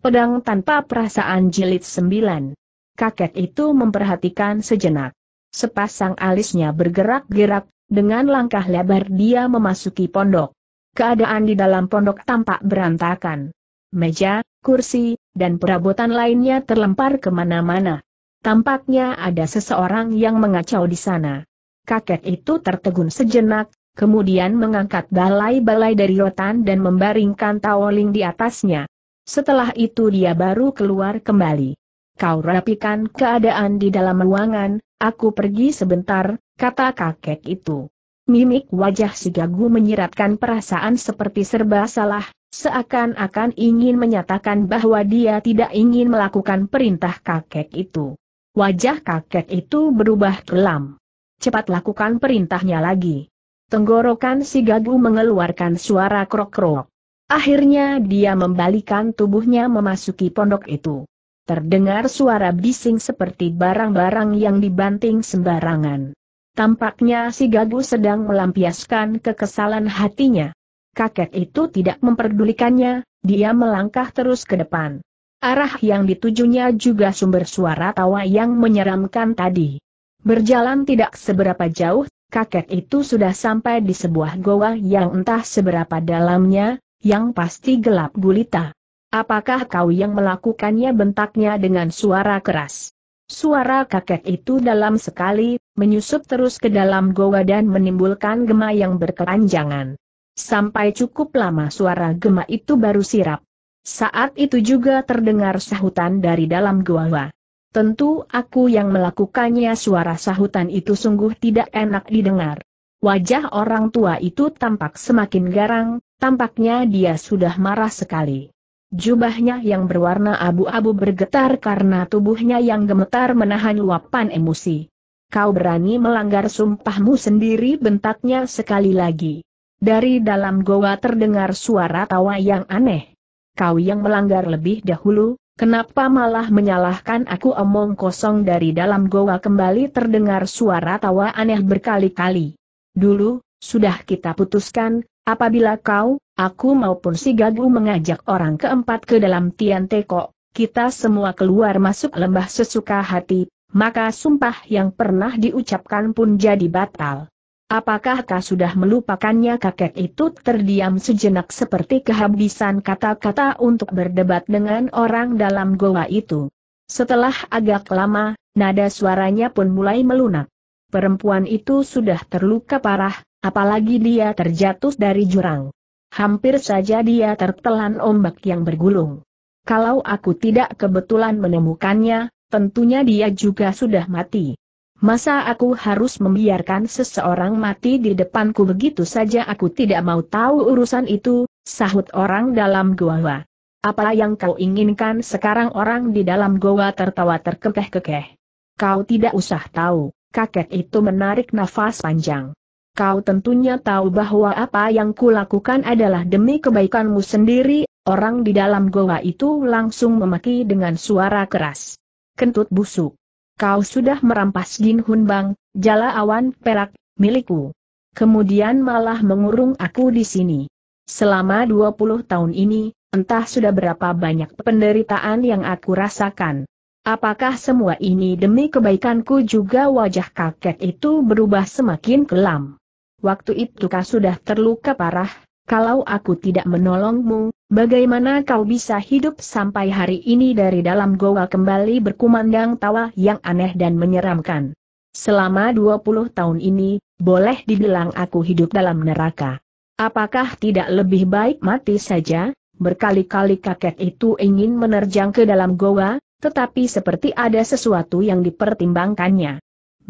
Pedang tanpa perasaan jilid sembilan. Kakek itu memperhatikan sejenak. Sepasang alisnya bergerak-gerak, dengan langkah lebar dia memasuki pondok. Keadaan di dalam pondok tampak berantakan. Meja, kursi, dan perabotan lainnya terlempar kemana-mana. Tampaknya ada seseorang yang mengacau di sana. Kakek itu tertegun sejenak, kemudian mengangkat balai-balai dari rotan dan membaringkan tawoling di atasnya setelah itu dia baru keluar kembali. Kau rapikan keadaan di dalam ruangan, aku pergi sebentar, kata kakek itu. Mimik wajah si Gagu menyiratkan perasaan seperti serba salah, seakan-akan ingin menyatakan bahwa dia tidak ingin melakukan perintah kakek itu. Wajah kakek itu berubah kelam. Cepat lakukan perintahnya lagi. Tenggorokan si Gagu mengeluarkan suara krok-krok. Akhirnya dia membalikan tubuhnya memasuki pondok itu. Terdengar suara bising seperti barang-barang yang dibanting sembarangan. Tampaknya si Gagu sedang melampiaskan kekesalan hatinya. Kakek itu tidak memperdulikannya, dia melangkah terus ke depan. Arah yang ditujunya juga sumber suara tawa yang menyeramkan tadi. Berjalan tidak seberapa jauh, kakek itu sudah sampai di sebuah goa yang entah seberapa dalamnya, yang pasti gelap gulita. Apakah kau yang melakukannya bentaknya dengan suara keras? Suara kakek itu dalam sekali, menyusup terus ke dalam goa dan menimbulkan gema yang berkepanjangan. Sampai cukup lama suara gema itu baru sirap. Saat itu juga terdengar sahutan dari dalam goa. Tentu aku yang melakukannya suara sahutan itu sungguh tidak enak didengar. Wajah orang tua itu tampak semakin garang, tampaknya dia sudah marah sekali. Jubahnya yang berwarna abu-abu bergetar karena tubuhnya yang gemetar menahan luapan emosi. Kau berani melanggar sumpahmu sendiri bentaknya sekali lagi. Dari dalam goa terdengar suara tawa yang aneh. Kau yang melanggar lebih dahulu, kenapa malah menyalahkan aku omong kosong dari dalam goa kembali terdengar suara tawa aneh berkali-kali. Dulu, sudah kita putuskan, apabila kau, aku maupun si Gagu mengajak orang keempat ke dalam Tian Teko, kita semua keluar masuk lembah sesuka hati, maka sumpah yang pernah diucapkan pun jadi batal. Apakah kau sudah melupakannya kakek itu terdiam sejenak seperti kehabisan kata-kata untuk berdebat dengan orang dalam goa itu. Setelah agak lama, nada suaranya pun mulai melunak. Perempuan itu sudah terluka parah, apalagi dia terjatuh dari jurang. Hampir saja dia tertelan ombak yang bergulung. Kalau aku tidak kebetulan menemukannya, tentunya dia juga sudah mati. Masa aku harus membiarkan seseorang mati di depanku begitu saja aku tidak mau tahu urusan itu, sahut orang dalam goa. Apa yang kau inginkan sekarang orang di dalam goa tertawa terkekeh-kekeh. Kau tidak usah tahu kakek itu menarik nafas panjang. Kau tentunya tahu bahwa apa yang kulakukan adalah demi kebaikanmu sendiri, orang di dalam goa itu langsung memaki dengan suara keras. Kentut busuk. Kau sudah merampas Jin Hun Bang, jala awan perak, milikku. Kemudian malah mengurung aku di sini. Selama 20 tahun ini, entah sudah berapa banyak penderitaan yang aku rasakan. Apakah semua ini demi kebaikanku juga wajah kakek itu berubah semakin kelam. Waktu itu kau sudah terluka parah, kalau aku tidak menolongmu, bagaimana kau bisa hidup sampai hari ini dari dalam goa kembali berkumandang tawa yang aneh dan menyeramkan. Selama 20 tahun ini, boleh dibilang aku hidup dalam neraka. Apakah tidak lebih baik mati saja? Berkali-kali kakek itu ingin menerjang ke dalam goa, tetapi seperti ada sesuatu yang dipertimbangkannya.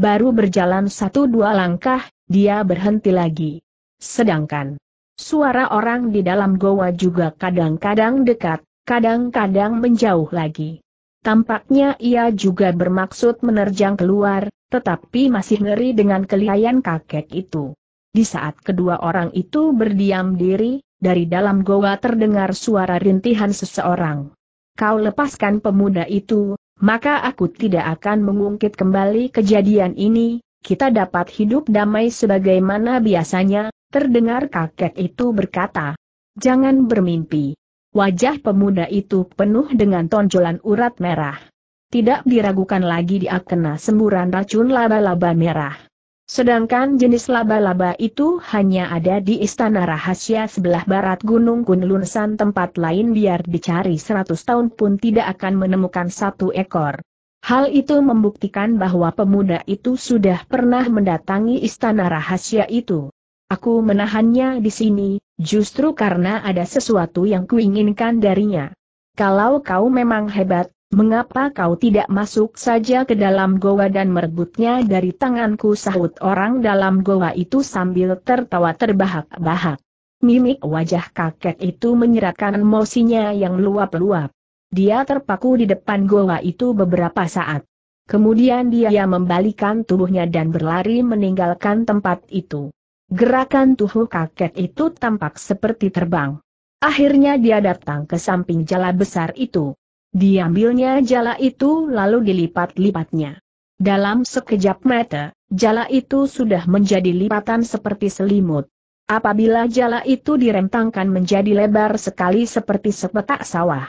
Baru berjalan satu dua langkah, dia berhenti lagi. Sedangkan suara orang di dalam goa juga kadang-kadang dekat, kadang-kadang menjauh lagi. Tampaknya ia juga bermaksud menerjang keluar, tetapi masih ngeri dengan kelihayan kakek itu. Di saat kedua orang itu berdiam diri, dari dalam goa terdengar suara rintihan seseorang kau lepaskan pemuda itu, maka aku tidak akan mengungkit kembali kejadian ini, kita dapat hidup damai sebagaimana biasanya, terdengar kakek itu berkata. Jangan bermimpi. Wajah pemuda itu penuh dengan tonjolan urat merah. Tidak diragukan lagi dia kena semburan racun laba-laba merah. Sedangkan jenis laba-laba itu hanya ada di istana rahasia sebelah barat Gunung Kunlunsan tempat lain biar dicari 100 tahun pun tidak akan menemukan satu ekor. Hal itu membuktikan bahwa pemuda itu sudah pernah mendatangi istana rahasia itu. Aku menahannya di sini, justru karena ada sesuatu yang kuinginkan darinya. Kalau kau memang hebat, Mengapa kau tidak masuk saja ke dalam goa dan merebutnya dari tanganku sahut orang dalam goa itu sambil tertawa terbahak-bahak. Mimik wajah kakek itu menyerahkan emosinya yang luap-luap. Dia terpaku di depan goa itu beberapa saat. Kemudian dia membalikan tubuhnya dan berlari meninggalkan tempat itu. Gerakan tubuh kakek itu tampak seperti terbang. Akhirnya dia datang ke samping jala besar itu. Diambilnya jala itu lalu dilipat-lipatnya. Dalam sekejap mata, jala itu sudah menjadi lipatan seperti selimut. Apabila jala itu direntangkan menjadi lebar sekali seperti sepetak sawah.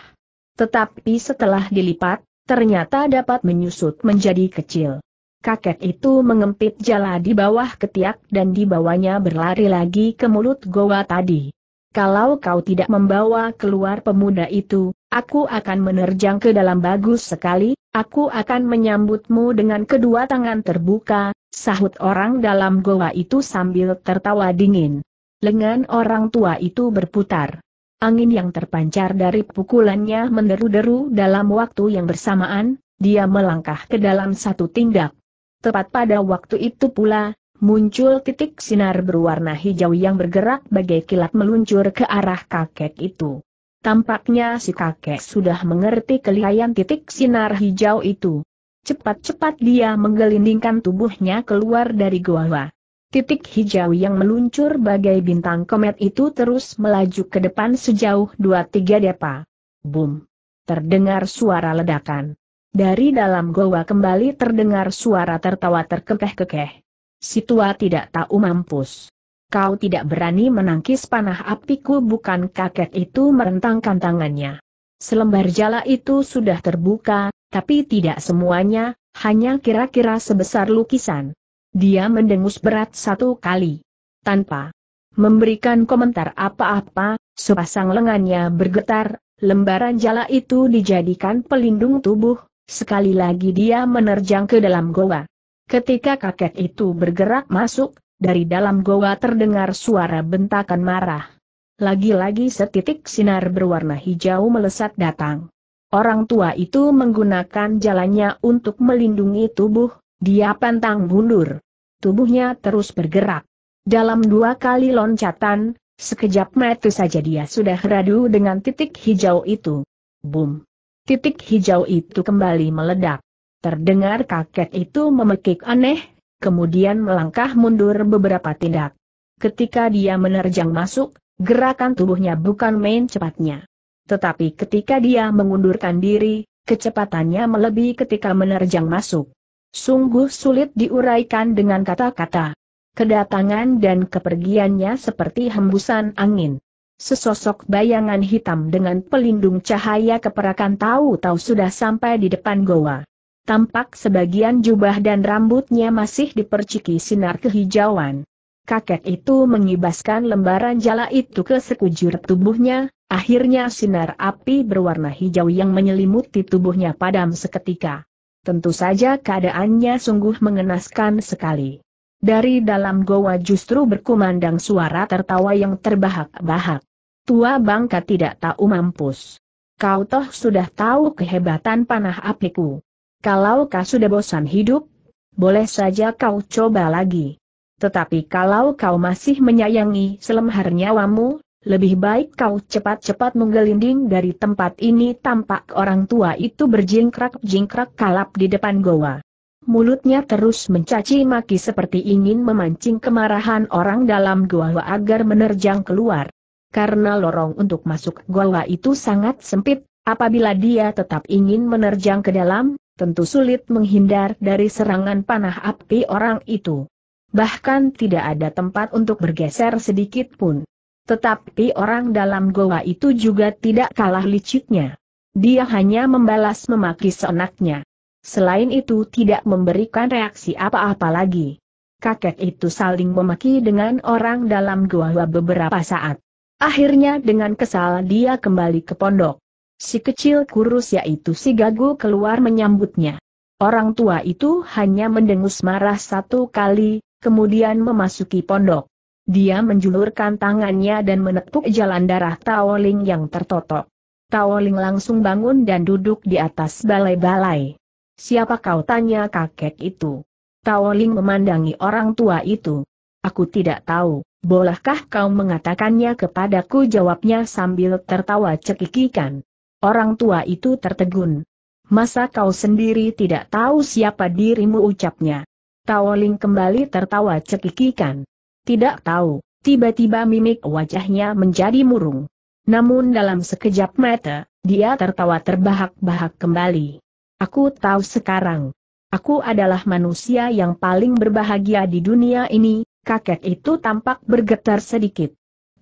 Tetapi setelah dilipat, ternyata dapat menyusut menjadi kecil. Kakek itu mengempit jala di bawah ketiak dan dibawanya berlari lagi ke mulut goa tadi kalau kau tidak membawa keluar pemuda itu, aku akan menerjang ke dalam bagus sekali, aku akan menyambutmu dengan kedua tangan terbuka, sahut orang dalam goa itu sambil tertawa dingin. Lengan orang tua itu berputar. Angin yang terpancar dari pukulannya menderu-deru dalam waktu yang bersamaan, dia melangkah ke dalam satu tindak. Tepat pada waktu itu pula, muncul titik sinar berwarna hijau yang bergerak bagai kilat meluncur ke arah kakek itu. Tampaknya si kakek sudah mengerti kelihayan titik sinar hijau itu. Cepat-cepat dia menggelindingkan tubuhnya keluar dari goa. Titik hijau yang meluncur bagai bintang komet itu terus melaju ke depan sejauh dua tiga depa. Boom! Terdengar suara ledakan. Dari dalam goa kembali terdengar suara tertawa terkekeh-kekeh. Si tua tidak tahu mampus. Kau tidak berani menangkis panah apiku bukan kakek itu merentangkan tangannya. Selembar jala itu sudah terbuka, tapi tidak semuanya, hanya kira-kira sebesar lukisan. Dia mendengus berat satu kali. Tanpa memberikan komentar apa-apa, sepasang lengannya bergetar, lembaran jala itu dijadikan pelindung tubuh, sekali lagi dia menerjang ke dalam goa. Ketika kakek itu bergerak masuk, dari dalam goa terdengar suara bentakan marah. Lagi-lagi setitik sinar berwarna hijau melesat datang. Orang tua itu menggunakan jalannya untuk melindungi tubuh, dia pantang mundur. Tubuhnya terus bergerak. Dalam dua kali loncatan, sekejap mata saja dia sudah radu dengan titik hijau itu. Boom! Titik hijau itu kembali meledak. Terdengar kakek itu memekik aneh, kemudian melangkah mundur beberapa tindak. Ketika dia menerjang masuk, gerakan tubuhnya bukan main cepatnya. Tetapi ketika dia mengundurkan diri, kecepatannya melebihi ketika menerjang masuk. Sungguh sulit diuraikan dengan kata-kata. Kedatangan dan kepergiannya seperti hembusan angin. Sesosok bayangan hitam dengan pelindung cahaya keperakan tahu-tahu sudah sampai di depan goa tampak sebagian jubah dan rambutnya masih diperciki sinar kehijauan. Kakek itu mengibaskan lembaran jala itu ke sekujur tubuhnya, akhirnya sinar api berwarna hijau yang menyelimuti tubuhnya padam seketika. Tentu saja keadaannya sungguh mengenaskan sekali. Dari dalam goa justru berkumandang suara tertawa yang terbahak-bahak. Tua bangka tidak tahu mampus. Kau toh sudah tahu kehebatan panah apiku. Kalau kau sudah bosan hidup, boleh saja kau coba lagi. Tetapi kalau kau masih menyayangi selemhar nyawamu, lebih baik kau cepat-cepat menggelinding dari tempat ini tampak orang tua itu berjingkrak-jingkrak kalap di depan goa. Mulutnya terus mencaci maki seperti ingin memancing kemarahan orang dalam goa agar menerjang keluar. Karena lorong untuk masuk goa itu sangat sempit, apabila dia tetap ingin menerjang ke dalam, tentu sulit menghindar dari serangan panah api orang itu. Bahkan tidak ada tempat untuk bergeser sedikit pun. Tetapi orang dalam goa itu juga tidak kalah liciknya. Dia hanya membalas memaki senaknya. Selain itu tidak memberikan reaksi apa-apa lagi. Kakek itu saling memaki dengan orang dalam goa beberapa saat. Akhirnya dengan kesal dia kembali ke pondok. Si kecil kurus yaitu si gagu keluar menyambutnya. Orang tua itu hanya mendengus marah satu kali, kemudian memasuki pondok. Dia menjulurkan tangannya dan menepuk jalan darah Taoling yang tertotok. Taoling langsung bangun dan duduk di atas balai-balai. Siapa kau tanya kakek itu? Taoling memandangi orang tua itu. Aku tidak tahu, bolehkah kau mengatakannya kepadaku jawabnya sambil tertawa cekikikan. Orang tua itu tertegun. Masa kau sendiri tidak tahu siapa dirimu ucapnya? Taoling kembali tertawa cekikikan. Tidak tahu, tiba-tiba mimik wajahnya menjadi murung. Namun dalam sekejap mata, dia tertawa terbahak-bahak kembali. Aku tahu sekarang. Aku adalah manusia yang paling berbahagia di dunia ini, kakek itu tampak bergetar sedikit.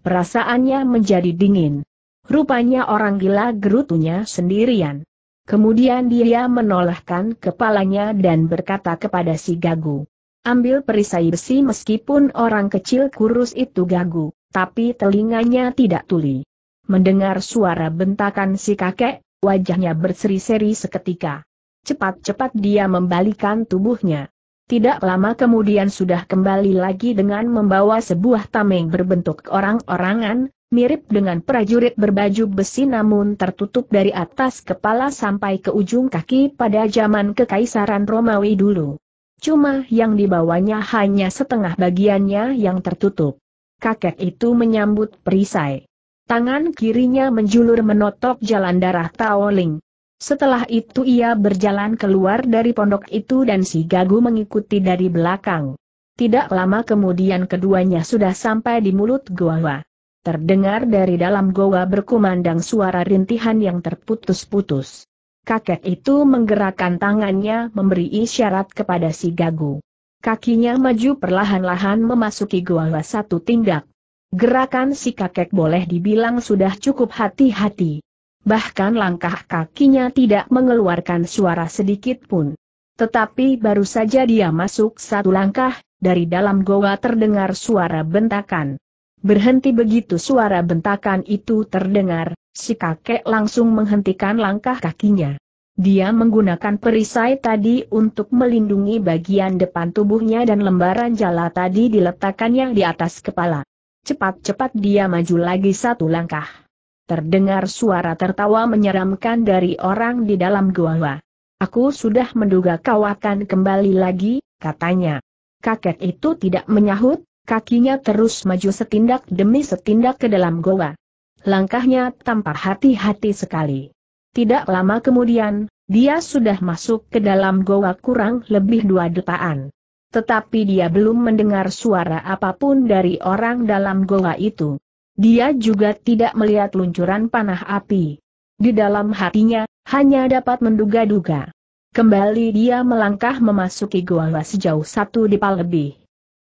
Perasaannya menjadi dingin. Rupanya orang gila gerutunya sendirian. Kemudian dia menolehkan kepalanya dan berkata kepada si gagu. Ambil perisai besi meskipun orang kecil kurus itu gagu, tapi telinganya tidak tuli. Mendengar suara bentakan si kakek, wajahnya berseri-seri seketika. Cepat-cepat dia membalikan tubuhnya. Tidak lama kemudian sudah kembali lagi dengan membawa sebuah tameng berbentuk orang-orangan, mirip dengan prajurit berbaju besi namun tertutup dari atas kepala sampai ke ujung kaki pada zaman kekaisaran Romawi dulu. Cuma yang dibawanya hanya setengah bagiannya yang tertutup. Kakek itu menyambut perisai. Tangan kirinya menjulur menotok jalan darah Taoling. Setelah itu ia berjalan keluar dari pondok itu dan si Gagu mengikuti dari belakang. Tidak lama kemudian keduanya sudah sampai di mulut gua. Terdengar dari dalam goa berkumandang suara rintihan yang terputus-putus. Kakek itu menggerakkan tangannya memberi isyarat kepada si Gagu. Kakinya maju perlahan-lahan memasuki goa satu tindak. Gerakan si kakek boleh dibilang sudah cukup hati-hati. Bahkan langkah kakinya tidak mengeluarkan suara sedikit pun. Tetapi baru saja dia masuk satu langkah, dari dalam goa terdengar suara bentakan. Berhenti begitu suara bentakan itu terdengar, si kakek langsung menghentikan langkah kakinya. Dia menggunakan perisai tadi untuk melindungi bagian depan tubuhnya dan lembaran jala tadi diletakkannya di atas kepala. Cepat-cepat dia maju lagi satu langkah. Terdengar suara tertawa menyeramkan dari orang di dalam gua. Aku sudah menduga kau akan kembali lagi, katanya. Kakek itu tidak menyahut, Kakinya terus maju setindak demi setindak ke dalam goa. Langkahnya tampak hati-hati sekali. Tidak lama kemudian, dia sudah masuk ke dalam goa kurang lebih dua depaan. Tetapi dia belum mendengar suara apapun dari orang dalam goa itu. Dia juga tidak melihat luncuran panah api. Di dalam hatinya, hanya dapat menduga-duga. Kembali dia melangkah memasuki goa sejauh satu depa lebih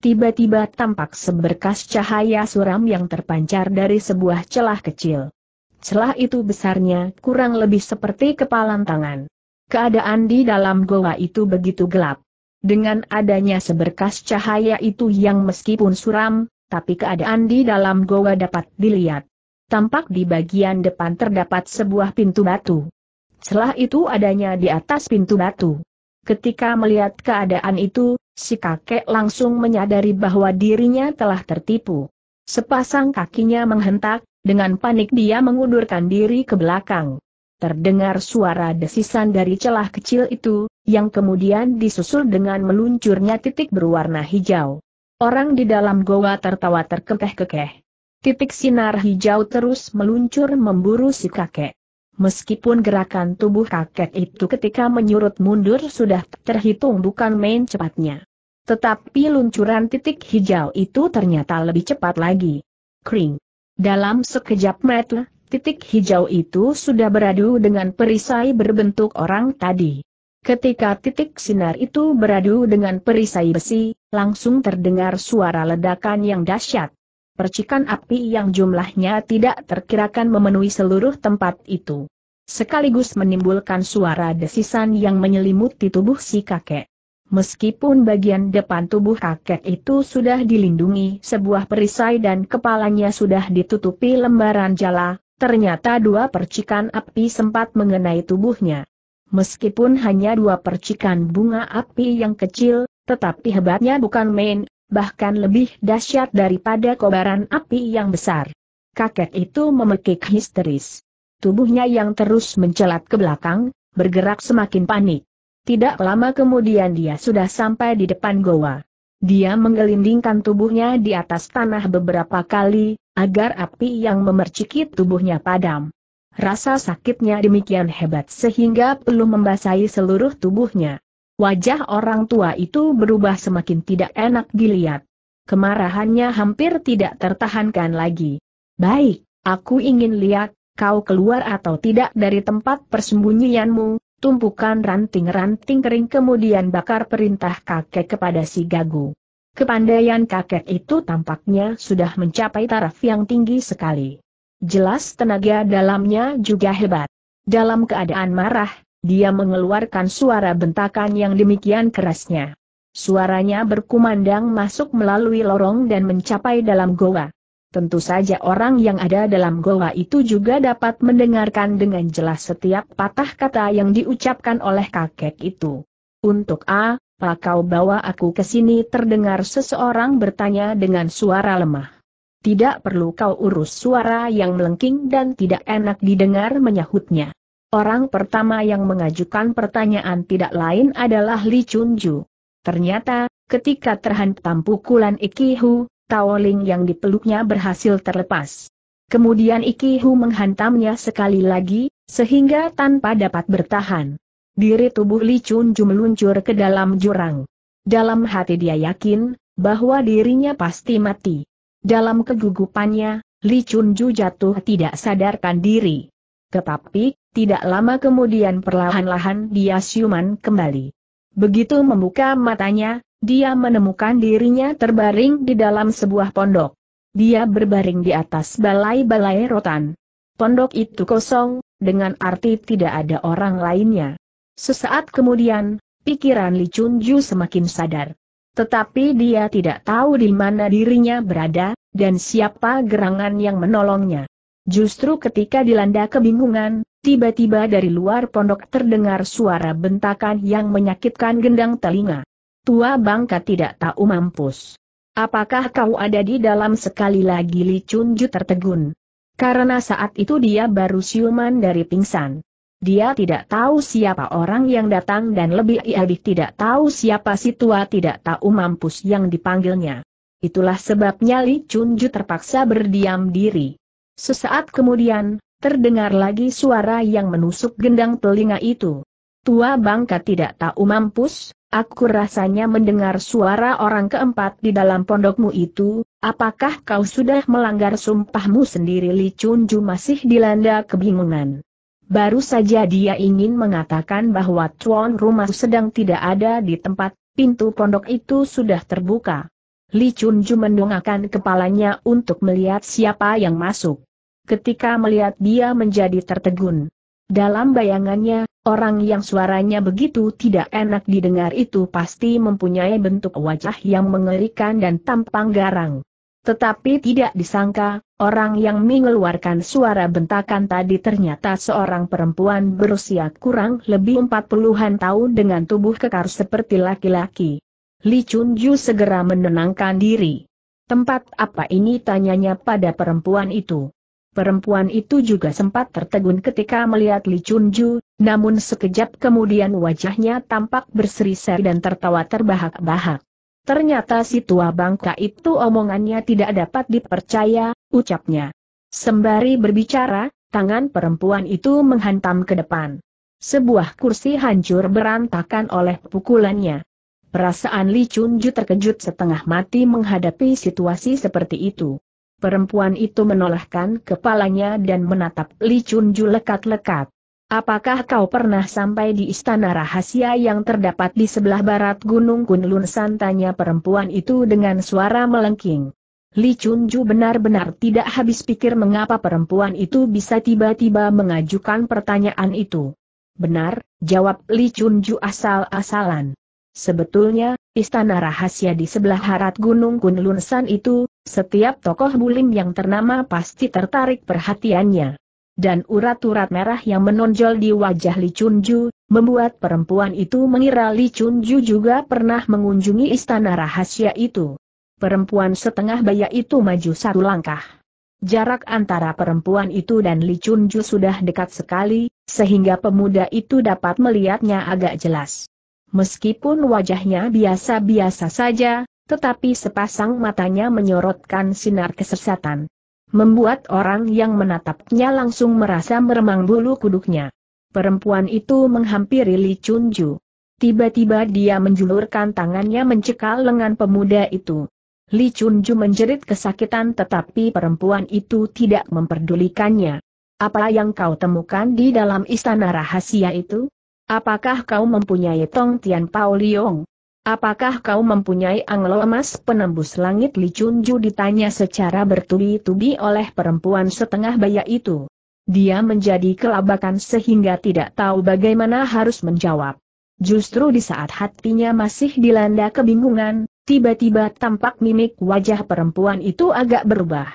tiba-tiba tampak seberkas cahaya suram yang terpancar dari sebuah celah kecil. Celah itu besarnya kurang lebih seperti kepalan tangan. Keadaan di dalam goa itu begitu gelap. Dengan adanya seberkas cahaya itu yang meskipun suram, tapi keadaan di dalam goa dapat dilihat. Tampak di bagian depan terdapat sebuah pintu batu. Celah itu adanya di atas pintu batu. Ketika melihat keadaan itu, si kakek langsung menyadari bahwa dirinya telah tertipu. Sepasang kakinya menghentak, dengan panik dia mengundurkan diri ke belakang. Terdengar suara desisan dari celah kecil itu, yang kemudian disusul dengan meluncurnya titik berwarna hijau. Orang di dalam goa tertawa terkekeh-kekeh. Titik sinar hijau terus meluncur memburu si kakek meskipun gerakan tubuh kakek itu ketika menyurut mundur sudah terhitung bukan main cepatnya. Tetapi luncuran titik hijau itu ternyata lebih cepat lagi. Kring. Dalam sekejap mata, titik hijau itu sudah beradu dengan perisai berbentuk orang tadi. Ketika titik sinar itu beradu dengan perisai besi, langsung terdengar suara ledakan yang dahsyat percikan api yang jumlahnya tidak terkirakan memenuhi seluruh tempat itu. Sekaligus menimbulkan suara desisan yang menyelimuti tubuh si kakek. Meskipun bagian depan tubuh kakek itu sudah dilindungi sebuah perisai dan kepalanya sudah ditutupi lembaran jala, ternyata dua percikan api sempat mengenai tubuhnya. Meskipun hanya dua percikan bunga api yang kecil, tetapi hebatnya bukan main, bahkan lebih dahsyat daripada kobaran api yang besar. Kakek itu memekik histeris. Tubuhnya yang terus mencelat ke belakang, bergerak semakin panik. Tidak lama kemudian dia sudah sampai di depan goa. Dia menggelindingkan tubuhnya di atas tanah beberapa kali, agar api yang memerciki tubuhnya padam. Rasa sakitnya demikian hebat sehingga perlu membasahi seluruh tubuhnya. Wajah orang tua itu berubah semakin tidak enak dilihat. Kemarahannya hampir tidak tertahankan lagi. Baik, aku ingin lihat, kau keluar atau tidak dari tempat persembunyianmu, tumpukan ranting-ranting kering kemudian bakar perintah kakek kepada si Gagu. Kepandaian kakek itu tampaknya sudah mencapai taraf yang tinggi sekali. Jelas tenaga dalamnya juga hebat. Dalam keadaan marah, dia mengeluarkan suara bentakan yang demikian kerasnya. Suaranya berkumandang masuk melalui lorong dan mencapai dalam goa. Tentu saja orang yang ada dalam goa itu juga dapat mendengarkan dengan jelas setiap patah kata yang diucapkan oleh kakek itu. Untuk A, Pak kau bawa aku ke sini terdengar seseorang bertanya dengan suara lemah. Tidak perlu kau urus suara yang melengking dan tidak enak didengar menyahutnya. Orang pertama yang mengajukan pertanyaan tidak lain adalah Li Chunju. Ternyata, ketika terhantam pukulan Ikihu, Taoling yang dipeluknya berhasil terlepas. Kemudian Ikihu menghantamnya sekali lagi, sehingga tanpa dapat bertahan. Diri tubuh Li Chunju meluncur ke dalam jurang. Dalam hati dia yakin, bahwa dirinya pasti mati. Dalam kegugupannya, Li Chunju jatuh tidak sadarkan diri. Tetapi, tidak lama kemudian perlahan-lahan dia siuman kembali. Begitu membuka matanya, dia menemukan dirinya terbaring di dalam sebuah pondok. Dia berbaring di atas balai-balai rotan. Pondok itu kosong, dengan arti tidak ada orang lainnya. Sesaat kemudian, pikiran Li Chunju semakin sadar. Tetapi dia tidak tahu di mana dirinya berada, dan siapa gerangan yang menolongnya. Justru ketika dilanda kebingungan, Tiba-tiba dari luar pondok terdengar suara bentakan yang menyakitkan gendang telinga. Tua bangka tidak tahu mampus. Apakah kau ada di dalam sekali lagi Li Chunju tertegun? Karena saat itu dia baru siuman dari pingsan. Dia tidak tahu siapa orang yang datang dan lebih lebih tidak tahu siapa si tua tidak tahu mampus yang dipanggilnya. Itulah sebabnya Li Chunju terpaksa berdiam diri. Sesaat kemudian, terdengar lagi suara yang menusuk gendang telinga itu. Tua bangka tidak tahu mampus, aku rasanya mendengar suara orang keempat di dalam pondokmu itu, apakah kau sudah melanggar sumpahmu sendiri Li Chunju masih dilanda kebingungan. Baru saja dia ingin mengatakan bahwa tuan rumah sedang tidak ada di tempat, pintu pondok itu sudah terbuka. Li Chunju mendongakkan kepalanya untuk melihat siapa yang masuk ketika melihat dia menjadi tertegun. Dalam bayangannya, orang yang suaranya begitu tidak enak didengar itu pasti mempunyai bentuk wajah yang mengerikan dan tampang garang. Tetapi tidak disangka, orang yang mengeluarkan suara bentakan tadi ternyata seorang perempuan berusia kurang lebih 40-an tahun dengan tubuh kekar seperti laki-laki. Li Chun segera menenangkan diri. Tempat apa ini tanyanya pada perempuan itu. Perempuan itu juga sempat tertegun ketika melihat Li Chunju, namun sekejap kemudian wajahnya tampak berseri-seri dan tertawa terbahak-bahak. Ternyata si tua bangka itu omongannya tidak dapat dipercaya, ucapnya. Sembari berbicara, tangan perempuan itu menghantam ke depan. Sebuah kursi hancur berantakan oleh pukulannya. Perasaan Li Chunju terkejut setengah mati menghadapi situasi seperti itu. Perempuan itu menolakkan kepalanya dan menatap Li Chunju lekat-lekat. Apakah kau pernah sampai di istana rahasia yang terdapat di sebelah barat Gunung Kunlun? Tanya perempuan itu dengan suara melengking. Li Chunju benar-benar tidak habis pikir mengapa perempuan itu bisa tiba-tiba mengajukan pertanyaan itu. Benar, jawab Li Chunju asal-asalan. Sebetulnya, istana rahasia di sebelah barat Gunung Kunlunsan itu, setiap tokoh bulim yang ternama pasti tertarik perhatiannya. Dan urat-urat merah yang menonjol di wajah Li Chunju, membuat perempuan itu mengira Li Chunju juga pernah mengunjungi istana rahasia itu. Perempuan setengah baya itu maju satu langkah. Jarak antara perempuan itu dan Li Chunju sudah dekat sekali, sehingga pemuda itu dapat melihatnya agak jelas. Meskipun wajahnya biasa-biasa saja, tetapi sepasang matanya menyorotkan sinar kesesatan. Membuat orang yang menatapnya langsung merasa meremang bulu kuduknya. Perempuan itu menghampiri Li Chunju. Tiba-tiba dia menjulurkan tangannya mencekal lengan pemuda itu. Li Chunju menjerit kesakitan tetapi perempuan itu tidak memperdulikannya. Apa yang kau temukan di dalam istana rahasia itu? Apakah kau mempunyai Tong Tian Pao Liong? Apakah kau mempunyai anglo emas penembus langit Li Chunju ditanya secara bertubi-tubi oleh perempuan setengah baya itu. Dia menjadi kelabakan sehingga tidak tahu bagaimana harus menjawab. Justru di saat hatinya masih dilanda kebingungan, tiba-tiba tampak mimik wajah perempuan itu agak berubah.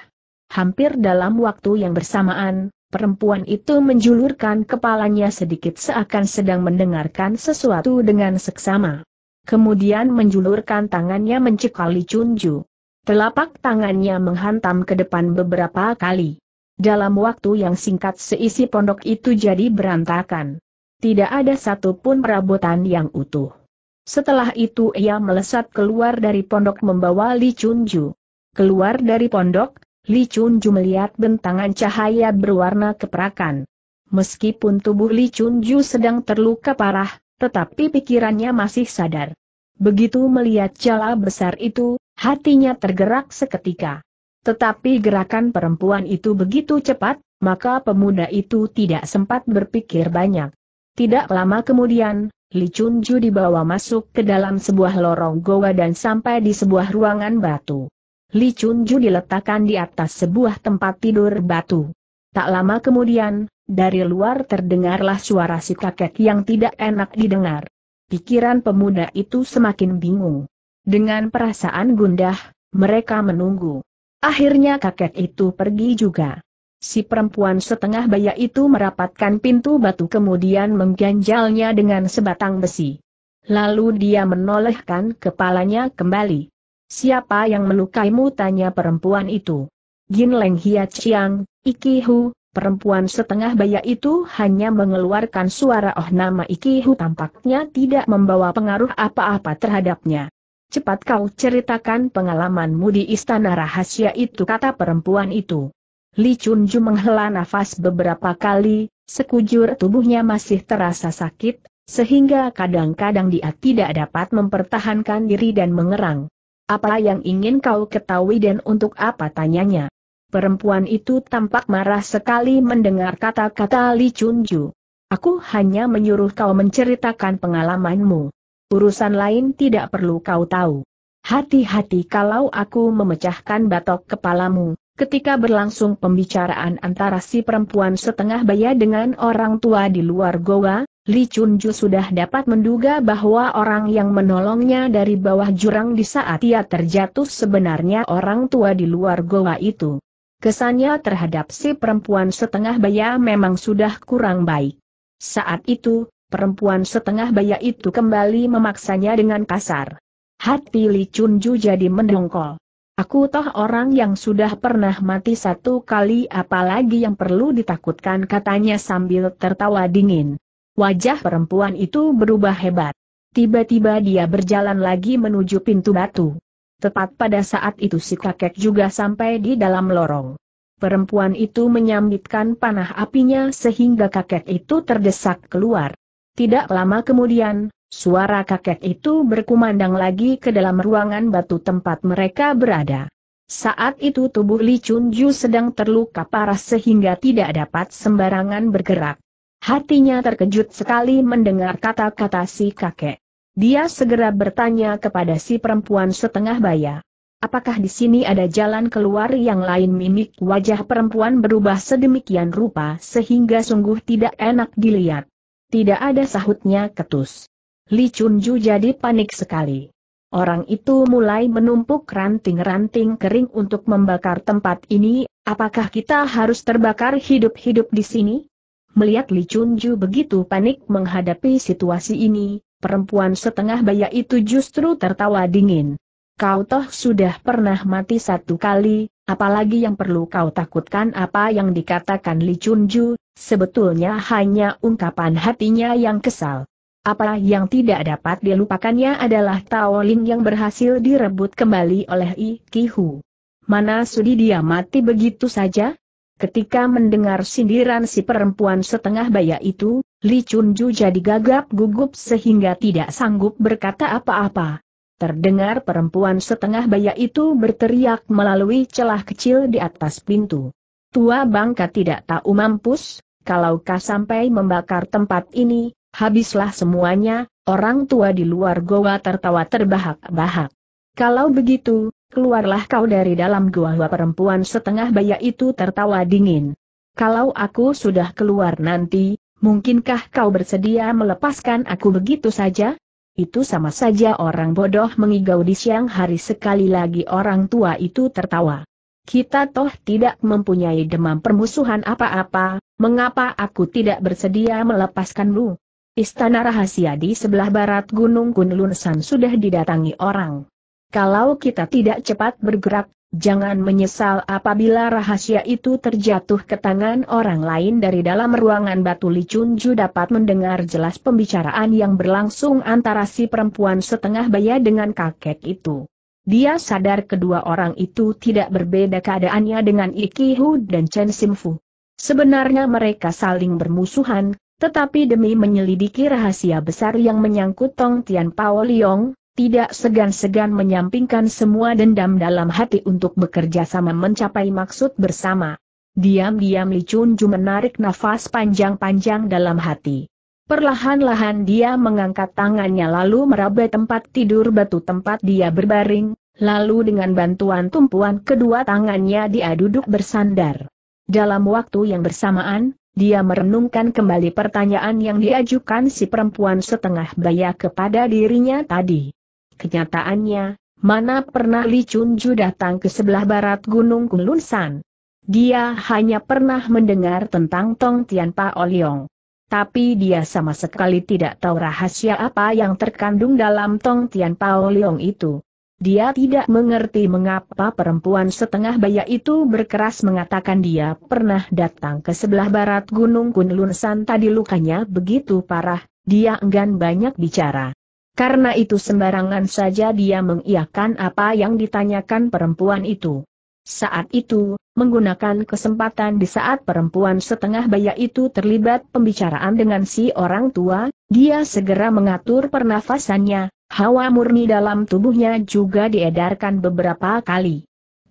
Hampir dalam waktu yang bersamaan, Perempuan itu menjulurkan kepalanya sedikit seakan sedang mendengarkan sesuatu dengan seksama. Kemudian menjulurkan tangannya mencekali Chunju. Telapak tangannya menghantam ke depan beberapa kali. Dalam waktu yang singkat seisi pondok itu jadi berantakan. Tidak ada satupun perabotan yang utuh. Setelah itu ia melesat keluar dari pondok membawa Li Chunju. Keluar dari pondok, Li Chunju melihat bentangan cahaya berwarna keperakan. Meskipun tubuh Li Chunju sedang terluka parah, tetapi pikirannya masih sadar. Begitu melihat jala besar itu, hatinya tergerak seketika. Tetapi gerakan perempuan itu begitu cepat, maka pemuda itu tidak sempat berpikir banyak. Tidak lama kemudian, Li Chunju dibawa masuk ke dalam sebuah lorong goa dan sampai di sebuah ruangan batu. Li Chunju diletakkan di atas sebuah tempat tidur batu. Tak lama kemudian, dari luar terdengarlah suara si kakek yang tidak enak didengar. Pikiran pemuda itu semakin bingung. Dengan perasaan gundah, mereka menunggu. Akhirnya kakek itu pergi juga. Si perempuan setengah baya itu merapatkan pintu batu kemudian mengganjalnya dengan sebatang besi. Lalu dia menolehkan kepalanya kembali. Siapa yang melukaimu tanya perempuan itu. Gin Leng Hia Chiang, Iki Hu, Perempuan setengah baya itu hanya mengeluarkan suara oh nama Ikihu tampaknya tidak membawa pengaruh apa-apa terhadapnya. Cepat kau ceritakan pengalamanmu di istana rahasia itu kata perempuan itu. Li Chunju menghela nafas beberapa kali, sekujur tubuhnya masih terasa sakit, sehingga kadang-kadang dia tidak dapat mempertahankan diri dan mengerang. Apa yang ingin kau ketahui dan untuk apa tanyanya? Perempuan itu tampak marah sekali mendengar kata-kata Li Chunju. Aku hanya menyuruh kau menceritakan pengalamanmu. Urusan lain tidak perlu kau tahu. Hati-hati kalau aku memecahkan batok kepalamu. Ketika berlangsung pembicaraan antara si perempuan setengah baya dengan orang tua di luar goa, Li Chunju sudah dapat menduga bahwa orang yang menolongnya dari bawah jurang di saat ia terjatuh sebenarnya orang tua di luar goa itu. Kesannya terhadap si perempuan setengah baya memang sudah kurang baik. Saat itu, perempuan setengah baya itu kembali memaksanya dengan kasar. Hati Li Chunju jadi mendongkol. Aku toh orang yang sudah pernah mati satu kali apalagi yang perlu ditakutkan katanya sambil tertawa dingin. Wajah perempuan itu berubah hebat. Tiba-tiba dia berjalan lagi menuju pintu batu. Tepat pada saat itu si kakek juga sampai di dalam lorong. Perempuan itu menyambitkan panah apinya sehingga kakek itu terdesak keluar. Tidak lama kemudian, suara kakek itu berkumandang lagi ke dalam ruangan batu tempat mereka berada. Saat itu tubuh Li Chun Ju sedang terluka parah sehingga tidak dapat sembarangan bergerak. Hatinya terkejut sekali mendengar kata-kata si kakek. Dia segera bertanya kepada si perempuan setengah baya. Apakah di sini ada jalan keluar yang lain mimik wajah perempuan berubah sedemikian rupa sehingga sungguh tidak enak dilihat. Tidak ada sahutnya ketus. Li Chunju jadi panik sekali. Orang itu mulai menumpuk ranting-ranting kering untuk membakar tempat ini, apakah kita harus terbakar hidup-hidup di sini? Melihat Li Chunju begitu panik menghadapi situasi ini, perempuan setengah baya itu justru tertawa dingin. Kau toh sudah pernah mati satu kali, apalagi yang perlu kau takutkan apa yang dikatakan Li Chunju, sebetulnya hanya ungkapan hatinya yang kesal. Apa yang tidak dapat dilupakannya adalah Taoling yang berhasil direbut kembali oleh I Kihu. Mana sudi dia mati begitu saja? Ketika mendengar sindiran si perempuan setengah baya itu, Li Chunju jadi gagap gugup sehingga tidak sanggup berkata apa-apa. Terdengar perempuan setengah baya itu berteriak melalui celah kecil di atas pintu. Tua bangka tidak tahu mampus, kalau kau sampai membakar tempat ini, habislah semuanya, orang tua di luar goa tertawa terbahak-bahak. Kalau begitu, keluarlah kau dari dalam goa perempuan setengah baya itu tertawa dingin. Kalau aku sudah keluar nanti, mungkinkah kau bersedia melepaskan aku begitu saja? Itu sama saja orang bodoh mengigau di siang hari sekali lagi orang tua itu tertawa. Kita toh tidak mempunyai demam permusuhan apa-apa, mengapa aku tidak bersedia melepaskanmu? Istana rahasia di sebelah barat Gunung Kunlunsan sudah didatangi orang. Kalau kita tidak cepat bergerak, Jangan menyesal apabila rahasia itu terjatuh ke tangan orang lain dari dalam ruangan batu licunju dapat mendengar jelas pembicaraan yang berlangsung antara si perempuan setengah baya dengan kakek itu. Dia sadar kedua orang itu tidak berbeda keadaannya dengan Hu dan Chen Simfu. Sebenarnya mereka saling bermusuhan, tetapi demi menyelidiki rahasia besar yang menyangkut Tong Tian Pao Liong, tidak segan-segan menyampingkan semua dendam dalam hati untuk bekerja sama mencapai maksud bersama. Diam-diam Li Chunju menarik nafas panjang-panjang dalam hati. Perlahan-lahan dia mengangkat tangannya lalu meraba tempat tidur batu tempat dia berbaring, lalu dengan bantuan tumpuan kedua tangannya dia duduk bersandar. Dalam waktu yang bersamaan, dia merenungkan kembali pertanyaan yang diajukan si perempuan setengah baya kepada dirinya tadi. Kenyataannya, mana pernah Li Chunju datang ke sebelah barat Gunung Kulunsan. Dia hanya pernah mendengar tentang Tong Tian Pa Oliong. Tapi dia sama sekali tidak tahu rahasia apa yang terkandung dalam Tong Tian Pa Oliong itu. Dia tidak mengerti mengapa perempuan setengah baya itu berkeras mengatakan dia pernah datang ke sebelah barat Gunung Kunlunsan tadi lukanya begitu parah, dia enggan banyak bicara. Karena itu sembarangan saja dia mengiakan apa yang ditanyakan perempuan itu. Saat itu, menggunakan kesempatan di saat perempuan setengah baya itu terlibat pembicaraan dengan si orang tua, dia segera mengatur pernafasannya, hawa murni dalam tubuhnya juga diedarkan beberapa kali.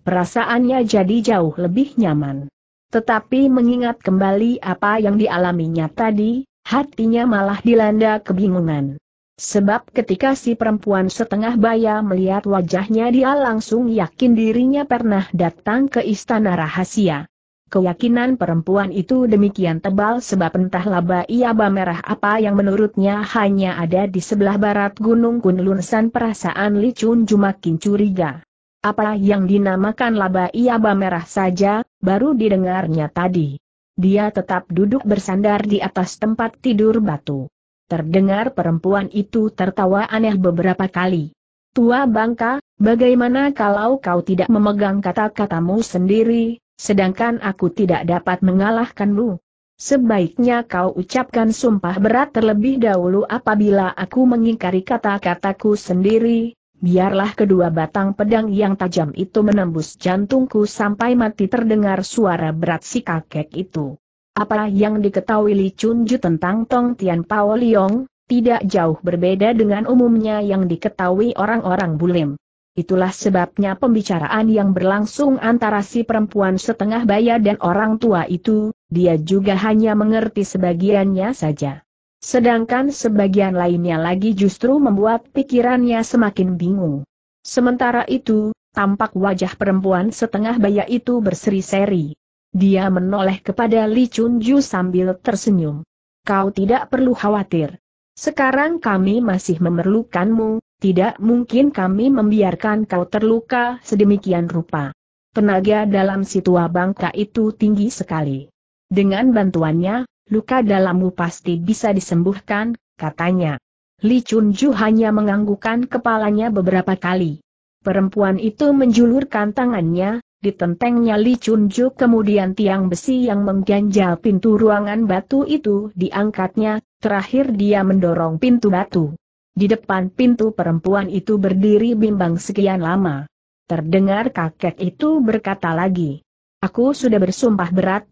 Perasaannya jadi jauh lebih nyaman. Tetapi mengingat kembali apa yang dialaminya tadi, hatinya malah dilanda kebingungan. Sebab ketika si perempuan setengah baya melihat wajahnya dia langsung yakin dirinya pernah datang ke istana rahasia. Keyakinan perempuan itu demikian tebal sebab entah laba iaba merah apa yang menurutnya hanya ada di sebelah barat Gunung Kunlun San perasaan licun jumakin curiga. Apa yang dinamakan laba iaba merah saja, baru didengarnya tadi. Dia tetap duduk bersandar di atas tempat tidur batu. Terdengar perempuan itu tertawa aneh beberapa kali. Tua bangka, bagaimana kalau kau tidak memegang kata-katamu sendiri, sedangkan aku tidak dapat mengalahkanmu? Sebaiknya kau ucapkan sumpah berat terlebih dahulu apabila aku mengingkari kata-kataku sendiri, biarlah kedua batang pedang yang tajam itu menembus jantungku sampai mati terdengar suara berat si kakek itu. Apa yang diketahui Li Chunju tentang Tong Tian Pao Liong, tidak jauh berbeda dengan umumnya yang diketahui orang-orang bulim. Itulah sebabnya pembicaraan yang berlangsung antara si perempuan setengah baya dan orang tua itu, dia juga hanya mengerti sebagiannya saja. Sedangkan sebagian lainnya lagi justru membuat pikirannya semakin bingung. Sementara itu, tampak wajah perempuan setengah baya itu berseri-seri. Dia menoleh kepada Li Chunju sambil tersenyum. Kau tidak perlu khawatir. Sekarang kami masih memerlukanmu, tidak mungkin kami membiarkan kau terluka sedemikian rupa. Tenaga dalam situa bangka itu tinggi sekali. Dengan bantuannya, luka dalammu pasti bisa disembuhkan, katanya. Li Chunju hanya menganggukkan kepalanya beberapa kali. Perempuan itu menjulurkan tangannya, ditentengnya Li Chunju kemudian tiang besi yang mengganjal pintu ruangan batu itu diangkatnya, terakhir dia mendorong pintu batu. Di depan pintu perempuan itu berdiri bimbang sekian lama. Terdengar kakek itu berkata lagi. Aku sudah bersumpah berat,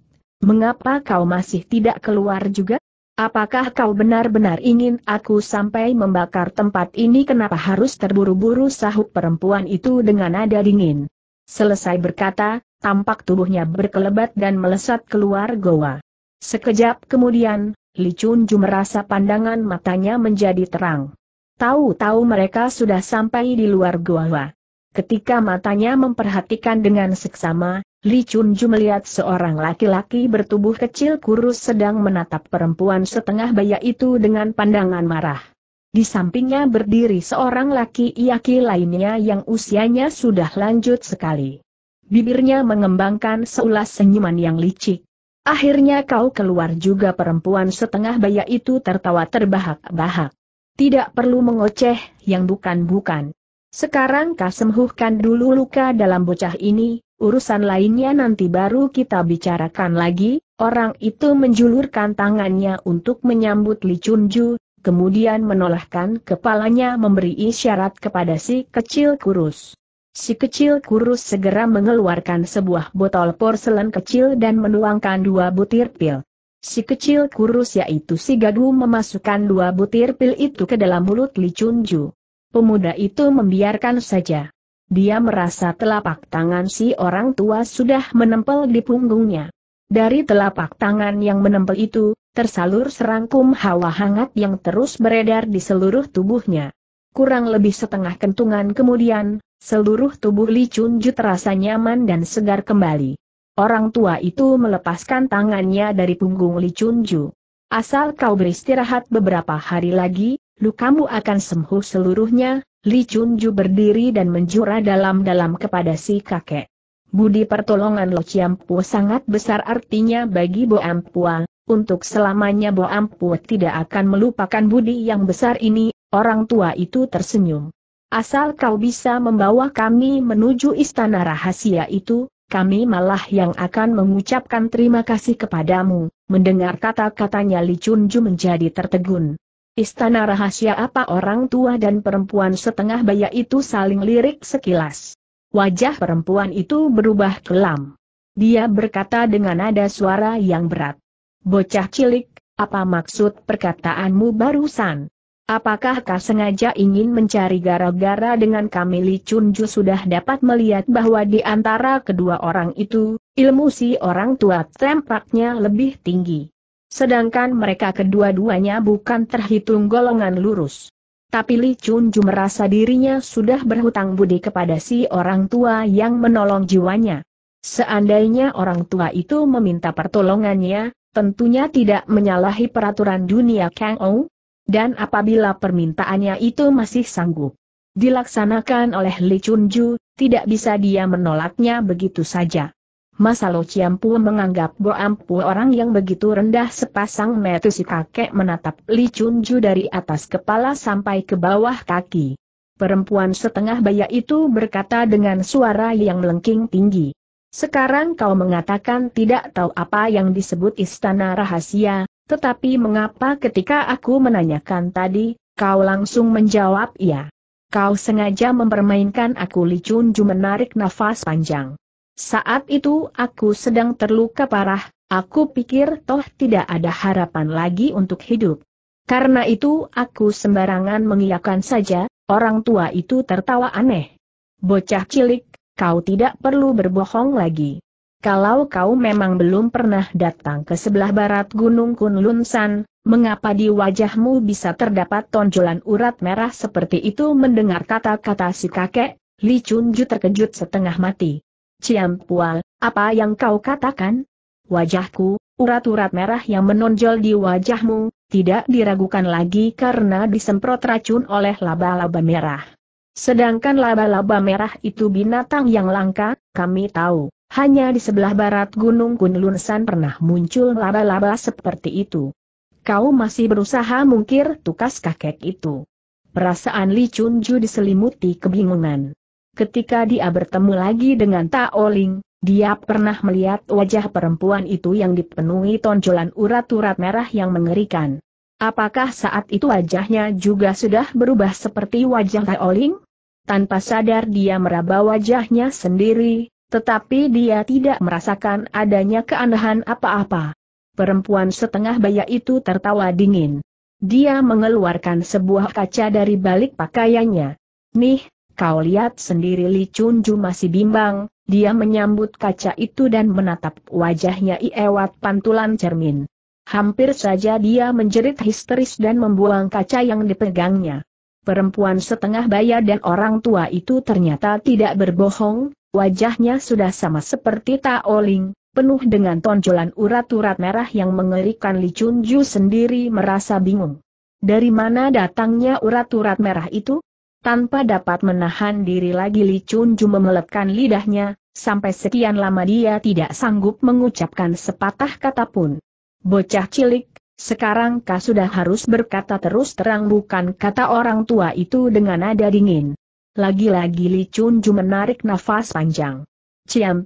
mengapa kau masih tidak keluar juga? Apakah kau benar-benar ingin aku sampai membakar tempat ini kenapa harus terburu-buru sahut perempuan itu dengan nada dingin? Selesai berkata, tampak tubuhnya berkelebat dan melesat keluar goa. Sekejap kemudian, Li Chunju merasa pandangan matanya menjadi terang. Tahu-tahu mereka sudah sampai di luar goa. Ketika matanya memperhatikan dengan seksama, Li Chunju melihat seorang laki-laki bertubuh kecil kurus sedang menatap perempuan setengah baya itu dengan pandangan marah. Di sampingnya berdiri seorang laki-laki lainnya yang usianya sudah lanjut sekali. Bibirnya mengembangkan seulas senyuman yang licik. Akhirnya kau keluar juga perempuan setengah baya itu tertawa terbahak-bahak. Tidak perlu mengoceh, yang bukan-bukan. Sekarang sembuhkan dulu luka dalam bocah ini, urusan lainnya nanti baru kita bicarakan lagi, orang itu menjulurkan tangannya untuk menyambut Li Chunju, kemudian menolakkan kepalanya memberi isyarat kepada si kecil kurus. Si kecil kurus segera mengeluarkan sebuah botol porselen kecil dan menuangkan dua butir pil. Si kecil kurus yaitu si gagu memasukkan dua butir pil itu ke dalam mulut Li Chunju. Pemuda itu membiarkan saja. Dia merasa telapak tangan si orang tua sudah menempel di punggungnya. Dari telapak tangan yang menempel itu, tersalur serangkum hawa hangat yang terus beredar di seluruh tubuhnya. Kurang lebih setengah kentungan kemudian, seluruh tubuh Li Chunju terasa nyaman dan segar kembali. Orang tua itu melepaskan tangannya dari punggung Li Chunju. Asal kau beristirahat beberapa hari lagi, lukamu akan sembuh seluruhnya, Li Chunju berdiri dan menjura dalam-dalam kepada si kakek. Budi pertolongan Lo Chiampu sangat besar artinya bagi Bo Ampua, untuk selamanya Bo Amput tidak akan melupakan budi yang besar ini, orang tua itu tersenyum. Asal kau bisa membawa kami menuju istana rahasia itu, kami malah yang akan mengucapkan terima kasih kepadamu, mendengar kata-katanya Li Chunju menjadi tertegun. Istana rahasia apa orang tua dan perempuan setengah baya itu saling lirik sekilas. Wajah perempuan itu berubah kelam. Dia berkata dengan nada suara yang berat. Bocah cilik, apa maksud perkataanmu barusan? Apakah kau sengaja ingin mencari gara-gara dengan kami Li Chunju sudah dapat melihat bahwa di antara kedua orang itu, ilmu si orang tua tempatnya lebih tinggi. Sedangkan mereka kedua-duanya bukan terhitung golongan lurus. Tapi Li Chunju merasa dirinya sudah berhutang budi kepada si orang tua yang menolong jiwanya. Seandainya orang tua itu meminta pertolongannya, tentunya tidak menyalahi peraturan dunia Kang Ou, dan apabila permintaannya itu masih sanggup dilaksanakan oleh Li Chunju, tidak bisa dia menolaknya begitu saja. Masalo Ciampu menganggap Bo Ampu orang yang begitu rendah sepasang metu si kakek menatap Li Chunju dari atas kepala sampai ke bawah kaki. Perempuan setengah baya itu berkata dengan suara yang melengking tinggi. Sekarang kau mengatakan tidak tahu apa yang disebut istana rahasia, tetapi mengapa ketika aku menanyakan tadi, kau langsung menjawab iya. Kau sengaja mempermainkan aku Li Chun Ju menarik nafas panjang. Saat itu aku sedang terluka parah, aku pikir toh tidak ada harapan lagi untuk hidup. Karena itu aku sembarangan mengiyakan saja, orang tua itu tertawa aneh. Bocah cilik, kau tidak perlu berbohong lagi. Kalau kau memang belum pernah datang ke sebelah barat Gunung Kunlunsan, mengapa di wajahmu bisa terdapat tonjolan urat merah seperti itu mendengar kata-kata si kakek? Li Chunju terkejut setengah mati. Ciampual, apa yang kau katakan? Wajahku, urat-urat merah yang menonjol di wajahmu, tidak diragukan lagi karena disemprot racun oleh laba-laba merah. Sedangkan laba-laba merah itu binatang yang langka, kami tahu, hanya di sebelah barat Gunung Kunlunsan pernah muncul laba-laba seperti itu. Kau masih berusaha mungkir tukas kakek itu. Perasaan Li Chunju diselimuti kebingungan. Ketika dia bertemu lagi dengan Taoling, dia pernah melihat wajah perempuan itu yang dipenuhi tonjolan urat-urat merah yang mengerikan. Apakah saat itu wajahnya juga sudah berubah seperti wajah Taoling? Tanpa sadar dia meraba wajahnya sendiri, tetapi dia tidak merasakan adanya keanehan apa-apa. Perempuan setengah baya itu tertawa dingin. Dia mengeluarkan sebuah kaca dari balik pakaiannya. Nih, kau lihat sendiri Li Chunju masih bimbang, dia menyambut kaca itu dan menatap wajahnya iewat pantulan cermin. Hampir saja dia menjerit histeris dan membuang kaca yang dipegangnya. Perempuan setengah baya dan orang tua itu ternyata tidak berbohong, wajahnya sudah sama seperti Taoling, penuh dengan tonjolan urat-urat merah yang mengerikan Li Chunju sendiri merasa bingung. Dari mana datangnya urat-urat merah itu? Tanpa dapat menahan diri lagi Li Chunju memeletkan lidahnya, sampai sekian lama dia tidak sanggup mengucapkan sepatah kata pun. Bocah cilik, sekarang kau sudah harus berkata terus terang bukan kata orang tua itu dengan nada dingin. Lagi-lagi Li Chunju menarik nafas panjang.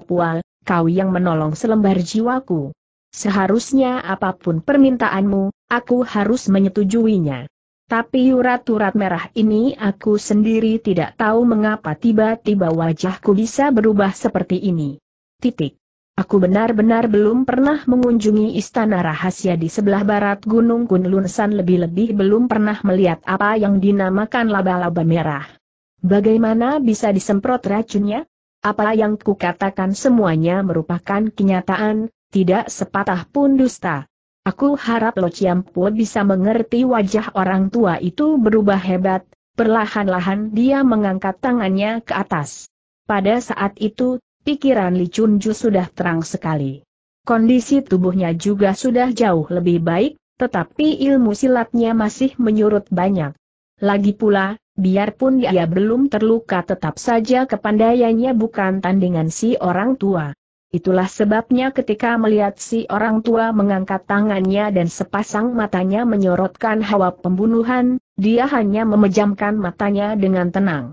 Pua, kau yang menolong selembar jiwaku. Seharusnya apapun permintaanmu, aku harus menyetujuinya. Tapi urat-urat merah ini aku sendiri tidak tahu mengapa tiba-tiba wajahku bisa berubah seperti ini. Titik. Aku benar-benar belum pernah mengunjungi istana rahasia di sebelah barat Gunung Kunlunsan lebih-lebih belum pernah melihat apa yang dinamakan laba-laba merah. Bagaimana bisa disemprot racunnya? Apa yang kukatakan semuanya merupakan kenyataan, tidak sepatah pun dusta. Aku harap Lo Chiampu bisa mengerti wajah orang tua itu berubah hebat, perlahan-lahan dia mengangkat tangannya ke atas. Pada saat itu, Pikiran Li Chunju sudah terang sekali. Kondisi tubuhnya juga sudah jauh lebih baik, tetapi ilmu silatnya masih menyurut banyak. Lagi pula, biarpun dia belum terluka tetap saja kepandaiannya bukan tandingan si orang tua. Itulah sebabnya ketika melihat si orang tua mengangkat tangannya dan sepasang matanya menyorotkan hawa pembunuhan, dia hanya memejamkan matanya dengan tenang.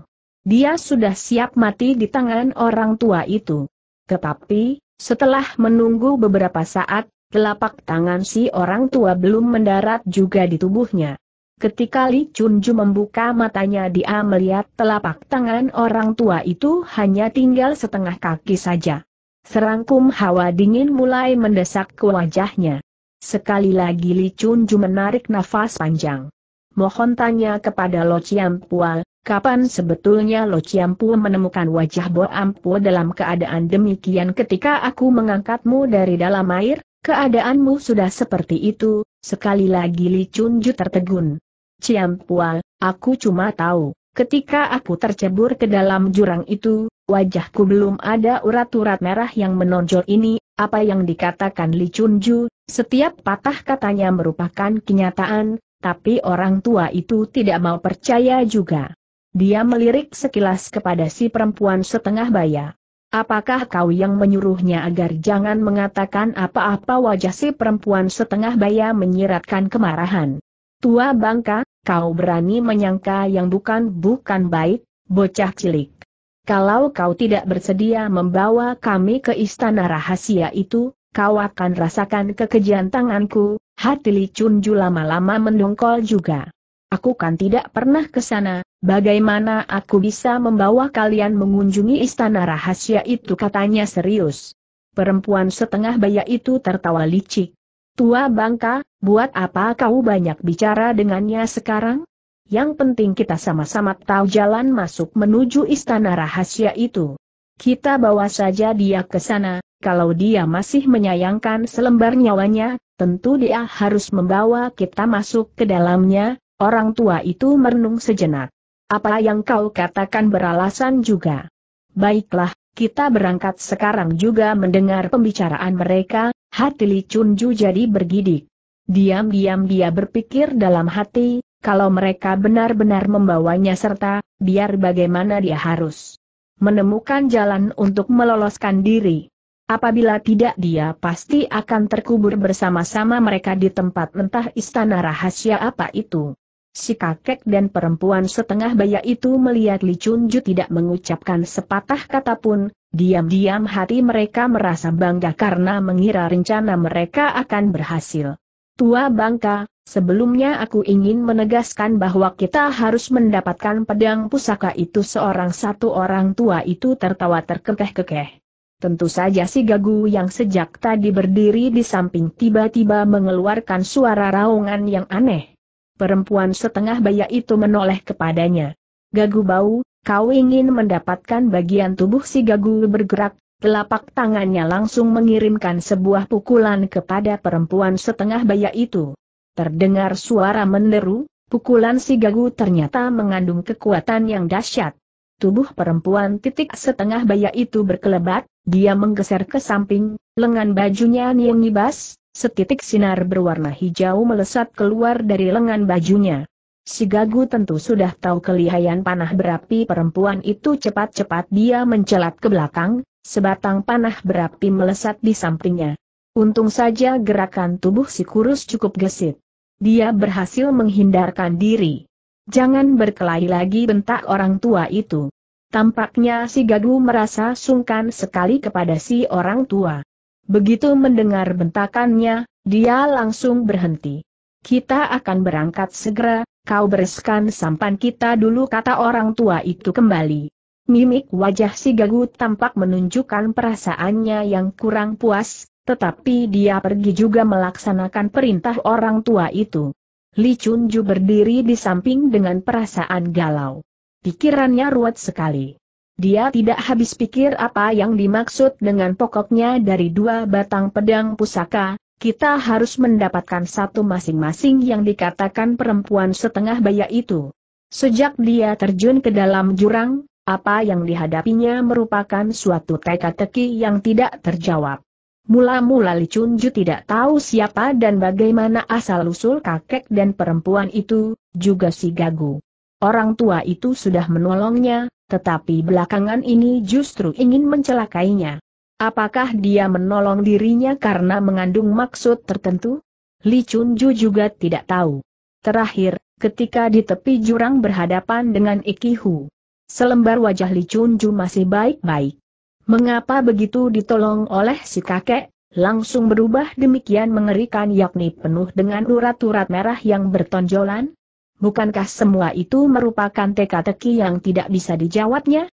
Dia sudah siap mati di tangan orang tua itu. Tetapi, setelah menunggu beberapa saat, telapak tangan si orang tua belum mendarat juga di tubuhnya. Ketika Li Chunju membuka matanya dia melihat telapak tangan orang tua itu hanya tinggal setengah kaki saja. Serangkum hawa dingin mulai mendesak ke wajahnya. Sekali lagi Li Chunju menarik nafas panjang. Mohon tanya kepada Lo Chiam Pual, Kapan sebetulnya Lo Ciampu menemukan wajah Bo ampu dalam keadaan demikian ketika aku mengangkatmu dari dalam air, keadaanmu sudah seperti itu, sekali lagi Li Chunju tertegun. Ciampual, aku cuma tahu, ketika aku tercebur ke dalam jurang itu, wajahku belum ada urat-urat merah yang menonjol ini, apa yang dikatakan Li Chunju, setiap patah katanya merupakan kenyataan, tapi orang tua itu tidak mau percaya juga. Dia melirik sekilas kepada si perempuan setengah baya. Apakah kau yang menyuruhnya agar jangan mengatakan apa-apa wajah si perempuan setengah baya menyiratkan kemarahan. Tua bangka, kau berani menyangka yang bukan-bukan baik, bocah cilik. Kalau kau tidak bersedia membawa kami ke istana rahasia itu, kau akan rasakan kekejian tanganku, hati licun lama-lama mendongkol juga. Aku kan tidak pernah ke sana, bagaimana aku bisa membawa kalian mengunjungi istana rahasia itu katanya serius. Perempuan setengah baya itu tertawa licik. Tua bangka, buat apa kau banyak bicara dengannya sekarang? Yang penting kita sama-sama tahu jalan masuk menuju istana rahasia itu. Kita bawa saja dia ke sana, kalau dia masih menyayangkan selembar nyawanya, tentu dia harus membawa kita masuk ke dalamnya, Orang tua itu merenung sejenak. Apa yang kau katakan beralasan juga. Baiklah, kita berangkat sekarang juga mendengar pembicaraan mereka, hati Li Chunju jadi bergidik. Diam-diam dia berpikir dalam hati, kalau mereka benar-benar membawanya serta, biar bagaimana dia harus menemukan jalan untuk meloloskan diri. Apabila tidak dia pasti akan terkubur bersama-sama mereka di tempat mentah istana rahasia apa itu. Si kakek dan perempuan setengah baya itu melihat Li Chunju tidak mengucapkan sepatah kata pun, diam-diam hati mereka merasa bangga karena mengira rencana mereka akan berhasil. Tua bangka, sebelumnya aku ingin menegaskan bahwa kita harus mendapatkan pedang pusaka itu seorang satu orang tua itu tertawa terkekeh-kekeh. Tentu saja si gagu yang sejak tadi berdiri di samping tiba-tiba mengeluarkan suara raungan yang aneh perempuan setengah baya itu menoleh kepadanya. Gagu bau, kau ingin mendapatkan bagian tubuh si gagu bergerak, telapak tangannya langsung mengirimkan sebuah pukulan kepada perempuan setengah baya itu. Terdengar suara menderu, pukulan si gagu ternyata mengandung kekuatan yang dahsyat. Tubuh perempuan titik setengah baya itu berkelebat, dia menggeser ke samping, lengan bajunya nyengibas, Setitik sinar berwarna hijau melesat keluar dari lengan bajunya. Si Gagu tentu sudah tahu kelihayan panah berapi perempuan itu cepat-cepat dia mencelat ke belakang, sebatang panah berapi melesat di sampingnya. Untung saja gerakan tubuh si kurus cukup gesit. Dia berhasil menghindarkan diri. Jangan berkelahi lagi bentak orang tua itu. Tampaknya si Gagu merasa sungkan sekali kepada si orang tua. Begitu mendengar bentakannya, dia langsung berhenti. Kita akan berangkat segera, kau bereskan sampan kita dulu kata orang tua itu kembali. Mimik wajah si Gagu tampak menunjukkan perasaannya yang kurang puas, tetapi dia pergi juga melaksanakan perintah orang tua itu. Li Chunju berdiri di samping dengan perasaan galau. Pikirannya ruwet sekali. Dia tidak habis pikir apa yang dimaksud dengan pokoknya dari dua batang pedang pusaka, kita harus mendapatkan satu masing-masing yang dikatakan perempuan setengah baya itu. Sejak dia terjun ke dalam jurang, apa yang dihadapinya merupakan suatu teka-teki yang tidak terjawab. Mula-mula Li Chunju tidak tahu siapa dan bagaimana asal-usul kakek dan perempuan itu, juga si Gagu. Orang tua itu sudah menolongnya, tetapi belakangan ini justru ingin mencelakainya. Apakah dia menolong dirinya karena mengandung maksud tertentu? Li Chunju juga tidak tahu. Terakhir, ketika di tepi jurang berhadapan dengan Ikihu, selembar wajah Li Chunju masih baik-baik. Mengapa begitu ditolong oleh si kakek? Langsung berubah demikian mengerikan yakni penuh dengan urat-urat merah yang bertonjolan? bukankah semua itu merupakan teka-teki yang tidak bisa dijawabnya?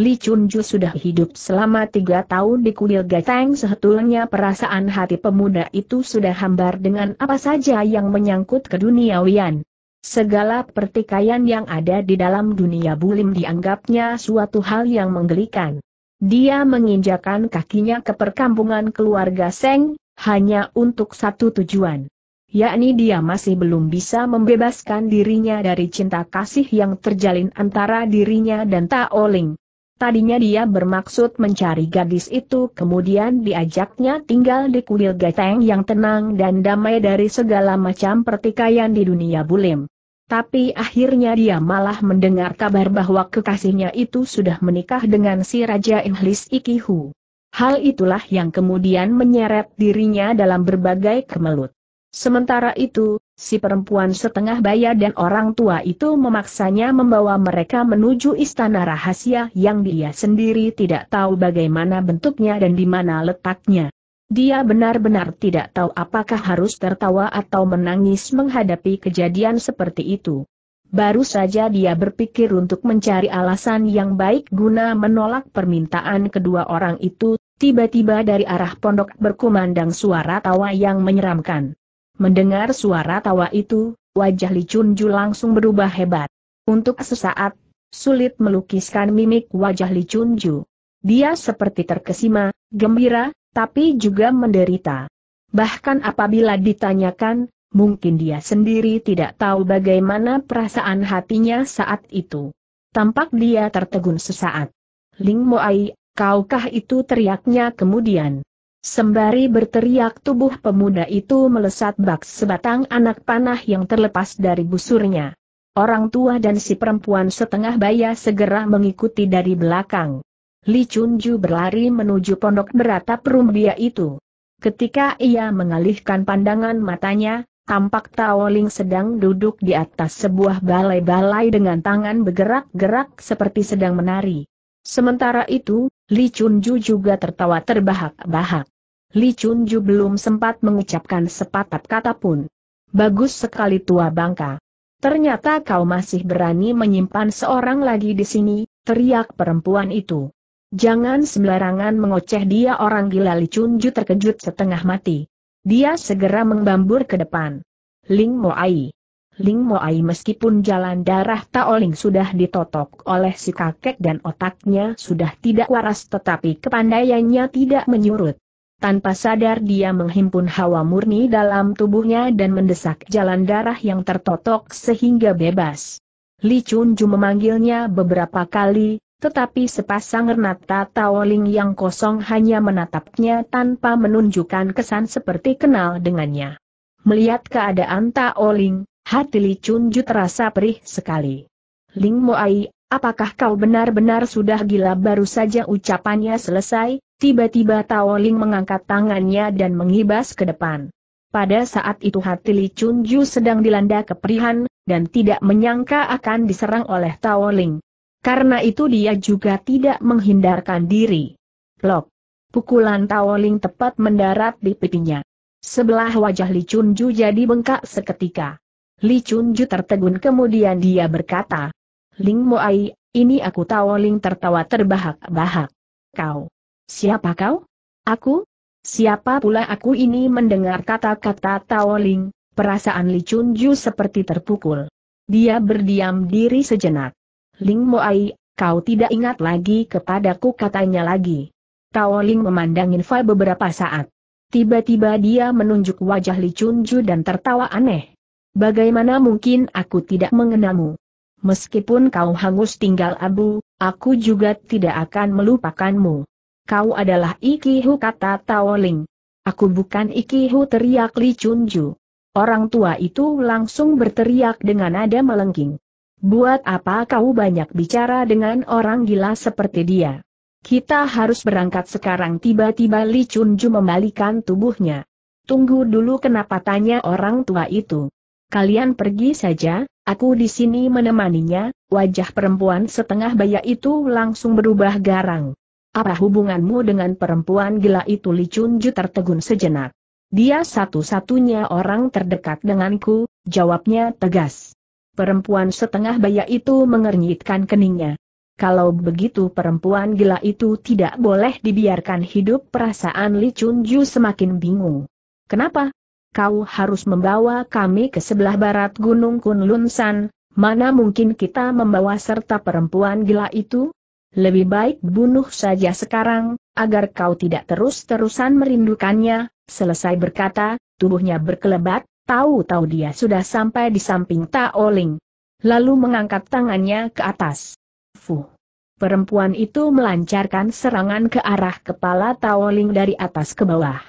Li Chunju sudah hidup selama tiga tahun di kuil Gateng sebetulnya perasaan hati pemuda itu sudah hambar dengan apa saja yang menyangkut ke dunia Wian. Segala pertikaian yang ada di dalam dunia bulim dianggapnya suatu hal yang menggelikan. Dia menginjakan kakinya ke perkampungan keluarga Seng, hanya untuk satu tujuan yakni dia masih belum bisa membebaskan dirinya dari cinta kasih yang terjalin antara dirinya dan Taoling. Tadinya dia bermaksud mencari gadis itu kemudian diajaknya tinggal di kuil Gateng yang tenang dan damai dari segala macam pertikaian di dunia bulim. Tapi akhirnya dia malah mendengar kabar bahwa kekasihnya itu sudah menikah dengan si Raja Inglis Ikihu. Hal itulah yang kemudian menyeret dirinya dalam berbagai kemelut. Sementara itu, si perempuan setengah baya dan orang tua itu memaksanya membawa mereka menuju istana rahasia yang dia sendiri tidak tahu bagaimana bentuknya dan di mana letaknya. Dia benar-benar tidak tahu apakah harus tertawa atau menangis menghadapi kejadian seperti itu. Baru saja dia berpikir untuk mencari alasan yang baik guna menolak permintaan kedua orang itu, tiba-tiba dari arah pondok berkumandang suara tawa yang menyeramkan. Mendengar suara tawa itu, wajah Li Chunju langsung berubah hebat. Untuk sesaat, sulit melukiskan mimik wajah Li Chunju. Dia seperti terkesima, gembira, tapi juga menderita. Bahkan apabila ditanyakan, mungkin dia sendiri tidak tahu bagaimana perasaan hatinya saat itu. Tampak dia tertegun sesaat. Ling Moai, kaukah itu teriaknya kemudian. Sembari berteriak tubuh pemuda itu melesat bak sebatang anak panah yang terlepas dari busurnya. Orang tua dan si perempuan setengah baya segera mengikuti dari belakang. Li Chunju berlari menuju pondok beratap rumbia itu. Ketika ia mengalihkan pandangan matanya, tampak Taoling sedang duduk di atas sebuah balai-balai dengan tangan bergerak-gerak seperti sedang menari. Sementara itu, Li Chunju juga tertawa terbahak-bahak. Li Chunju belum sempat mengucapkan sepatah kata pun. Bagus sekali tua bangka. Ternyata kau masih berani menyimpan seorang lagi di sini, teriak perempuan itu. Jangan sembarangan mengoceh dia orang gila Li Chunju terkejut setengah mati. Dia segera membambur ke depan. Ling Moai. Ling Moai meskipun jalan darah Taoling sudah ditotok oleh si kakek dan otaknya sudah tidak waras tetapi kepandaiannya tidak menyurut. Tanpa sadar dia menghimpun hawa murni dalam tubuhnya dan mendesak jalan darah yang tertotok sehingga bebas. Li Chunju memanggilnya beberapa kali, tetapi sepasang Renata Taoling yang kosong hanya menatapnya tanpa menunjukkan kesan seperti kenal dengannya. Melihat keadaan Taoling, hati Li Chunju terasa perih sekali. Ling Moai, apakah kau benar-benar sudah gila baru saja ucapannya selesai, Tiba-tiba Taoling mengangkat tangannya dan mengibas ke depan. Pada saat itu hati Li Chunju sedang dilanda keperihan, dan tidak menyangka akan diserang oleh Taoling. Karena itu dia juga tidak menghindarkan diri. Plok. Pukulan Taoling tepat mendarat di pipinya. Sebelah wajah Li Chunju jadi bengkak seketika. Li Chunju tertegun kemudian dia berkata, Ling Moai, ini aku Taoling tertawa terbahak-bahak. Kau Siapa kau? Aku? Siapa pula aku ini mendengar kata-kata Taoling, perasaan Li Chunju seperti terpukul. Dia berdiam diri sejenak. Ling Moai, kau tidak ingat lagi kepadaku katanya lagi. Taoling memandang Infa beberapa saat. Tiba-tiba dia menunjuk wajah Li Chunju dan tertawa aneh. Bagaimana mungkin aku tidak mengenalmu? Meskipun kau hangus tinggal abu, aku juga tidak akan melupakanmu kau adalah Ikihu kata Taoling. Aku bukan Ikihu teriak Li Chunju. Orang tua itu langsung berteriak dengan nada melengking. Buat apa kau banyak bicara dengan orang gila seperti dia? Kita harus berangkat sekarang tiba-tiba Li Chunju membalikan tubuhnya. Tunggu dulu kenapa tanya orang tua itu. Kalian pergi saja, aku di sini menemaninya, wajah perempuan setengah baya itu langsung berubah garang. Apa hubunganmu dengan perempuan gila itu Li Chunju tertegun sejenak. Dia satu-satunya orang terdekat denganku, jawabnya tegas. Perempuan setengah baya itu mengernyitkan keningnya. Kalau begitu perempuan gila itu tidak boleh dibiarkan hidup perasaan Li Chunju semakin bingung. Kenapa? Kau harus membawa kami ke sebelah barat Gunung Kunlunsan, mana mungkin kita membawa serta perempuan gila itu? lebih baik bunuh saja sekarang, agar kau tidak terus-terusan merindukannya, selesai berkata, tubuhnya berkelebat, tahu-tahu dia sudah sampai di samping Taoling. Lalu mengangkat tangannya ke atas. Fuh. Perempuan itu melancarkan serangan ke arah kepala Taoling dari atas ke bawah.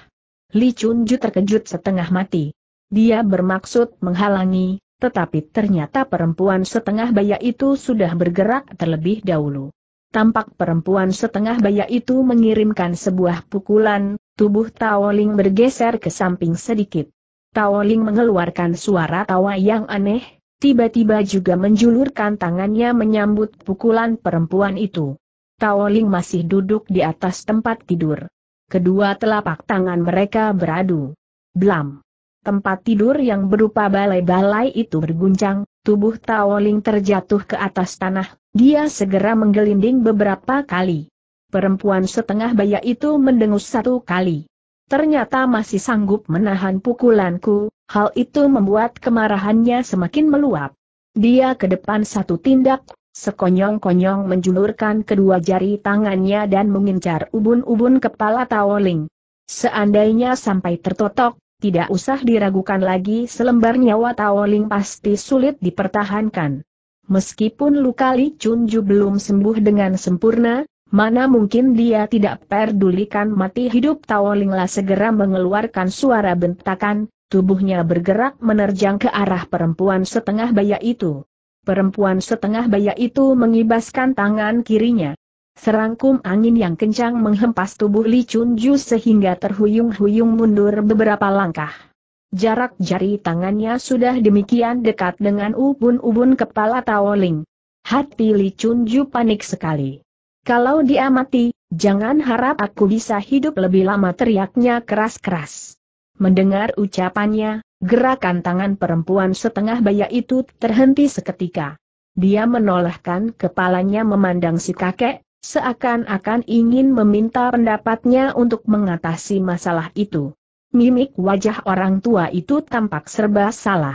Li Chunju terkejut setengah mati. Dia bermaksud menghalangi, tetapi ternyata perempuan setengah baya itu sudah bergerak terlebih dahulu. Tampak perempuan setengah baya itu mengirimkan sebuah pukulan, tubuh Taoling bergeser ke samping sedikit. Taoling mengeluarkan suara tawa yang aneh, tiba-tiba juga menjulurkan tangannya menyambut pukulan perempuan itu. Taoling masih duduk di atas tempat tidur. Kedua telapak tangan mereka beradu. Blam. Tempat tidur yang berupa balai-balai itu berguncang, tubuh Taoling terjatuh ke atas tanah, dia segera menggelinding beberapa kali. Perempuan setengah baya itu mendengus satu kali. Ternyata masih sanggup menahan pukulanku, hal itu membuat kemarahannya semakin meluap. Dia ke depan satu tindak, sekonyong-konyong menjulurkan kedua jari tangannya dan mengincar ubun-ubun kepala Taoling. Seandainya sampai tertotok, tidak usah diragukan lagi selembar nyawa Taoling pasti sulit dipertahankan meskipun luka Li Chunju belum sembuh dengan sempurna, mana mungkin dia tidak pedulikan mati hidup Tao Lingla segera mengeluarkan suara bentakan, tubuhnya bergerak menerjang ke arah perempuan setengah baya itu. Perempuan setengah baya itu mengibaskan tangan kirinya. Serangkum angin yang kencang menghempas tubuh Li Chunju sehingga terhuyung-huyung mundur beberapa langkah. Jarak jari tangannya sudah demikian dekat dengan ubun-ubun kepala Taoling. Hati Li Chunju panik sekali. Kalau dia mati, jangan harap aku bisa hidup lebih lama teriaknya keras-keras. Mendengar ucapannya, gerakan tangan perempuan setengah baya itu terhenti seketika. Dia menolehkan kepalanya memandang si kakek, seakan-akan ingin meminta pendapatnya untuk mengatasi masalah itu mimik wajah orang tua itu tampak serba salah.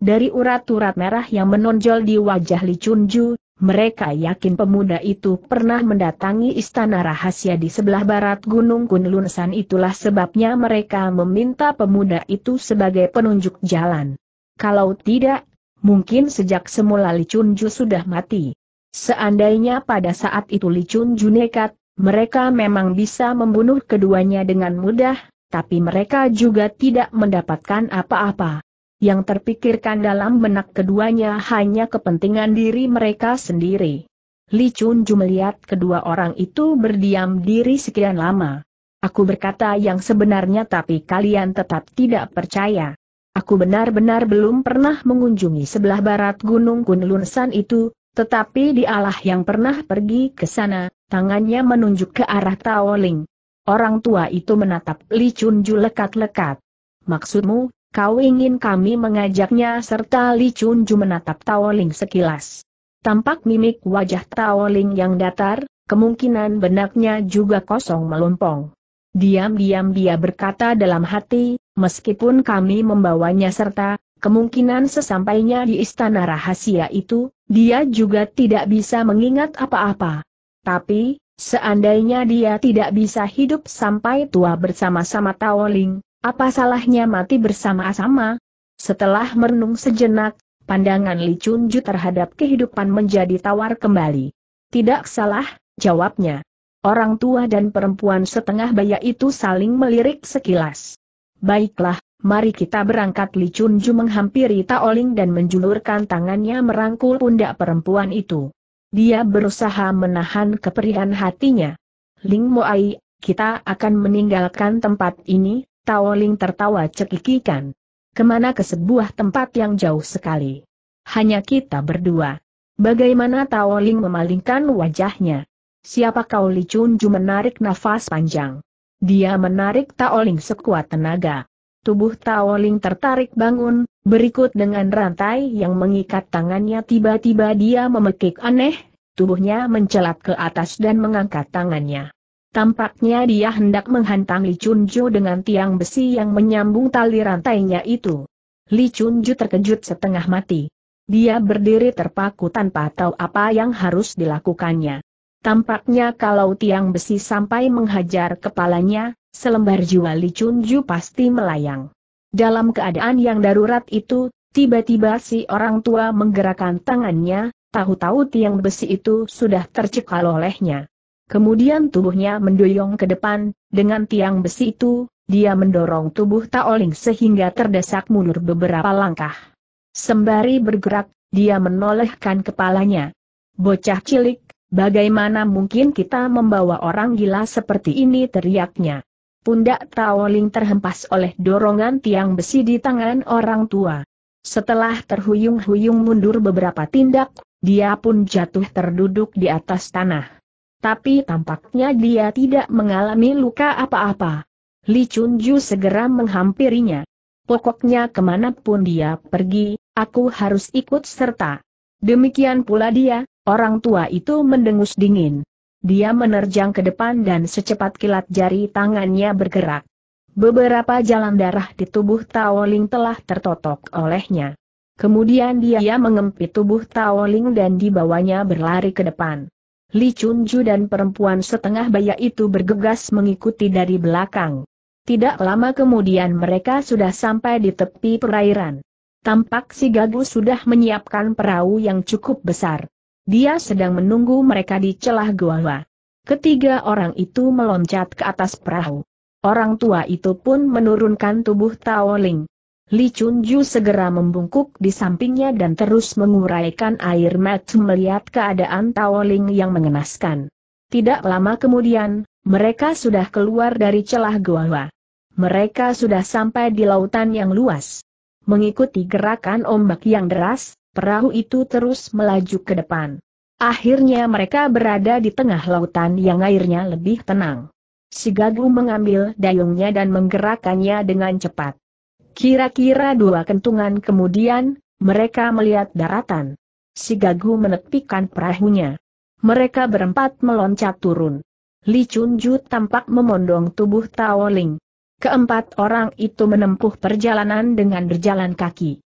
Dari urat-urat merah yang menonjol di wajah Li Chunju, mereka yakin pemuda itu pernah mendatangi istana rahasia di sebelah barat Gunung Kunlunsan itulah sebabnya mereka meminta pemuda itu sebagai penunjuk jalan. Kalau tidak, mungkin sejak semula Li Chunju sudah mati. Seandainya pada saat itu Li Chunju nekat, mereka memang bisa membunuh keduanya dengan mudah, tapi mereka juga tidak mendapatkan apa-apa. Yang terpikirkan dalam benak keduanya hanya kepentingan diri mereka sendiri. Li Chunju melihat kedua orang itu berdiam diri sekian lama. Aku berkata yang sebenarnya tapi kalian tetap tidak percaya. Aku benar-benar belum pernah mengunjungi sebelah barat Gunung Kunlunsan itu, tetapi dialah yang pernah pergi ke sana, tangannya menunjuk ke arah Taoling. Orang tua itu menatap Li Chunju lekat-lekat. Maksudmu, kau ingin kami mengajaknya serta Li Chunju menatap Taoling sekilas. Tampak mimik wajah Taoling yang datar, kemungkinan benaknya juga kosong melompong. Diam-diam dia berkata dalam hati, meskipun kami membawanya serta, kemungkinan sesampainya di istana rahasia itu, dia juga tidak bisa mengingat apa-apa. Tapi, Seandainya dia tidak bisa hidup sampai tua bersama-sama Taoling, apa salahnya mati bersama-sama? Setelah merenung sejenak, pandangan Li Chunju terhadap kehidupan menjadi tawar kembali. Tidak salah, jawabnya. Orang tua dan perempuan setengah baya itu saling melirik sekilas. Baiklah, mari kita berangkat Li Chunju menghampiri Taoling dan menjulurkan tangannya merangkul pundak perempuan itu. Dia berusaha menahan keperihan hatinya. Ling Moai, kita akan meninggalkan tempat ini, Tao Ling tertawa cekikikan. Kemana ke sebuah tempat yang jauh sekali. Hanya kita berdua. Bagaimana Tao Ling memalingkan wajahnya? Siapa kau Li Chun Ju menarik nafas panjang. Dia menarik Tao Ling sekuat tenaga. Tubuh Taoling tertarik bangun, berikut dengan rantai yang mengikat tangannya tiba-tiba dia memekik aneh, tubuhnya mencelat ke atas dan mengangkat tangannya. Tampaknya dia hendak menghantam Li Chunjo dengan tiang besi yang menyambung tali rantainya itu. Li Chunjo terkejut setengah mati. Dia berdiri terpaku tanpa tahu apa yang harus dilakukannya. Tampaknya kalau tiang besi sampai menghajar kepalanya, selembar jiwa Li Chunju pasti melayang. Dalam keadaan yang darurat itu, tiba-tiba si orang tua menggerakkan tangannya, tahu-tahu tiang besi itu sudah tercekal olehnya. Kemudian tubuhnya mendoyong ke depan, dengan tiang besi itu, dia mendorong tubuh Taoling sehingga terdesak mundur beberapa langkah. Sembari bergerak, dia menolehkan kepalanya. Bocah cilik, bagaimana mungkin kita membawa orang gila seperti ini teriaknya. Pundak Taoling terhempas oleh dorongan tiang besi di tangan orang tua. Setelah terhuyung-huyung mundur beberapa tindak, dia pun jatuh terduduk di atas tanah. Tapi tampaknya dia tidak mengalami luka apa-apa. Li Chunju segera menghampirinya. Pokoknya kemanapun dia pergi, aku harus ikut serta. Demikian pula dia, orang tua itu mendengus dingin. Dia menerjang ke depan dan secepat kilat jari tangannya bergerak. Beberapa jalan darah di tubuh Taoling telah tertotok olehnya. Kemudian dia mengempit tubuh Taoling dan dibawanya berlari ke depan. Li Chunju dan perempuan setengah baya itu bergegas mengikuti dari belakang. Tidak lama kemudian mereka sudah sampai di tepi perairan. Tampak si Gagu sudah menyiapkan perahu yang cukup besar. Dia sedang menunggu mereka di celah gua. Ketiga orang itu meloncat ke atas perahu. Orang tua itu pun menurunkan tubuh Taoling. Li Chunju segera membungkuk di sampingnya dan terus menguraikan air mata melihat keadaan Taoling yang mengenaskan. Tidak lama kemudian, mereka sudah keluar dari celah gua. Mereka sudah sampai di lautan yang luas. Mengikuti gerakan ombak yang deras, perahu itu terus melaju ke depan. Akhirnya mereka berada di tengah lautan yang airnya lebih tenang. Si Gagu mengambil dayungnya dan menggerakkannya dengan cepat. Kira-kira dua kentungan kemudian, mereka melihat daratan. Si Gagu menepikan perahunya. Mereka berempat meloncat turun. Li Chunju tampak memondong tubuh Tao Ling. Keempat orang itu menempuh perjalanan dengan berjalan kaki.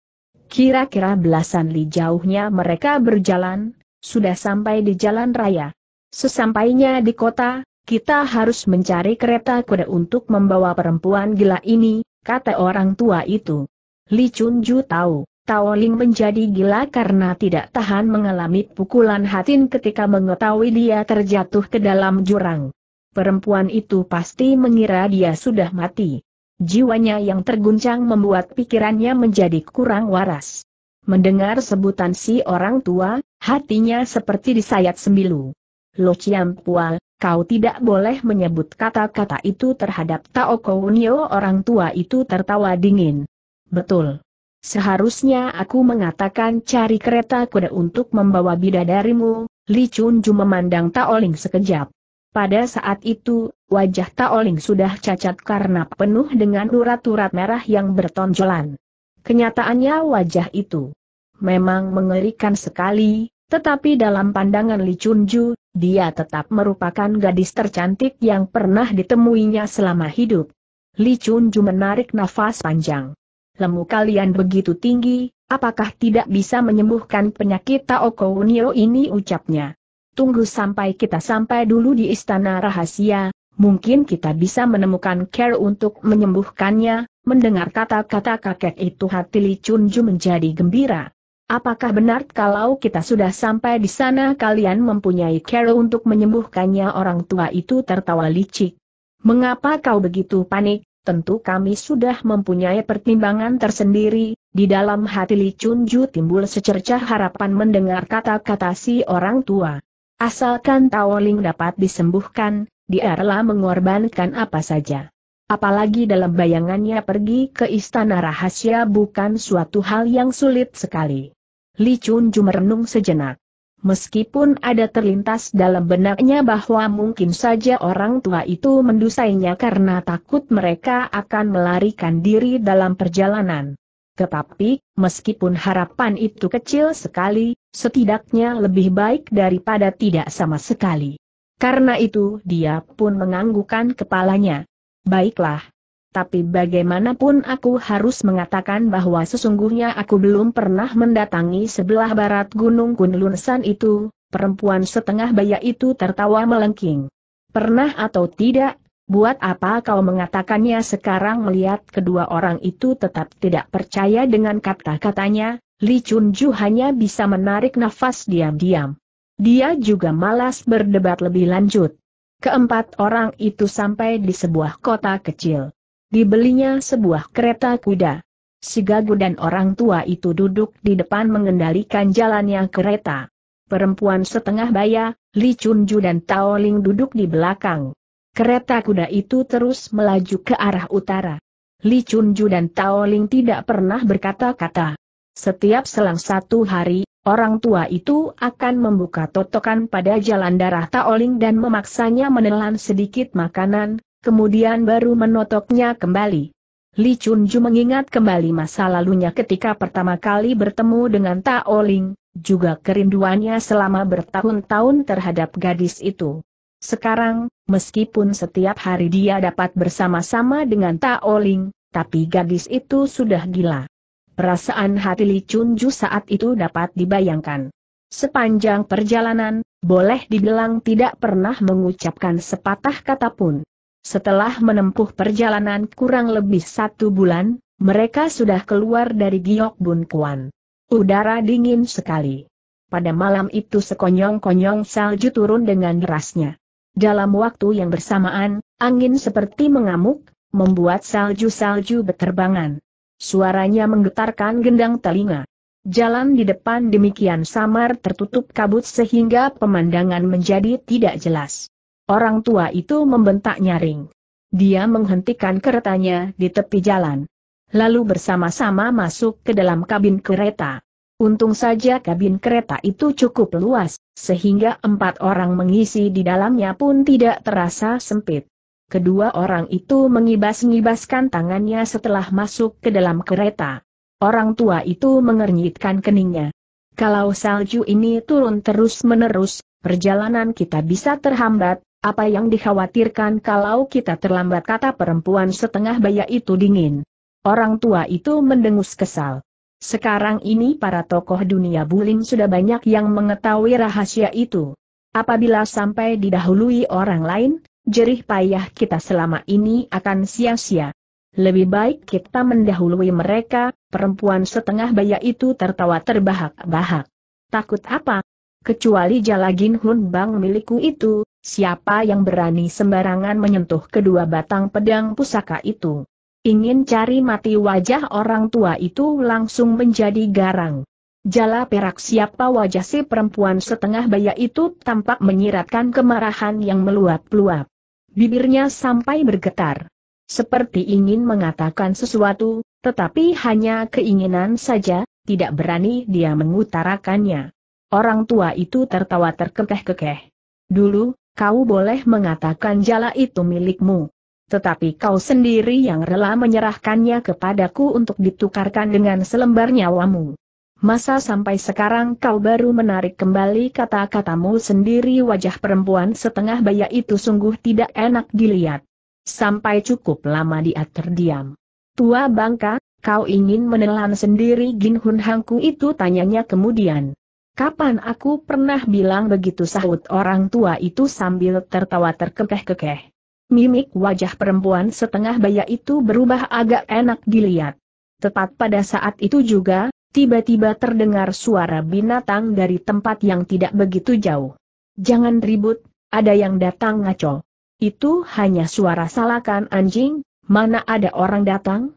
Kira-kira belasan li jauhnya mereka berjalan, sudah sampai di jalan raya. Sesampainya di kota, kita harus mencari kereta kuda untuk membawa perempuan gila ini, kata orang tua itu. Li Chunju tahu, Tao Ling menjadi gila karena tidak tahan mengalami pukulan hatin ketika mengetahui dia terjatuh ke dalam jurang. Perempuan itu pasti mengira dia sudah mati. Jiwanya yang terguncang membuat pikirannya menjadi kurang waras. Mendengar sebutan si orang tua, hatinya seperti disayat sembilu. Lo Pual, kau tidak boleh menyebut kata-kata itu terhadap Tao Kounio orang tua itu tertawa dingin. Betul. Seharusnya aku mengatakan cari kereta kuda untuk membawa bidadarimu, Li Chun Ju memandang Taoling sekejap. Pada saat itu, wajah Taoling sudah cacat karena penuh dengan urat-urat merah yang bertonjolan. Kenyataannya wajah itu memang mengerikan sekali, tetapi dalam pandangan Li Chunju, dia tetap merupakan gadis tercantik yang pernah ditemuinya selama hidup. Li Chunju menarik nafas panjang. Lemu kalian begitu tinggi, apakah tidak bisa menyembuhkan penyakit Tao Kounio ini ucapnya tunggu sampai kita sampai dulu di istana rahasia, mungkin kita bisa menemukan care untuk menyembuhkannya, mendengar kata-kata kakek itu hati Li Chunju menjadi gembira. Apakah benar kalau kita sudah sampai di sana kalian mempunyai care untuk menyembuhkannya orang tua itu tertawa licik. Mengapa kau begitu panik? Tentu kami sudah mempunyai pertimbangan tersendiri, di dalam hati Li Chunju timbul secercah harapan mendengar kata-kata si orang tua. Asalkan Taoling dapat disembuhkan, dia rela mengorbankan apa saja. Apalagi dalam bayangannya pergi ke istana rahasia bukan suatu hal yang sulit sekali. Li Chunju merenung sejenak. Meskipun ada terlintas dalam benaknya bahwa mungkin saja orang tua itu mendusainya karena takut mereka akan melarikan diri dalam perjalanan. Tetapi, meskipun harapan itu kecil sekali, setidaknya lebih baik daripada tidak sama sekali. Karena itu dia pun menganggukkan kepalanya. Baiklah. Tapi bagaimanapun aku harus mengatakan bahwa sesungguhnya aku belum pernah mendatangi sebelah barat Gunung Kunlunsan itu, perempuan setengah baya itu tertawa melengking. Pernah atau tidak, buat apa kau mengatakannya sekarang melihat kedua orang itu tetap tidak percaya dengan kata-katanya, Li Chunju hanya bisa menarik nafas diam-diam. Dia juga malas berdebat lebih lanjut. Keempat orang itu sampai di sebuah kota kecil. Dibelinya sebuah kereta kuda. Si Gagu dan orang tua itu duduk di depan mengendalikan jalannya kereta. Perempuan setengah baya, Li Chunju dan Tao Ling duduk di belakang. Kereta kuda itu terus melaju ke arah utara. Li Chunju dan Tao Ling tidak pernah berkata-kata. Setiap selang satu hari, orang tua itu akan membuka totokan pada jalan darah Taoling dan memaksanya menelan sedikit makanan, kemudian baru menotoknya kembali. Li Chunju mengingat kembali masa lalunya ketika pertama kali bertemu dengan Taoling, juga kerinduannya selama bertahun-tahun terhadap gadis itu. Sekarang, meskipun setiap hari dia dapat bersama-sama dengan Taoling, tapi gadis itu sudah gila perasaan hati Li Chunju saat itu dapat dibayangkan. Sepanjang perjalanan, boleh dibilang tidak pernah mengucapkan sepatah kata pun. Setelah menempuh perjalanan kurang lebih satu bulan, mereka sudah keluar dari Giok Bun Kuan. Udara dingin sekali. Pada malam itu sekonyong-konyong salju turun dengan derasnya. Dalam waktu yang bersamaan, angin seperti mengamuk, membuat salju-salju beterbangan. Suaranya menggetarkan gendang telinga. Jalan di depan demikian samar tertutup kabut sehingga pemandangan menjadi tidak jelas. Orang tua itu membentak nyaring. Dia menghentikan keretanya di tepi jalan. Lalu bersama-sama masuk ke dalam kabin kereta. Untung saja kabin kereta itu cukup luas, sehingga empat orang mengisi di dalamnya pun tidak terasa sempit. Kedua orang itu mengibas-ngibaskan tangannya setelah masuk ke dalam kereta. Orang tua itu mengernyitkan keningnya. Kalau salju ini turun terus-menerus, perjalanan kita bisa terhambat, apa yang dikhawatirkan kalau kita terlambat kata perempuan setengah baya itu dingin. Orang tua itu mendengus kesal. Sekarang ini para tokoh dunia buling sudah banyak yang mengetahui rahasia itu. Apabila sampai didahului orang lain, jerih payah kita selama ini akan sia-sia. Lebih baik kita mendahului mereka, perempuan setengah baya itu tertawa terbahak-bahak. Takut apa? Kecuali jalagin Hun Bang milikku itu, siapa yang berani sembarangan menyentuh kedua batang pedang pusaka itu? Ingin cari mati wajah orang tua itu langsung menjadi garang. Jala perak siapa wajah si perempuan setengah baya itu tampak menyiratkan kemarahan yang meluap-luap bibirnya sampai bergetar. Seperti ingin mengatakan sesuatu, tetapi hanya keinginan saja, tidak berani dia mengutarakannya. Orang tua itu tertawa terkekeh-kekeh. Dulu, kau boleh mengatakan jala itu milikmu. Tetapi kau sendiri yang rela menyerahkannya kepadaku untuk ditukarkan dengan selembar nyawamu. Masa sampai sekarang kau baru menarik kembali kata-katamu sendiri wajah perempuan setengah baya itu sungguh tidak enak dilihat. Sampai cukup lama dia terdiam. Tua bangka, kau ingin menelan sendiri Gin Hun Hangku itu tanyanya kemudian. Kapan aku pernah bilang begitu sahut orang tua itu sambil tertawa terkekeh-kekeh. Mimik wajah perempuan setengah baya itu berubah agak enak dilihat. Tepat pada saat itu juga, tiba-tiba terdengar suara binatang dari tempat yang tidak begitu jauh. Jangan ribut, ada yang datang ngaco. Itu hanya suara salakan anjing, mana ada orang datang?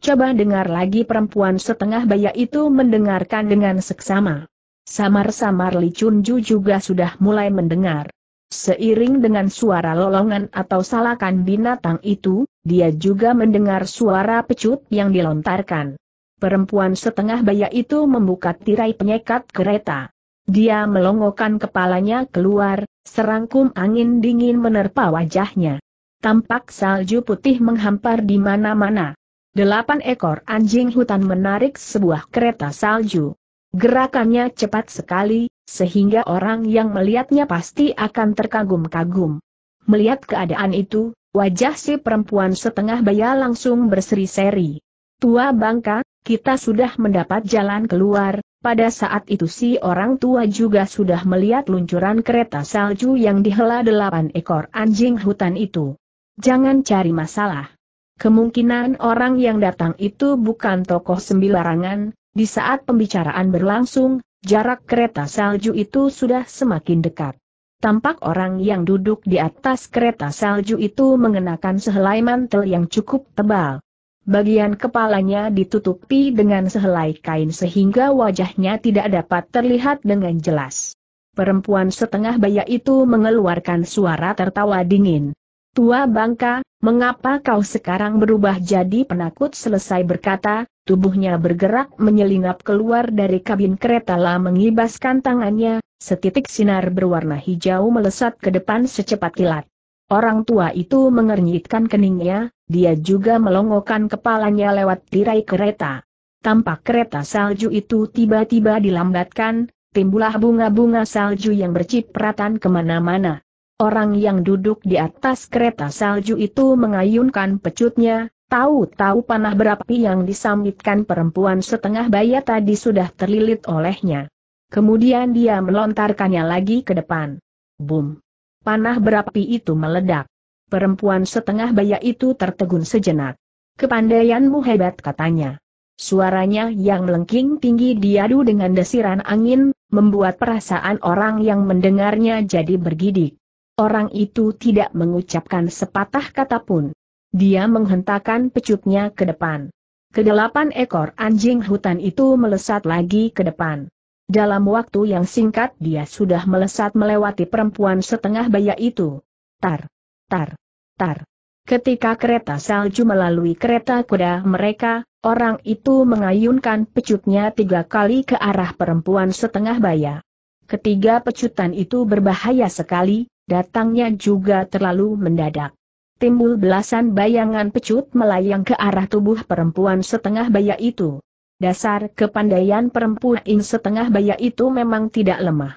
Coba dengar lagi perempuan setengah baya itu mendengarkan dengan seksama. Samar-samar Li Chunju juga sudah mulai mendengar. Seiring dengan suara lolongan atau salakan binatang itu, dia juga mendengar suara pecut yang dilontarkan. Perempuan setengah baya itu membuka tirai penyekat kereta. Dia melongokkan kepalanya keluar, serangkum angin dingin menerpa wajahnya. Tampak salju putih menghampar di mana-mana. Delapan ekor anjing hutan menarik sebuah kereta salju. Gerakannya cepat sekali, sehingga orang yang melihatnya pasti akan terkagum-kagum. Melihat keadaan itu, wajah si perempuan setengah baya langsung berseri-seri. Tua bangka, kita sudah mendapat jalan keluar, pada saat itu si orang tua juga sudah melihat luncuran kereta salju yang dihela delapan ekor anjing hutan itu. Jangan cari masalah. Kemungkinan orang yang datang itu bukan tokoh sembilarangan, di saat pembicaraan berlangsung, jarak kereta salju itu sudah semakin dekat. Tampak orang yang duduk di atas kereta salju itu mengenakan sehelai mantel yang cukup tebal bagian kepalanya ditutupi dengan sehelai kain sehingga wajahnya tidak dapat terlihat dengan jelas. Perempuan setengah baya itu mengeluarkan suara tertawa dingin. Tua bangka, mengapa kau sekarang berubah jadi penakut selesai berkata, tubuhnya bergerak menyelinap keluar dari kabin kereta lah mengibaskan tangannya, setitik sinar berwarna hijau melesat ke depan secepat kilat. Orang tua itu mengernyitkan keningnya, dia juga melongokkan kepalanya lewat tirai kereta. Tampak kereta salju itu tiba-tiba dilambatkan, timbullah bunga-bunga salju yang bercipratan kemana-mana. Orang yang duduk di atas kereta salju itu mengayunkan pecutnya, tahu-tahu panah berapi yang disambitkan perempuan setengah baya tadi sudah terlilit olehnya. Kemudian dia melontarkannya lagi ke depan. Boom. Panah berapi itu meledak. Perempuan setengah baya itu tertegun sejenak. Kepandaianmu hebat katanya. Suaranya yang melengking tinggi diadu dengan desiran angin, membuat perasaan orang yang mendengarnya jadi bergidik. Orang itu tidak mengucapkan sepatah kata pun. Dia menghentakkan pecutnya ke depan. Kedelapan ekor anjing hutan itu melesat lagi ke depan. Dalam waktu yang singkat dia sudah melesat melewati perempuan setengah baya itu. Tar! Tar, tar. Ketika kereta salju melalui kereta kuda mereka, orang itu mengayunkan pecutnya tiga kali ke arah perempuan setengah baya. Ketiga pecutan itu berbahaya sekali, datangnya juga terlalu mendadak. Timbul belasan bayangan pecut melayang ke arah tubuh perempuan setengah baya itu. Dasar kepandaian perempuan setengah baya itu memang tidak lemah.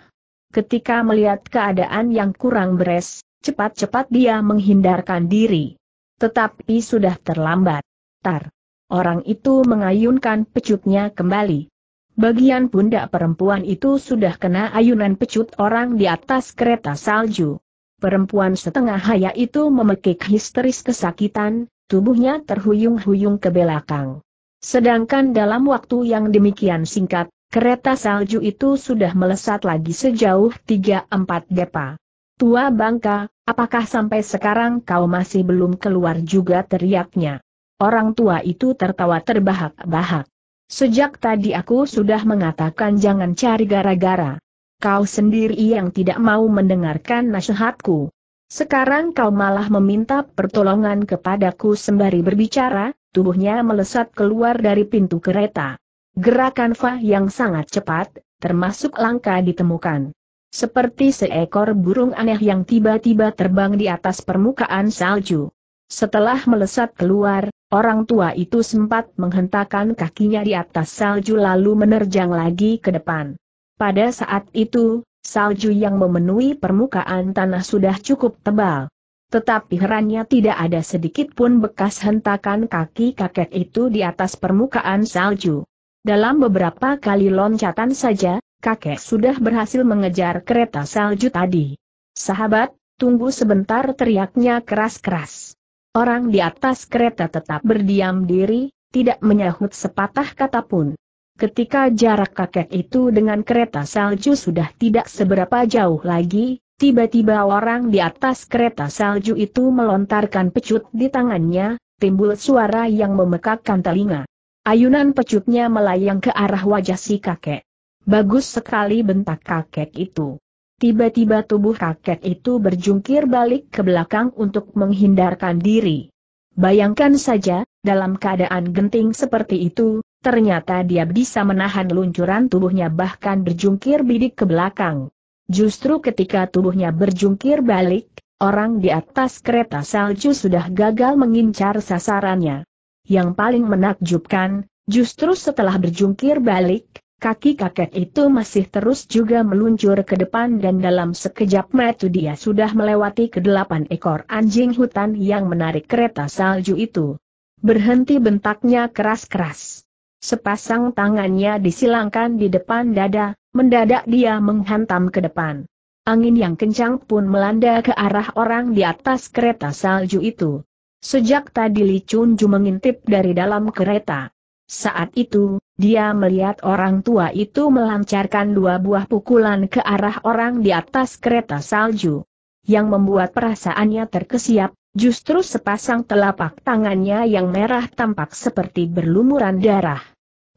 Ketika melihat keadaan yang kurang beres, cepat-cepat dia menghindarkan diri. Tetapi sudah terlambat. Tar. Orang itu mengayunkan pecutnya kembali. Bagian pundak perempuan itu sudah kena ayunan pecut orang di atas kereta salju. Perempuan setengah haya itu memekik histeris kesakitan, tubuhnya terhuyung-huyung ke belakang. Sedangkan dalam waktu yang demikian singkat, kereta salju itu sudah melesat lagi sejauh 3-4 depa. Tua bangka, apakah sampai sekarang kau masih belum keluar juga teriaknya. Orang tua itu tertawa terbahak-bahak. Sejak tadi aku sudah mengatakan jangan cari gara-gara. Kau sendiri yang tidak mau mendengarkan nasihatku. Sekarang kau malah meminta pertolongan kepadaku sembari berbicara, tubuhnya melesat keluar dari pintu kereta. Gerakan Fa yang sangat cepat, termasuk langka ditemukan. Seperti seekor burung aneh yang tiba-tiba terbang di atas permukaan salju. Setelah melesat keluar, orang tua itu sempat menghentakkan kakinya di atas salju lalu menerjang lagi ke depan. Pada saat itu, salju yang memenuhi permukaan tanah sudah cukup tebal. Tetapi herannya tidak ada sedikit pun bekas hentakan kaki kakek itu di atas permukaan salju. Dalam beberapa kali loncatan saja, kakek sudah berhasil mengejar kereta salju tadi. Sahabat, tunggu sebentar teriaknya keras-keras. Orang di atas kereta tetap berdiam diri, tidak menyahut sepatah kata pun. Ketika jarak kakek itu dengan kereta salju sudah tidak seberapa jauh lagi, tiba-tiba orang di atas kereta salju itu melontarkan pecut di tangannya, timbul suara yang memekakkan telinga. Ayunan pecutnya melayang ke arah wajah si kakek. Bagus sekali bentak kakek itu. Tiba-tiba tubuh kakek itu berjungkir balik ke belakang untuk menghindarkan diri. Bayangkan saja, dalam keadaan genting seperti itu, ternyata dia bisa menahan luncuran tubuhnya bahkan berjungkir bidik ke belakang. Justru ketika tubuhnya berjungkir balik, orang di atas kereta salju sudah gagal mengincar sasarannya. Yang paling menakjubkan, justru setelah berjungkir balik, Kaki kakek itu masih terus juga meluncur ke depan dan dalam sekejap mata dia sudah melewati kedelapan ekor anjing hutan yang menarik kereta salju itu. Berhenti bentaknya keras-keras. Sepasang tangannya disilangkan di depan dada, mendadak dia menghantam ke depan. Angin yang kencang pun melanda ke arah orang di atas kereta salju itu. Sejak tadi Li Chun Ju mengintip dari dalam kereta. Saat itu, dia melihat orang tua itu melancarkan dua buah pukulan ke arah orang di atas kereta salju. Yang membuat perasaannya terkesiap, justru sepasang telapak tangannya yang merah tampak seperti berlumuran darah.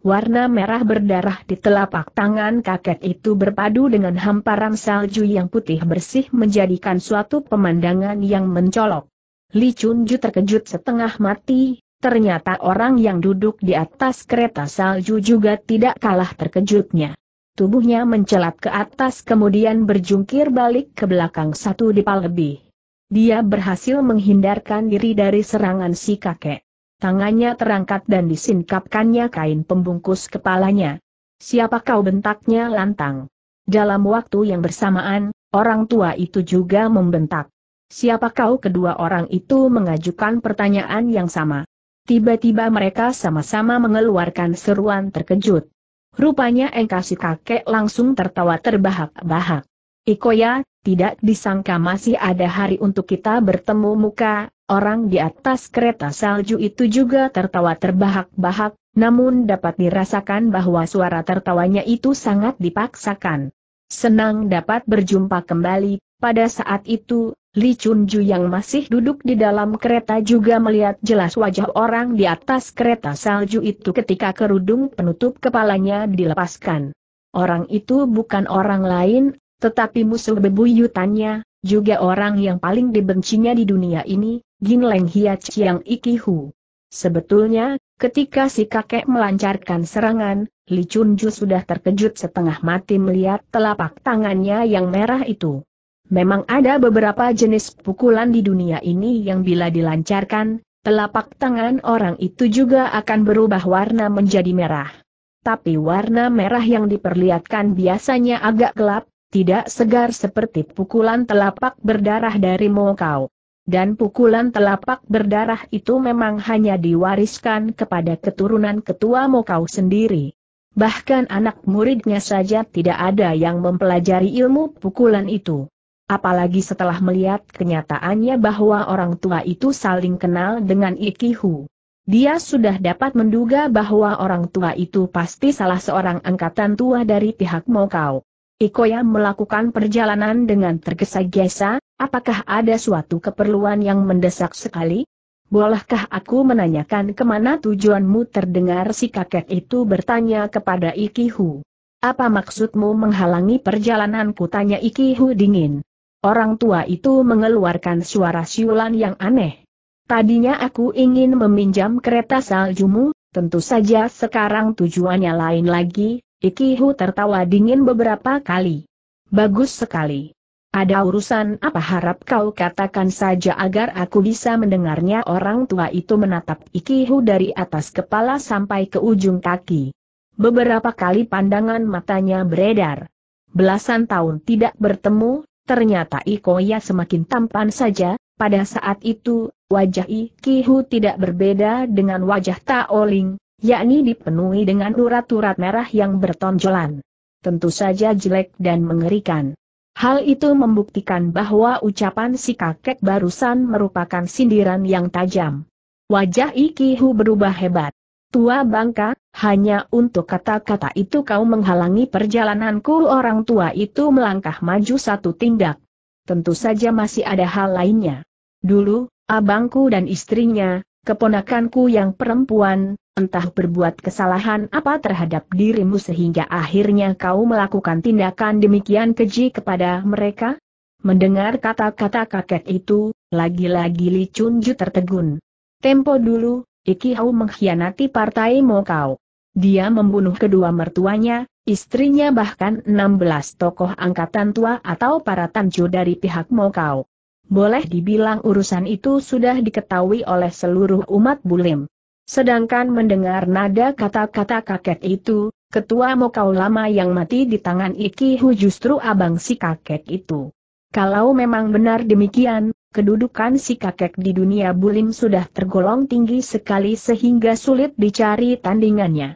Warna merah berdarah di telapak tangan kakek itu berpadu dengan hamparan salju yang putih bersih menjadikan suatu pemandangan yang mencolok. Li Chunju terkejut setengah mati, Ternyata orang yang duduk di atas kereta salju juga tidak kalah terkejutnya. Tubuhnya mencelat ke atas kemudian berjungkir balik ke belakang satu dipal lebih. Dia berhasil menghindarkan diri dari serangan si kakek. Tangannya terangkat dan disingkapkannya kain pembungkus kepalanya. Siapa kau bentaknya lantang. Dalam waktu yang bersamaan, orang tua itu juga membentak. Siapa kau kedua orang itu mengajukan pertanyaan yang sama. Tiba-tiba mereka sama-sama mengeluarkan seruan terkejut. Rupanya engkasi kakek langsung tertawa terbahak-bahak. Ikoya, tidak disangka masih ada hari untuk kita bertemu muka, orang di atas kereta salju itu juga tertawa terbahak-bahak, namun dapat dirasakan bahwa suara tertawanya itu sangat dipaksakan. Senang dapat berjumpa kembali, pada saat itu, Li Chunju yang masih duduk di dalam kereta juga melihat jelas wajah orang di atas kereta salju itu ketika kerudung penutup kepalanya dilepaskan. Orang itu bukan orang lain, tetapi musuh bebuyutannya, juga orang yang paling dibencinya di dunia ini, Gin Leng Hia Chiang Hu. Sebetulnya, ketika si kakek melancarkan serangan, Li Chunju sudah terkejut setengah mati melihat telapak tangannya yang merah itu. Memang ada beberapa jenis pukulan di dunia ini yang bila dilancarkan, telapak tangan orang itu juga akan berubah warna menjadi merah. Tapi warna merah yang diperlihatkan biasanya agak gelap, tidak segar seperti pukulan telapak berdarah dari Mokau. Dan pukulan telapak berdarah itu memang hanya diwariskan kepada keturunan ketua Mokau sendiri. Bahkan anak muridnya saja tidak ada yang mempelajari ilmu pukulan itu apalagi setelah melihat kenyataannya bahwa orang tua itu saling kenal dengan Ikihu. Dia sudah dapat menduga bahwa orang tua itu pasti salah seorang angkatan tua dari pihak Mokau. Ikoya melakukan perjalanan dengan tergesa-gesa, apakah ada suatu keperluan yang mendesak sekali? Bolehkah aku menanyakan kemana tujuanmu terdengar si kakek itu bertanya kepada Ikihu. Apa maksudmu menghalangi perjalananku tanya Ikihu dingin. Orang tua itu mengeluarkan suara siulan yang aneh. Tadinya aku ingin meminjam kereta saljumu, tentu saja sekarang tujuannya lain lagi, Ikihu tertawa dingin beberapa kali. Bagus sekali. Ada urusan apa harap kau katakan saja agar aku bisa mendengarnya orang tua itu menatap Ikihu dari atas kepala sampai ke ujung kaki. Beberapa kali pandangan matanya beredar. Belasan tahun tidak bertemu, Ternyata iko ya semakin tampan saja, pada saat itu, wajah Iki Hu tidak berbeda dengan wajah Taoling, yakni dipenuhi dengan urat-urat merah yang bertonjolan. Tentu saja jelek dan mengerikan. Hal itu membuktikan bahwa ucapan si kakek barusan merupakan sindiran yang tajam. Wajah Iki Hu berubah hebat. Tua bangka, hanya untuk kata-kata itu kau menghalangi perjalananku orang tua itu melangkah maju satu tindak. Tentu saja masih ada hal lainnya. Dulu, abangku dan istrinya, keponakanku yang perempuan, entah berbuat kesalahan apa terhadap dirimu sehingga akhirnya kau melakukan tindakan demikian keji kepada mereka? Mendengar kata-kata kakek itu, lagi-lagi Li Chunju tertegun. Tempo dulu, Iki Hau mengkhianati partai Mokau. Dia membunuh kedua mertuanya, istrinya bahkan 16 tokoh angkatan tua atau para tanju dari pihak Mokau. Boleh dibilang urusan itu sudah diketahui oleh seluruh umat Bulim. Sedangkan mendengar nada kata-kata kakek itu, ketua Mokau lama yang mati di tangan Ikihu justru abang si kakek itu. Kalau memang benar demikian, kedudukan si kakek di dunia Bulim sudah tergolong tinggi sekali sehingga sulit dicari tandingannya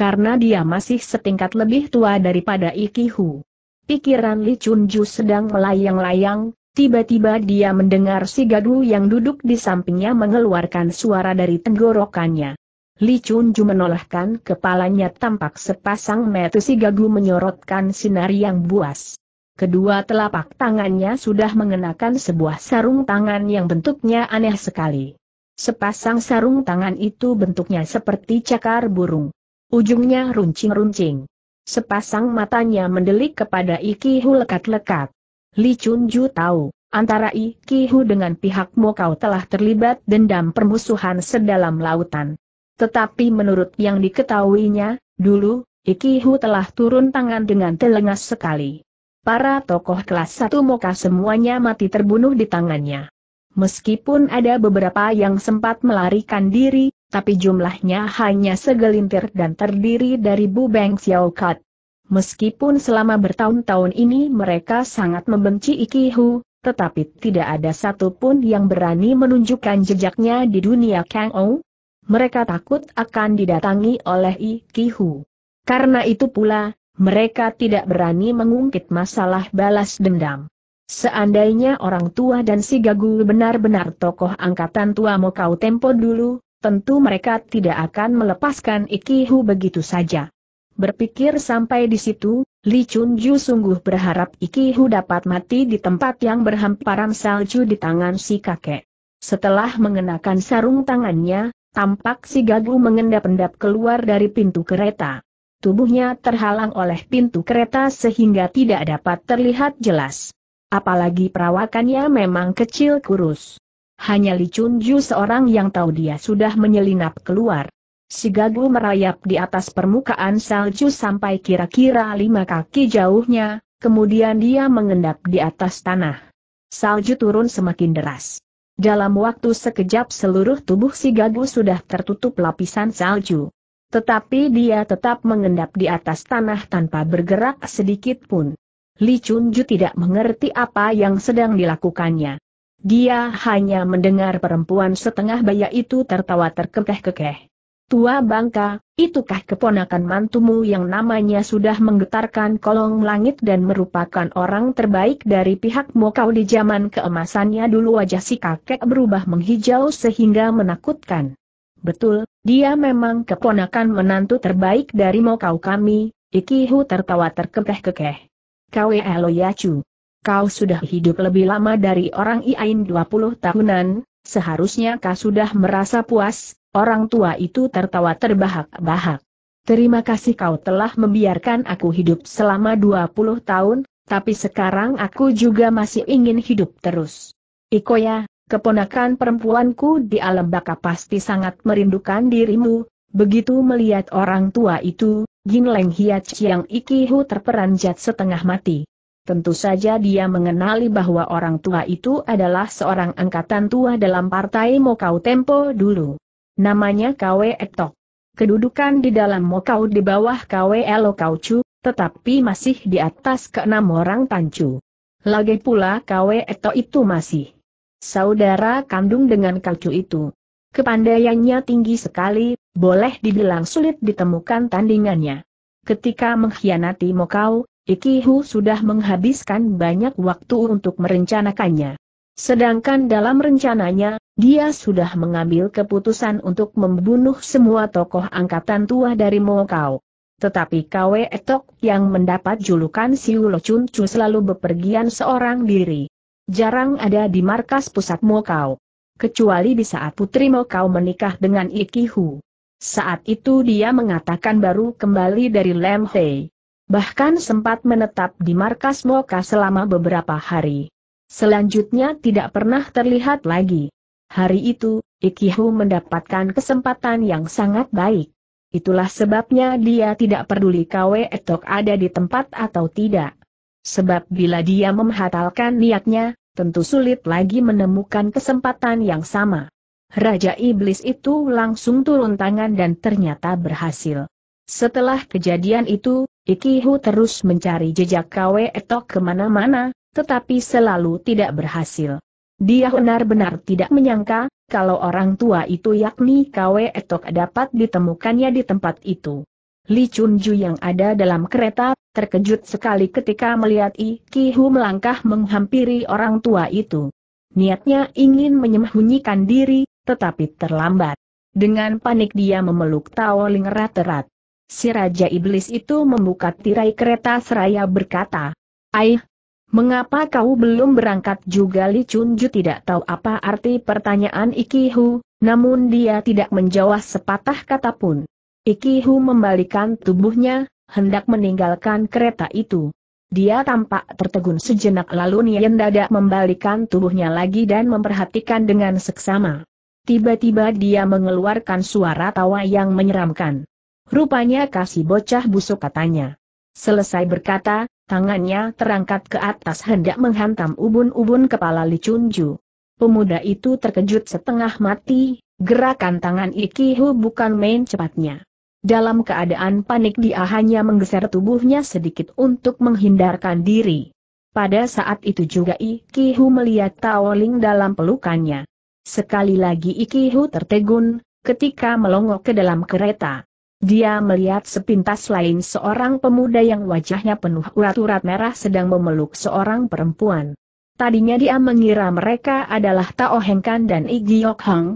karena dia masih setingkat lebih tua daripada Ikihu. Pikiran Li Chunju sedang melayang-layang, tiba-tiba dia mendengar si gadu yang duduk di sampingnya mengeluarkan suara dari tenggorokannya. Li Chunju menolehkan kepalanya tampak sepasang mata si gaduh menyorotkan sinar yang buas. Kedua telapak tangannya sudah mengenakan sebuah sarung tangan yang bentuknya aneh sekali. Sepasang sarung tangan itu bentuknya seperti cakar burung. Ujungnya runcing-runcing. Sepasang matanya mendelik kepada Iki Hu lekat-lekat. Li Chunju tahu, antara Iki Hu dengan pihak Mokau telah terlibat dendam permusuhan sedalam lautan. Tetapi menurut yang diketahuinya, dulu, Iki Hu telah turun tangan dengan telengas sekali. Para tokoh kelas satu Moka semuanya mati terbunuh di tangannya. Meskipun ada beberapa yang sempat melarikan diri, tapi jumlahnya hanya segelintir dan terdiri dari Bu Beng Xiao Kat. Meskipun selama bertahun-tahun ini mereka sangat membenci Iki Hu, tetapi tidak ada satupun yang berani menunjukkan jejaknya di dunia Kang Ou. Mereka takut akan didatangi oleh Iki Hu. Karena itu pula, mereka tidak berani mengungkit masalah balas dendam. Seandainya orang tua dan si gagu benar-benar tokoh angkatan tua Mokau Tempo dulu, tentu mereka tidak akan melepaskan Ikihu begitu saja. Berpikir sampai di situ, Li Chunju sungguh berharap Ikihu dapat mati di tempat yang berhamparan salju di tangan si kakek. Setelah mengenakan sarung tangannya, tampak si gagu mengendap-endap keluar dari pintu kereta. Tubuhnya terhalang oleh pintu kereta sehingga tidak dapat terlihat jelas. Apalagi perawakannya memang kecil kurus. Hanya Li Chunju seorang yang tahu dia sudah menyelinap keluar. Si gagu merayap di atas permukaan salju sampai kira-kira lima kaki jauhnya, kemudian dia mengendap di atas tanah. Salju turun semakin deras. Dalam waktu sekejap seluruh tubuh si gagu sudah tertutup lapisan salju. Tetapi dia tetap mengendap di atas tanah tanpa bergerak sedikit pun. Li Chunju tidak mengerti apa yang sedang dilakukannya. Dia hanya mendengar perempuan setengah baya itu tertawa terkekeh-kekeh. Tua bangka, itukah keponakan mantumu yang namanya sudah menggetarkan kolong langit dan merupakan orang terbaik dari pihakmu kau di zaman keemasannya dulu wajah si kakek berubah menghijau sehingga menakutkan. Betul, dia memang keponakan menantu terbaik dari mokau kami, Ikihu tertawa terkekeh-kekeh. Kau eloyacu kau sudah hidup lebih lama dari orang Iain 20 tahunan, seharusnya kau sudah merasa puas, orang tua itu tertawa terbahak-bahak. Terima kasih kau telah membiarkan aku hidup selama 20 tahun, tapi sekarang aku juga masih ingin hidup terus. Ikoya, keponakan perempuanku di alam baka pasti sangat merindukan dirimu, begitu melihat orang tua itu, Gin Leng Hiat Chiang Hu terperanjat setengah mati. Tentu saja dia mengenali bahwa orang tua itu adalah seorang angkatan tua dalam partai Mokau Tempo dulu. Namanya KW Etok. Kedudukan di dalam Mokau di bawah KW Elo Kaucu, tetapi masih di atas keenam orang Tancu. Lagi pula KW Etok itu masih saudara kandung dengan Kauchu itu. Kepandaiannya tinggi sekali, boleh dibilang sulit ditemukan tandingannya. Ketika mengkhianati Mokau, Ikihu sudah menghabiskan banyak waktu untuk merencanakannya. Sedangkan dalam rencananya, dia sudah mengambil keputusan untuk membunuh semua tokoh angkatan tua dari Mokau. Tetapi Kwe Etok yang mendapat julukan Siu Lo Chun Chu selalu bepergian seorang diri. Jarang ada di markas pusat Mokau. Kecuali di saat Putri Mokau menikah dengan Ikihu. Saat itu dia mengatakan baru kembali dari Lam bahkan sempat menetap di markas Moka selama beberapa hari. Selanjutnya tidak pernah terlihat lagi. Hari itu, Ikihu mendapatkan kesempatan yang sangat baik. Itulah sebabnya dia tidak peduli Kwe Etok ada di tempat atau tidak. Sebab bila dia membatalkan niatnya, tentu sulit lagi menemukan kesempatan yang sama. Raja Iblis itu langsung turun tangan dan ternyata berhasil. Setelah kejadian itu, Ikihu terus mencari jejak Kwe Etok kemana-mana, tetapi selalu tidak berhasil. Dia benar-benar tidak menyangka, kalau orang tua itu yakni Kwe Etok dapat ditemukannya di tempat itu. Li Chunju yang ada dalam kereta, terkejut sekali ketika melihat Ikihu melangkah menghampiri orang tua itu. Niatnya ingin menyembunyikan diri, tetapi terlambat. Dengan panik dia memeluk Tao Ling erat-erat. Si Raja Iblis itu membuka tirai kereta seraya berkata, Aih, mengapa kau belum berangkat juga Li Chunju tidak tahu apa arti pertanyaan Iki Hu, namun dia tidak menjawab sepatah kata pun. Iki Hu membalikan tubuhnya, hendak meninggalkan kereta itu. Dia tampak tertegun sejenak lalu nian Dada membalikan tubuhnya lagi dan memperhatikan dengan seksama. Tiba-tiba dia mengeluarkan suara tawa yang menyeramkan. Rupanya kasih bocah busuk katanya. Selesai berkata, tangannya terangkat ke atas hendak menghantam ubun-ubun kepala Li Chunju. Pemuda itu terkejut setengah mati, gerakan tangan Iki Hu bukan main cepatnya. Dalam keadaan panik dia hanya menggeser tubuhnya sedikit untuk menghindarkan diri. Pada saat itu juga Iki Hu melihat Taoling dalam pelukannya. Sekali lagi Iki Hu tertegun, ketika melongok ke dalam kereta. Dia melihat sepintas lain seorang pemuda yang wajahnya penuh urat-urat merah sedang memeluk seorang perempuan. Tadinya dia mengira mereka adalah Tao Hengkan dan Igiok Hang.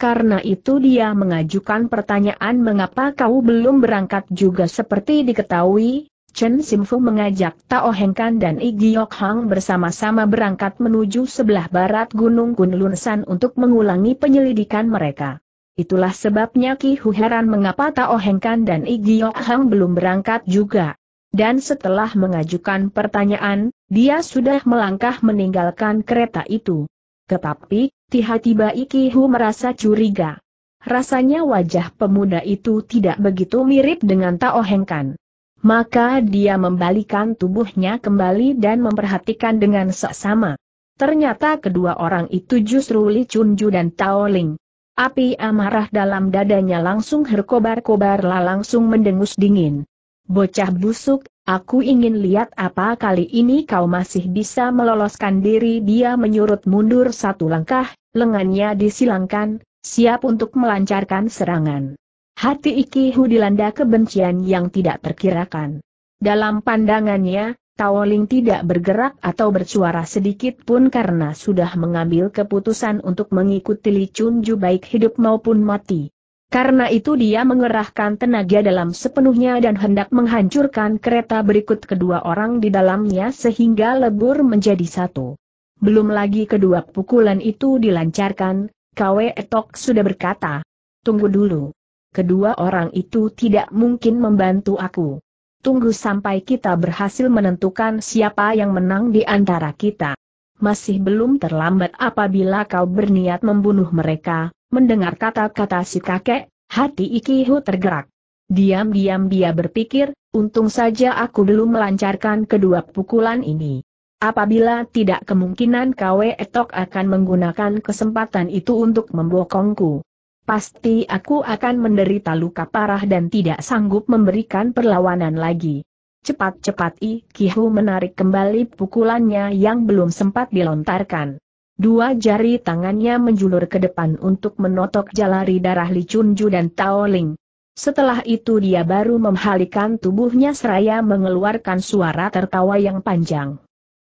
Karena itu dia mengajukan pertanyaan mengapa kau belum berangkat juga seperti diketahui, Chen Simfu mengajak Tao Hengkan dan Igiok Hang bersama-sama berangkat menuju sebelah barat Gunung Kunlunsan untuk mengulangi penyelidikan mereka. Itulah sebabnya Ki Hu heran mengapa Tao Hengkan dan Igio Hang belum berangkat juga. Dan setelah mengajukan pertanyaan, dia sudah melangkah meninggalkan kereta itu. Tetapi, tiba-tiba Iki Hu merasa curiga. Rasanya wajah pemuda itu tidak begitu mirip dengan Tao Hengkan. Maka dia membalikan tubuhnya kembali dan memperhatikan dengan seksama. Ternyata kedua orang itu justru Li Chunju dan Tao Ling. Api amarah dalam dadanya langsung herkobar-kobar lah langsung mendengus dingin. Bocah busuk, aku ingin lihat apa kali ini kau masih bisa meloloskan diri dia menyurut mundur satu langkah, lengannya disilangkan, siap untuk melancarkan serangan. Hati Ikihu dilanda kebencian yang tidak terkirakan. Dalam pandangannya, Taoling tidak bergerak atau bersuara sedikit pun karena sudah mengambil keputusan untuk mengikuti Li Chunju baik hidup maupun mati. Karena itu dia mengerahkan tenaga dalam sepenuhnya dan hendak menghancurkan kereta berikut kedua orang di dalamnya sehingga lebur menjadi satu. Belum lagi kedua pukulan itu dilancarkan, Kwe Etok sudah berkata, Tunggu dulu. Kedua orang itu tidak mungkin membantu aku tunggu sampai kita berhasil menentukan siapa yang menang di antara kita. Masih belum terlambat apabila kau berniat membunuh mereka, mendengar kata-kata si kakek, hati Ikiho tergerak. Diam-diam dia berpikir, untung saja aku belum melancarkan kedua pukulan ini. Apabila tidak kemungkinan KW Etok akan menggunakan kesempatan itu untuk membokongku. Pasti aku akan menderita luka parah dan tidak sanggup memberikan perlawanan lagi. Cepat-cepat I Kihu menarik kembali pukulannya yang belum sempat dilontarkan. Dua jari tangannya menjulur ke depan untuk menotok jalari darah Li Chunju dan Tao Ling. Setelah itu dia baru memhalikan tubuhnya seraya mengeluarkan suara tertawa yang panjang.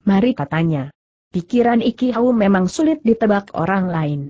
Mari katanya. Pikiran Iki Hau memang sulit ditebak orang lain.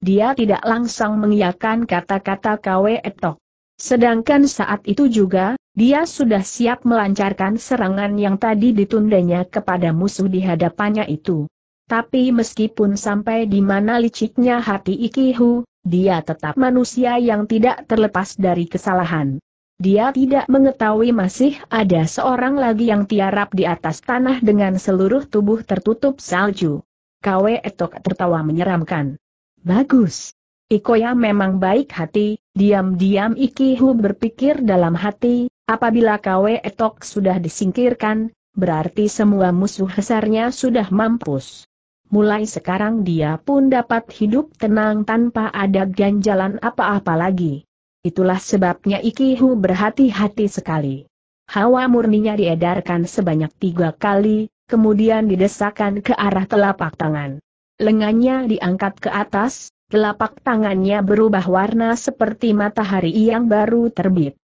Dia tidak langsung mengiyakan kata-kata Kwe Etok. Sedangkan saat itu juga, dia sudah siap melancarkan serangan yang tadi ditundanya kepada musuh di hadapannya itu. Tapi meskipun sampai di mana liciknya hati Ikihu, dia tetap manusia yang tidak terlepas dari kesalahan. Dia tidak mengetahui masih ada seorang lagi yang tiarap di atas tanah dengan seluruh tubuh tertutup salju. Kwe Etok tertawa menyeramkan. Bagus. Ikoya memang baik hati, diam-diam Ikihu berpikir dalam hati, apabila Kwe Etok sudah disingkirkan, berarti semua musuh besarnya sudah mampus. Mulai sekarang dia pun dapat hidup tenang tanpa ada ganjalan apa-apa lagi. Itulah sebabnya Ikihu berhati-hati sekali. Hawa murninya diedarkan sebanyak tiga kali, kemudian didesakkan ke arah telapak tangan lengannya diangkat ke atas, telapak tangannya berubah warna seperti matahari yang baru terbit.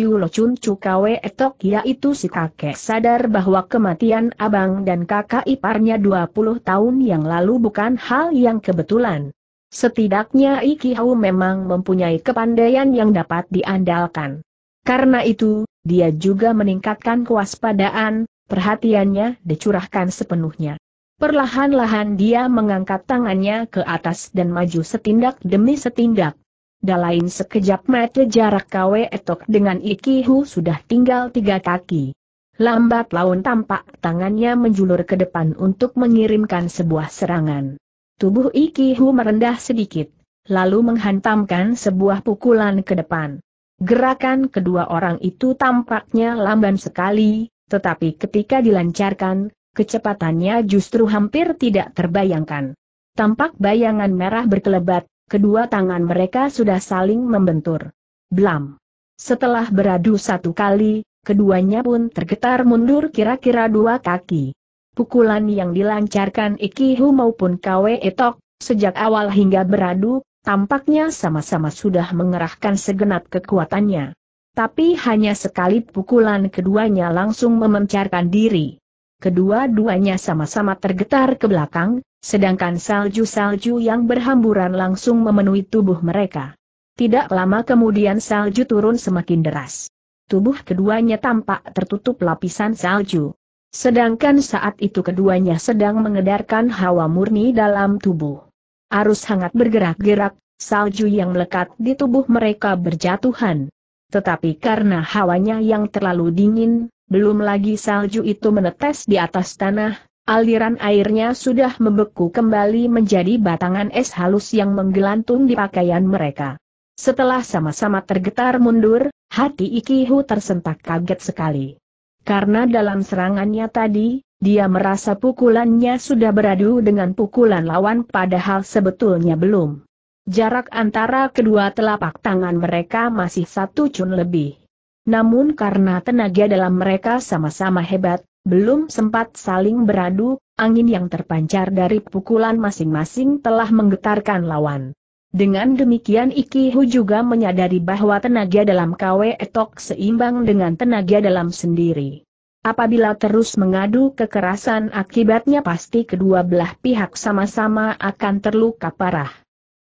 Ulo Chun Cukawe Etok yaitu si kakek sadar bahwa kematian abang dan kakak iparnya 20 tahun yang lalu bukan hal yang kebetulan. Setidaknya Iki Hau memang mempunyai kepandaian yang dapat diandalkan. Karena itu, dia juga meningkatkan kewaspadaan, perhatiannya dicurahkan sepenuhnya. Perlahan-lahan dia mengangkat tangannya ke atas dan maju setindak demi setindak. Dalain sekejap mata jarak KW Etok dengan Ikihu sudah tinggal tiga kaki. Lambat laun tampak tangannya menjulur ke depan untuk mengirimkan sebuah serangan. Tubuh Ikihu merendah sedikit, lalu menghantamkan sebuah pukulan ke depan. Gerakan kedua orang itu tampaknya lamban sekali, tetapi ketika dilancarkan, Kecepatannya justru hampir tidak terbayangkan. Tampak bayangan merah berkelebat, kedua tangan mereka sudah saling membentur. Blam. Setelah beradu satu kali, keduanya pun tergetar mundur kira-kira dua kaki. Pukulan yang dilancarkan Ikihu maupun Kwe Etok, sejak awal hingga beradu, tampaknya sama-sama sudah mengerahkan segenap kekuatannya. Tapi hanya sekali pukulan keduanya langsung memencarkan diri kedua-duanya sama-sama tergetar ke belakang, sedangkan salju-salju yang berhamburan langsung memenuhi tubuh mereka. Tidak lama kemudian salju turun semakin deras. Tubuh keduanya tampak tertutup lapisan salju. Sedangkan saat itu keduanya sedang mengedarkan hawa murni dalam tubuh. Arus hangat bergerak-gerak, salju yang melekat di tubuh mereka berjatuhan. Tetapi karena hawanya yang terlalu dingin, belum lagi salju itu menetes di atas tanah, aliran airnya sudah membeku kembali menjadi batangan es halus yang menggelantung di pakaian mereka. Setelah sama-sama tergetar mundur, hati Ikihu tersentak kaget sekali. Karena dalam serangannya tadi, dia merasa pukulannya sudah beradu dengan pukulan lawan padahal sebetulnya belum. Jarak antara kedua telapak tangan mereka masih satu cun lebih. Namun karena tenaga dalam mereka sama-sama hebat, belum sempat saling beradu, angin yang terpancar dari pukulan masing-masing telah menggetarkan lawan. Dengan demikian Ikihu juga menyadari bahwa tenaga dalam KW Etok seimbang dengan tenaga dalam sendiri. Apabila terus mengadu kekerasan akibatnya pasti kedua belah pihak sama-sama akan terluka parah.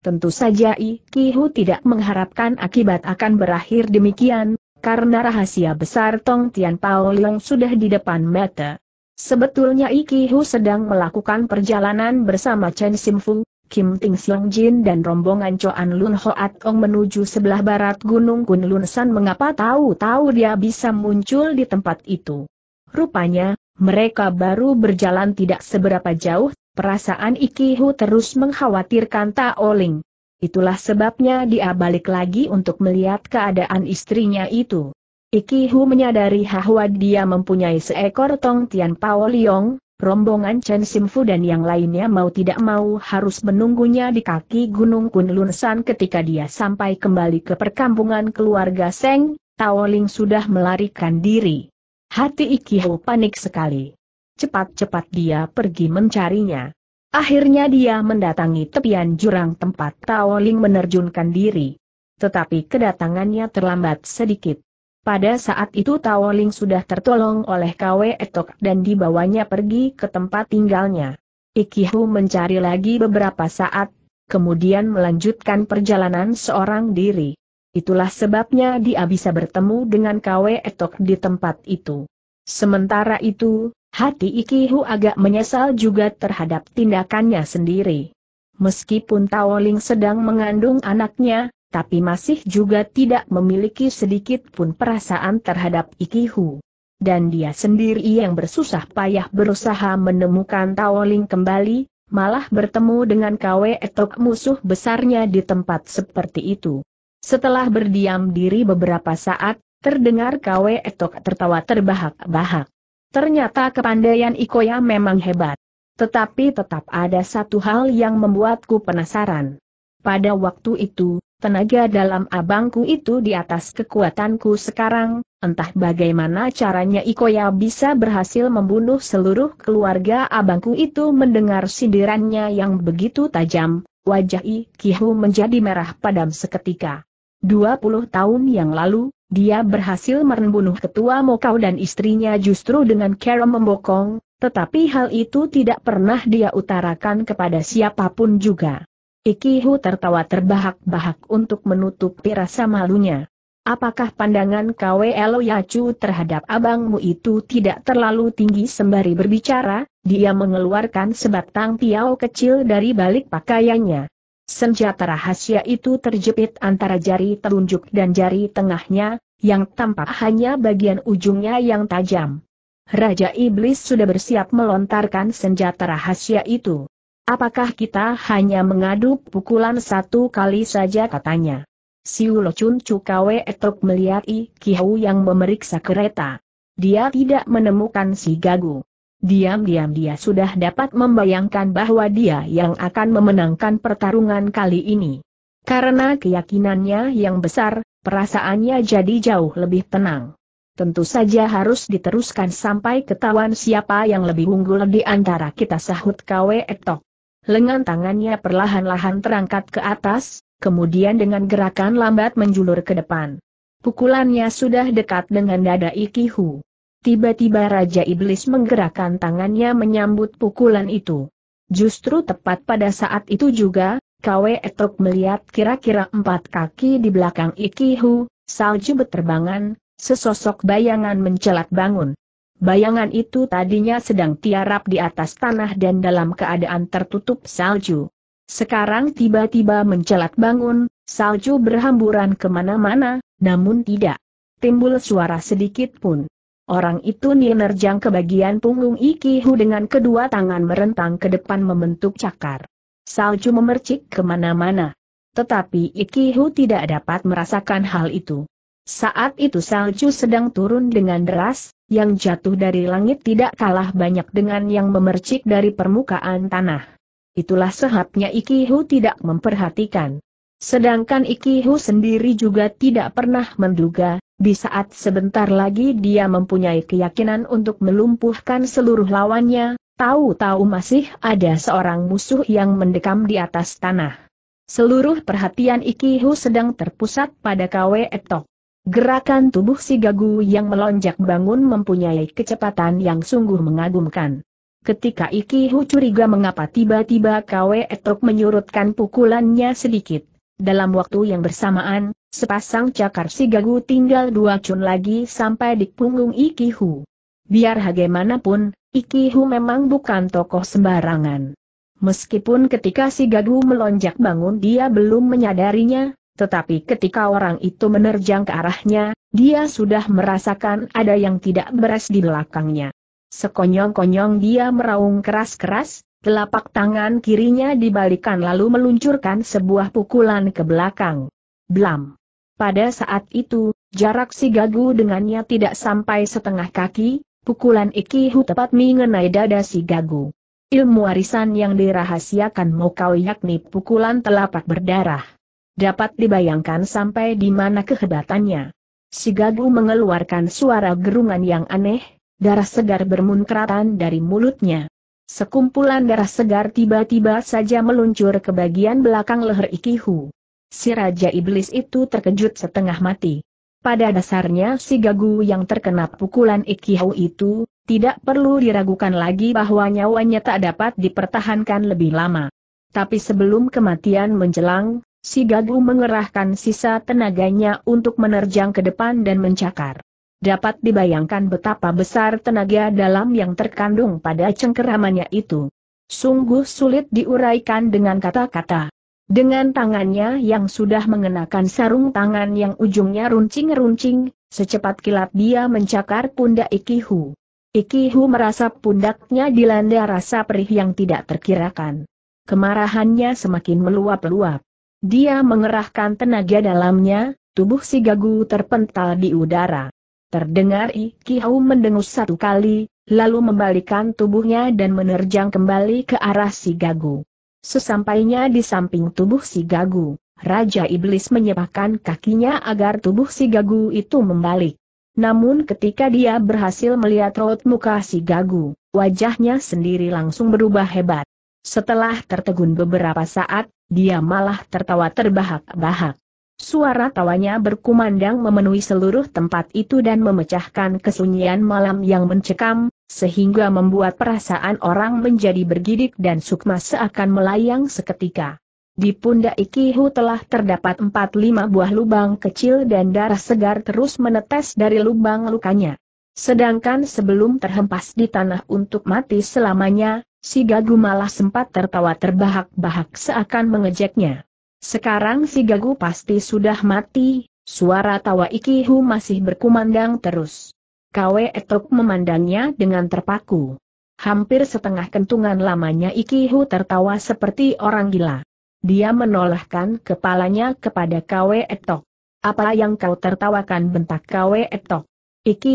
Tentu saja Ikihu tidak mengharapkan akibat akan berakhir demikian, karena rahasia besar Tong Tian Pao Leong sudah di depan mata. Sebetulnya Iki Hu sedang melakukan perjalanan bersama Chen Simfu, Kim Ting Siong Jin dan rombongan Choan Lun Hoat Ong menuju sebelah barat Gunung Kunlun San mengapa tahu-tahu dia bisa muncul di tempat itu. Rupanya, mereka baru berjalan tidak seberapa jauh, perasaan Iki Hu terus mengkhawatirkan Tao Ling. Itulah sebabnya dia balik lagi untuk melihat keadaan istrinya itu. Ikihu menyadari bahwa dia mempunyai seekor Tong Tian Pao Liong, rombongan Chen Simfu dan yang lainnya mau tidak mau harus menunggunya di kaki Gunung Kunlun San ketika dia sampai kembali ke perkampungan keluarga Seng, Ling sudah melarikan diri. Hati Ikihu panik sekali. Cepat-cepat dia pergi mencarinya. Akhirnya dia mendatangi tepian jurang tempat Taoling menerjunkan diri. Tetapi kedatangannya terlambat sedikit. Pada saat itu Taoling sudah tertolong oleh KW Etok dan dibawanya pergi ke tempat tinggalnya. Ikihu mencari lagi beberapa saat, kemudian melanjutkan perjalanan seorang diri. Itulah sebabnya dia bisa bertemu dengan KW Etok di tempat itu. Sementara itu, Hati Ikihu agak menyesal juga terhadap tindakannya sendiri. Meskipun Taoling sedang mengandung anaknya, tapi masih juga tidak memiliki sedikit pun perasaan terhadap Ikihu. Dan dia sendiri yang bersusah payah berusaha menemukan Taoling kembali, malah bertemu dengan Kwe Etok musuh besarnya di tempat seperti itu. Setelah berdiam diri beberapa saat, terdengar Kwe Etok tertawa terbahak-bahak. Ternyata kepandaian Ikoya memang hebat. Tetapi tetap ada satu hal yang membuatku penasaran. Pada waktu itu, tenaga dalam abangku itu di atas kekuatanku sekarang, entah bagaimana caranya Ikoya bisa berhasil membunuh seluruh keluarga abangku itu mendengar sindirannya yang begitu tajam, wajah Ikihu menjadi merah padam seketika. 20 tahun yang lalu, dia berhasil membunuh ketua Mokau dan istrinya justru dengan cara membokong, tetapi hal itu tidak pernah dia utarakan kepada siapapun juga. Ikihu tertawa terbahak-bahak untuk menutupi rasa malunya. Apakah pandangan KWL Yacu terhadap abangmu itu tidak terlalu tinggi sembari berbicara, dia mengeluarkan sebatang piau kecil dari balik pakaiannya. Senjata rahasia itu terjepit antara jari telunjuk dan jari tengahnya, yang tampak hanya bagian ujungnya yang tajam. Raja Iblis sudah bersiap melontarkan senjata rahasia itu. Apakah kita hanya mengadu pukulan satu kali saja katanya. Siulo Chun Chukawe etok melihat I yang memeriksa kereta. Dia tidak menemukan si Gagu. Diam-diam dia sudah dapat membayangkan bahwa dia yang akan memenangkan pertarungan kali ini. Karena keyakinannya yang besar, perasaannya jadi jauh lebih tenang. Tentu saja harus diteruskan sampai ketahuan siapa yang lebih unggul di antara kita sahut KW Ektok. Lengan tangannya perlahan-lahan terangkat ke atas, kemudian dengan gerakan lambat menjulur ke depan. Pukulannya sudah dekat dengan dada Ikihu. Tiba-tiba Raja Iblis menggerakkan tangannya menyambut pukulan itu. Justru tepat pada saat itu juga, Kwe Etok melihat kira-kira empat kaki di belakang Ikihu, salju berterbangan, sesosok bayangan mencelat bangun. Bayangan itu tadinya sedang tiarap di atas tanah dan dalam keadaan tertutup salju. Sekarang tiba-tiba mencelat bangun, salju berhamburan kemana-mana, namun tidak timbul suara sedikit pun. Orang itu menerjang ke bagian punggung Ikihu dengan kedua tangan merentang ke depan membentuk cakar. Salju memercik kemana-mana. Tetapi Ikihu tidak dapat merasakan hal itu. Saat itu salju sedang turun dengan deras, yang jatuh dari langit tidak kalah banyak dengan yang memercik dari permukaan tanah. Itulah sehapnya Ikihu tidak memperhatikan. Sedangkan Ikihu sendiri juga tidak pernah menduga, di saat sebentar lagi dia mempunyai keyakinan untuk melumpuhkan seluruh lawannya, tahu-tahu masih ada seorang musuh yang mendekam di atas tanah. Seluruh perhatian Ikihu sedang terpusat pada KW Etok. Gerakan tubuh si Gagu yang melonjak bangun mempunyai kecepatan yang sungguh mengagumkan. Ketika Ikihu curiga mengapa tiba-tiba KW Etok menyurutkan pukulannya sedikit, dalam waktu yang bersamaan, Sepasang cakar si gagu tinggal dua cun lagi sampai di punggung Ikihu. Biar bagaimanapun, Ikihu memang bukan tokoh sembarangan. Meskipun ketika si gagu melonjak bangun dia belum menyadarinya, tetapi ketika orang itu menerjang ke arahnya, dia sudah merasakan ada yang tidak beres di belakangnya. Sekonyong-konyong dia meraung keras-keras, telapak tangan kirinya dibalikan lalu meluncurkan sebuah pukulan ke belakang. Blam! Pada saat itu, jarak si Gagu dengannya tidak sampai setengah kaki, pukulan Ikihu tepat mengenai dada si Gagu. Ilmu warisan yang dirahasiakan Mokau yakni pukulan telapak berdarah. Dapat dibayangkan sampai di mana kehebatannya. Si Gagu mengeluarkan suara gerungan yang aneh, darah segar bermunkratan dari mulutnya. Sekumpulan darah segar tiba-tiba saja meluncur ke bagian belakang leher Ikihu. Si Raja Iblis itu terkejut setengah mati. Pada dasarnya si Gagu yang terkena pukulan Ikihau itu, tidak perlu diragukan lagi bahwa nyawanya tak dapat dipertahankan lebih lama. Tapi sebelum kematian menjelang, si Gagu mengerahkan sisa tenaganya untuk menerjang ke depan dan mencakar. Dapat dibayangkan betapa besar tenaga dalam yang terkandung pada cengkeramannya itu. Sungguh sulit diuraikan dengan kata-kata. Dengan tangannya yang sudah mengenakan sarung tangan yang ujungnya runcing-runcing, secepat kilat dia mencakar pundak Ikihu. Ikihu merasa pundaknya dilanda rasa perih yang tidak terkirakan. Kemarahannya semakin meluap-luap. Dia mengerahkan tenaga dalamnya, tubuh si gagu terpental di udara. Terdengar Ikihu mendengus satu kali, lalu membalikan tubuhnya dan menerjang kembali ke arah si gagu. Sesampainya di samping tubuh si Gagu, Raja Iblis menyepahkan kakinya agar tubuh si Gagu itu membalik. Namun ketika dia berhasil melihat raut muka si Gagu, wajahnya sendiri langsung berubah hebat. Setelah tertegun beberapa saat, dia malah tertawa terbahak-bahak. Suara tawanya berkumandang memenuhi seluruh tempat itu dan memecahkan kesunyian malam yang mencekam, sehingga membuat perasaan orang menjadi bergidik dan sukma seakan melayang seketika. Di pundak Ikihu telah terdapat 4 lima buah lubang kecil dan darah segar terus menetes dari lubang lukanya. Sedangkan sebelum terhempas di tanah untuk mati selamanya, si Gagu malah sempat tertawa terbahak-bahak seakan mengejeknya. Sekarang si Gagu pasti sudah mati, suara tawa Ikihu masih berkumandang terus. Kwe Etok memandangnya dengan terpaku. Hampir setengah kentungan lamanya Iki Hu tertawa seperti orang gila. Dia menolehkan kepalanya kepada Kwe Etok. Apa yang kau tertawakan bentak Kwe Etok?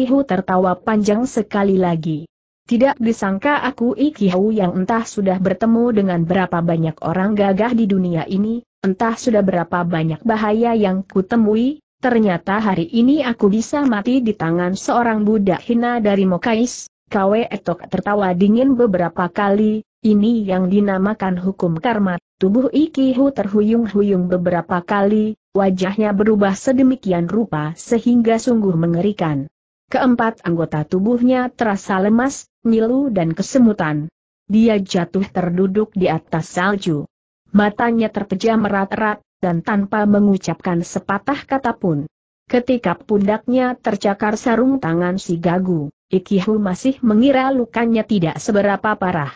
Hu tertawa panjang sekali lagi. Tidak disangka aku Iki Hu yang entah sudah bertemu dengan berapa banyak orang gagah di dunia ini, entah sudah berapa banyak bahaya yang kutemui, Ternyata hari ini aku bisa mati di tangan seorang budak hina dari Mokais, Kwe Etok tertawa dingin beberapa kali, ini yang dinamakan hukum karma, tubuh Ikihu terhuyung-huyung beberapa kali, wajahnya berubah sedemikian rupa sehingga sungguh mengerikan. Keempat anggota tubuhnya terasa lemas, nyilu dan kesemutan. Dia jatuh terduduk di atas salju. Matanya terpejam erat-erat, dan tanpa mengucapkan sepatah kata pun. Ketika pundaknya tercakar sarung tangan si Gagu, Ikihu masih mengira lukanya tidak seberapa parah.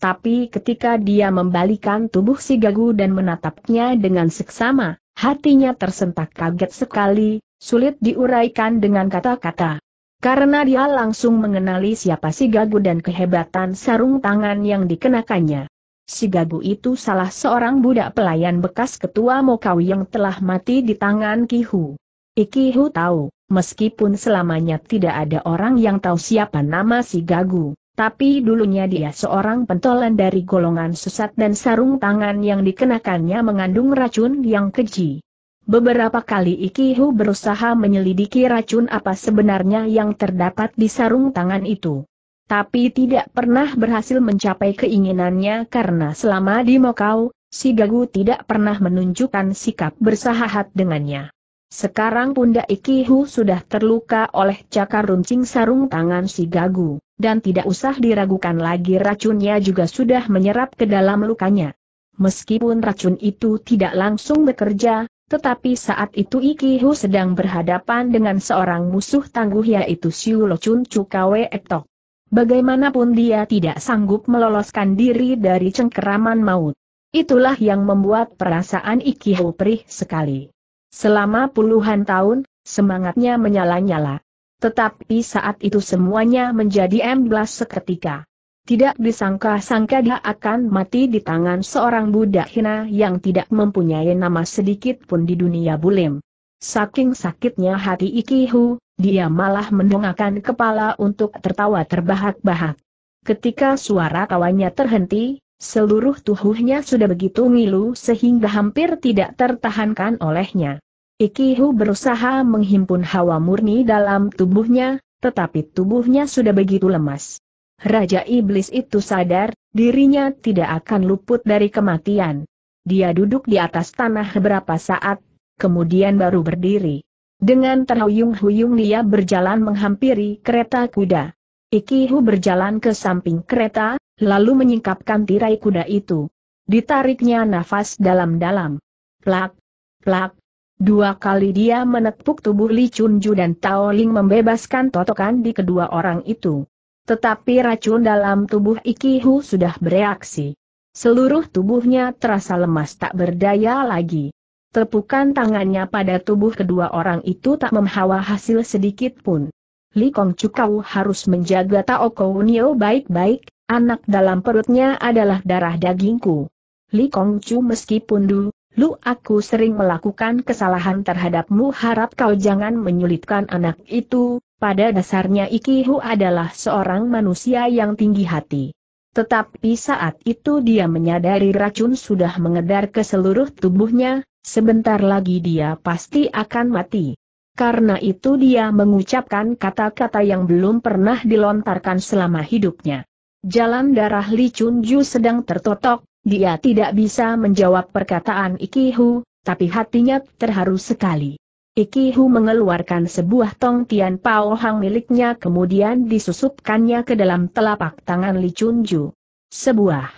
Tapi ketika dia membalikan tubuh si Gagu dan menatapnya dengan seksama, hatinya tersentak kaget sekali, sulit diuraikan dengan kata-kata. Karena dia langsung mengenali siapa si Gagu dan kehebatan sarung tangan yang dikenakannya si Gagu itu salah seorang budak pelayan bekas ketua Mokau yang telah mati di tangan Kihu. Ikihu tahu, meskipun selamanya tidak ada orang yang tahu siapa nama si Gagu, tapi dulunya dia seorang pentolan dari golongan sesat dan sarung tangan yang dikenakannya mengandung racun yang keji. Beberapa kali Ikihu berusaha menyelidiki racun apa sebenarnya yang terdapat di sarung tangan itu tapi tidak pernah berhasil mencapai keinginannya karena selama di Mokau, si Gagu tidak pernah menunjukkan sikap bersahahat dengannya. Sekarang pundak Ikihu sudah terluka oleh cakar runcing sarung tangan si Gagu, dan tidak usah diragukan lagi racunnya juga sudah menyerap ke dalam lukanya. Meskipun racun itu tidak langsung bekerja, tetapi saat itu Ikihu sedang berhadapan dengan seorang musuh tangguh yaitu Siulo Chun Chukawe Ektok. Bagaimanapun dia tidak sanggup meloloskan diri dari cengkeraman maut. Itulah yang membuat perasaan Ikiho perih sekali. Selama puluhan tahun, semangatnya menyala-nyala. Tetapi saat itu semuanya menjadi emblas seketika. Tidak disangka-sangka dia akan mati di tangan seorang budak hina yang tidak mempunyai nama sedikit pun di dunia bulim. Saking sakitnya hati Ikihu, dia malah mendongakkan kepala untuk tertawa terbahak-bahak. Ketika suara tawanya terhenti, seluruh tubuhnya sudah begitu ngilu sehingga hampir tidak tertahankan olehnya. Ikihu berusaha menghimpun hawa murni dalam tubuhnya, tetapi tubuhnya sudah begitu lemas. Raja Iblis itu sadar, dirinya tidak akan luput dari kematian. Dia duduk di atas tanah beberapa saat, kemudian baru berdiri. Dengan terhuyung-huyung dia berjalan menghampiri kereta kuda. Ikihu berjalan ke samping kereta, lalu menyingkapkan tirai kuda itu. Ditariknya nafas dalam-dalam. Plak, plak. Dua kali dia menepuk tubuh Li Chunju dan Tao Ling membebaskan totokan di kedua orang itu. Tetapi racun dalam tubuh Ikihu sudah bereaksi. Seluruh tubuhnya terasa lemas tak berdaya lagi. Tepukan tangannya pada tubuh kedua orang itu tak memhawa hasil sedikit pun. Li Kong Chukau harus menjaga Tao Kounio baik-baik, anak dalam perutnya adalah darah dagingku. Li Kong Chu meskipun dulu, Lu aku sering melakukan kesalahan terhadapmu harap kau jangan menyulitkan anak itu, pada dasarnya Ikihu adalah seorang manusia yang tinggi hati. Tetapi saat itu dia menyadari racun sudah mengedar ke seluruh tubuhnya, Sebentar lagi dia pasti akan mati. Karena itu dia mengucapkan kata-kata yang belum pernah dilontarkan selama hidupnya. Jalan darah Li Chunju sedang tertotok, dia tidak bisa menjawab perkataan Ikihu, tapi hatinya terharu sekali. Ikihu mengeluarkan sebuah tong tian pao hang miliknya kemudian disusupkannya ke dalam telapak tangan Li Chunju. Sebuah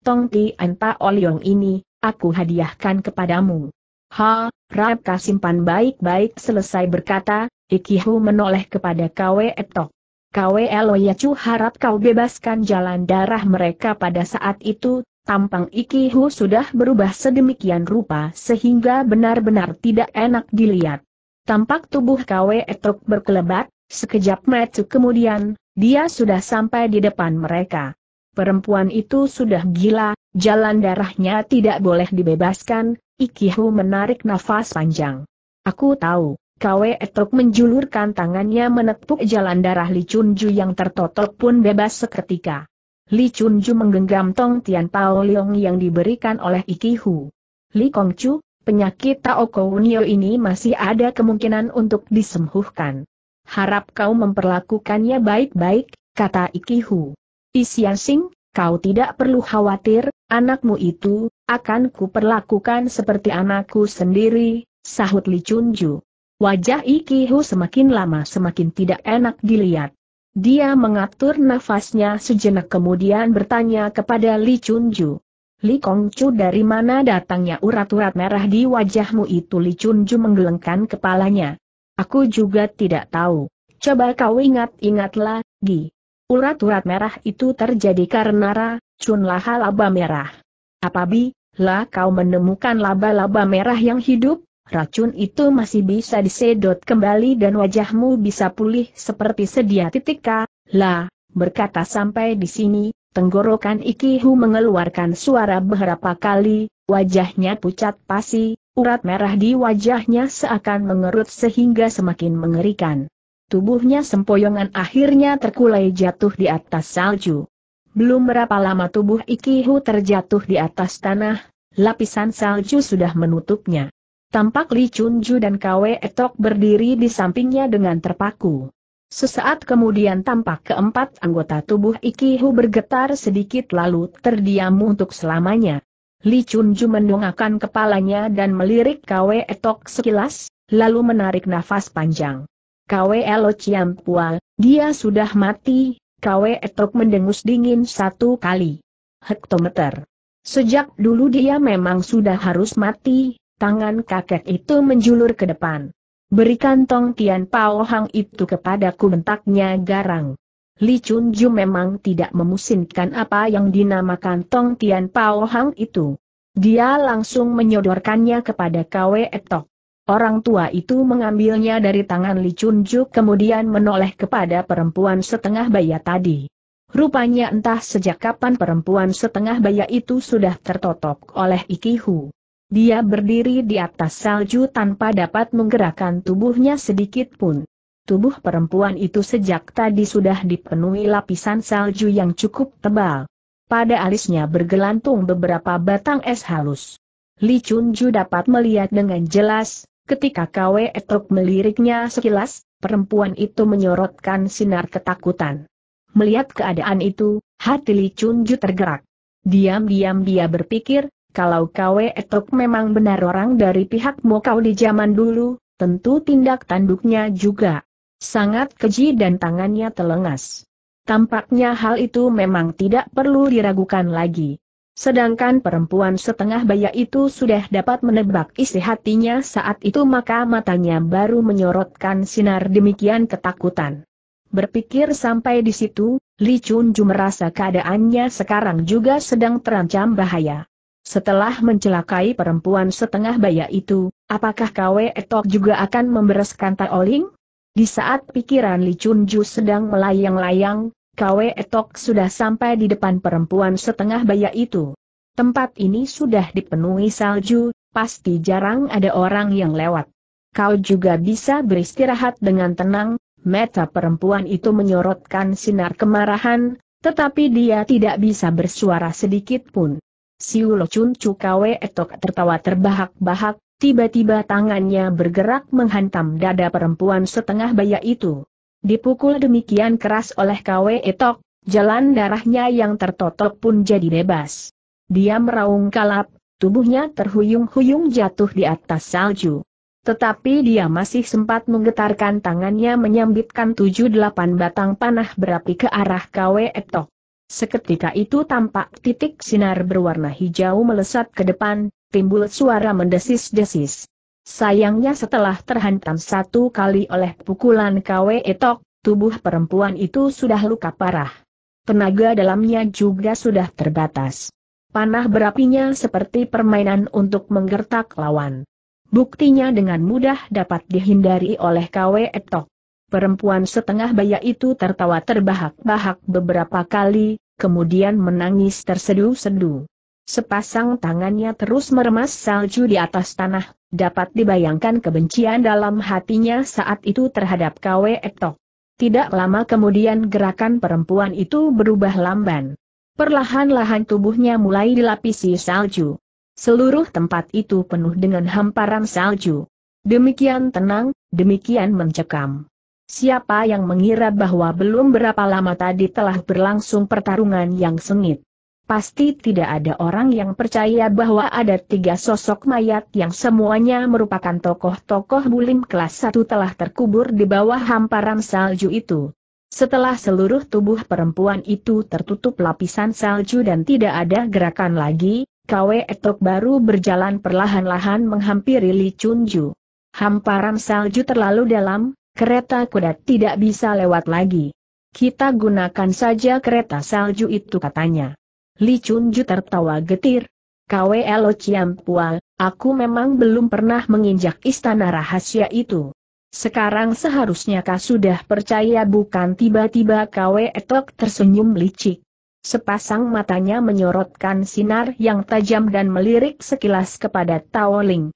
tong tian pao liong ini, aku hadiahkan kepadamu. Ha, Rabka simpan baik-baik selesai berkata, Ikihu menoleh kepada Kwe Etok. Kwe Eloyacu harap kau bebaskan jalan darah mereka pada saat itu, tampang Ikihu sudah berubah sedemikian rupa sehingga benar-benar tidak enak dilihat. Tampak tubuh Kwe Etok berkelebat, sekejap metu kemudian, dia sudah sampai di depan mereka. Perempuan itu sudah gila, jalan darahnya tidak boleh dibebaskan, Ikihu menarik nafas panjang. Aku tahu, Kwe Etok menjulurkan tangannya menepuk jalan darah Li Chunju yang tertotok pun bebas seketika. Li Chunju menggenggam tong Tian Pao Leong yang diberikan oleh Ikihu. Li Kongchu, penyakit Tao Nio ini masih ada kemungkinan untuk disembuhkan. Harap kau memperlakukannya baik-baik, kata Ikihu. Isian Sing, kau tidak perlu khawatir, anakmu itu, akan kuperlakukan seperti anakku sendiri, sahut Li Chunju. Wajah Ikihu semakin lama semakin tidak enak dilihat. Dia mengatur nafasnya sejenak kemudian bertanya kepada Li Chunju. Li Kongcu dari mana datangnya urat-urat merah di wajahmu itu Li Chunju menggelengkan kepalanya. Aku juga tidak tahu. Coba kau ingat-ingatlah, Gi. Urat-urat merah itu terjadi karena racun Laha laba merah. Apabila kau menemukan laba-laba merah yang hidup, racun itu masih bisa disedot kembali dan wajahmu bisa pulih seperti sedia titik lah, berkata sampai di sini, tenggorokan Ikihu mengeluarkan suara beberapa kali, wajahnya pucat pasi, urat merah di wajahnya seakan mengerut sehingga semakin mengerikan. Tubuhnya sempoyongan akhirnya terkulai jatuh di atas salju. Belum berapa lama tubuh Ikihu terjatuh di atas tanah, lapisan salju sudah menutupnya. Tampak Li Chunju dan Kwe Etok berdiri di sampingnya dengan terpaku. Sesaat kemudian tampak keempat anggota tubuh Ikihu bergetar sedikit lalu terdiam untuk selamanya. Li Chunju mendongakkan kepalanya dan melirik Kwe Etok sekilas, lalu menarik nafas panjang. Kwe Lo Chiam Pua, dia sudah mati, Kwe Etok mendengus dingin satu kali. Hektometer. Sejak dulu dia memang sudah harus mati, tangan kakek itu menjulur ke depan. Berikan Tong Tian Pao Hang itu kepadaku bentaknya garang. Li Chun Ju memang tidak memusinkan apa yang dinamakan Tong Tian Pao Hang itu. Dia langsung menyodorkannya kepada Kwe Etok. Orang tua itu mengambilnya dari tangan Li Chunjuk kemudian menoleh kepada perempuan setengah baya tadi. Rupanya entah sejak kapan perempuan setengah baya itu sudah tertotok oleh Ikihu. Dia berdiri di atas salju tanpa dapat menggerakkan tubuhnya sedikit pun. Tubuh perempuan itu sejak tadi sudah dipenuhi lapisan salju yang cukup tebal. Pada alisnya bergelantung beberapa batang es halus. Li Chunju dapat melihat dengan jelas, Ketika Kwe Etruk meliriknya sekilas, perempuan itu menyorotkan sinar ketakutan. Melihat keadaan itu, hati Li Chunju tergerak. Diam-diam dia berpikir, kalau Kwe Etruk memang benar orang dari pihak Mokau di zaman dulu, tentu tindak tanduknya juga sangat keji dan tangannya telengas. Tampaknya hal itu memang tidak perlu diragukan lagi. Sedangkan perempuan setengah baya itu sudah dapat menebak isi hatinya saat itu maka matanya baru menyorotkan sinar demikian ketakutan. Berpikir sampai di situ, Li Chun Ju merasa keadaannya sekarang juga sedang terancam bahaya. Setelah mencelakai perempuan setengah baya itu, apakah Kwe Etok juga akan membereskan Taoling? Di saat pikiran Li Chun Ju sedang melayang-layang, Kwe Etok sudah sampai di depan perempuan setengah baya itu. Tempat ini sudah dipenuhi salju, pasti jarang ada orang yang lewat. Kau juga bisa beristirahat dengan tenang, Meta perempuan itu menyorotkan sinar kemarahan, tetapi dia tidak bisa bersuara sedikit pun. Siulo Chun Chu Kwe Etok tertawa terbahak-bahak, tiba-tiba tangannya bergerak menghantam dada perempuan setengah baya itu. Dipukul demikian keras oleh KW Etok, jalan darahnya yang tertotok pun jadi bebas. Dia meraung kalap, tubuhnya terhuyung-huyung jatuh di atas salju. Tetapi dia masih sempat menggetarkan tangannya menyambitkan tujuh delapan batang panah berapi ke arah KW Etok. Seketika itu tampak titik sinar berwarna hijau melesat ke depan, timbul suara mendesis-desis. Sayangnya setelah terhantam satu kali oleh pukulan KW Etok, tubuh perempuan itu sudah luka parah. Tenaga dalamnya juga sudah terbatas. Panah berapinya seperti permainan untuk menggertak lawan. Buktinya dengan mudah dapat dihindari oleh KW Etok. Perempuan setengah baya itu tertawa terbahak-bahak beberapa kali, kemudian menangis terseduh-seduh. Sepasang tangannya terus meremas salju di atas tanah, dapat dibayangkan kebencian dalam hatinya saat itu terhadap Kwe Ektok. Tidak lama kemudian gerakan perempuan itu berubah lamban. Perlahan-lahan tubuhnya mulai dilapisi salju. Seluruh tempat itu penuh dengan hamparan salju. Demikian tenang, demikian mencekam. Siapa yang mengira bahwa belum berapa lama tadi telah berlangsung pertarungan yang sengit. Pasti tidak ada orang yang percaya bahwa ada tiga sosok mayat yang semuanya merupakan tokoh-tokoh bulim kelas satu telah terkubur di bawah hamparan salju itu. Setelah seluruh tubuh perempuan itu tertutup lapisan salju dan tidak ada gerakan lagi, Kwe Etok baru berjalan perlahan-lahan menghampiri Li Chunju. Hamparan salju terlalu dalam, kereta kuda tidak bisa lewat lagi. Kita gunakan saja kereta salju itu katanya. Li Chunju tertawa getir. Kwelo Ciampua, aku memang belum pernah menginjak istana rahasia itu. Sekarang seharusnya kau sudah percaya bukan tiba-tiba Kwe Etok tersenyum licik. Sepasang matanya menyorotkan sinar yang tajam dan melirik sekilas kepada Tao Ling.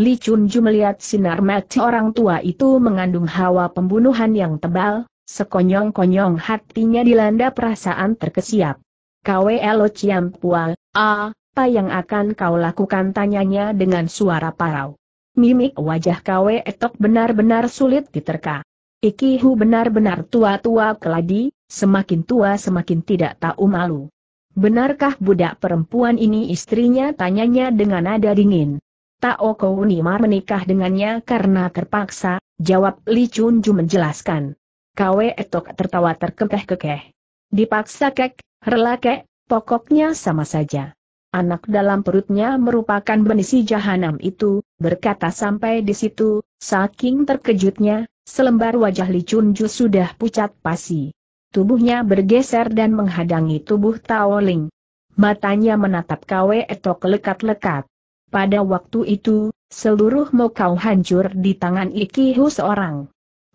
Li Chunju melihat sinar mati orang tua itu mengandung hawa pembunuhan yang tebal, sekonyong-konyong hatinya dilanda perasaan terkesiap. KWLO Ciampua, apa yang akan kau lakukan tanyanya dengan suara parau. Mimik wajah KW Etok benar-benar sulit diterka. Ikihu benar-benar tua-tua keladi, semakin tua semakin tidak tahu malu. Benarkah budak perempuan ini istrinya tanyanya dengan nada dingin. Taoko Unima menikah dengannya karena terpaksa, jawab Li Chunju menjelaskan. KW Etok tertawa terkekeh-kekeh. Dipaksa kek, Relake, pokoknya sama saja. Anak dalam perutnya merupakan benisi jahanam itu, berkata sampai di situ, saking terkejutnya, selembar wajah Li Chunju sudah pucat pasi. Tubuhnya bergeser dan menghadangi tubuh Taoling. Matanya menatap Kwe Etok lekat-lekat. Pada waktu itu, seluruh mokau hancur di tangan Iki Hu seorang.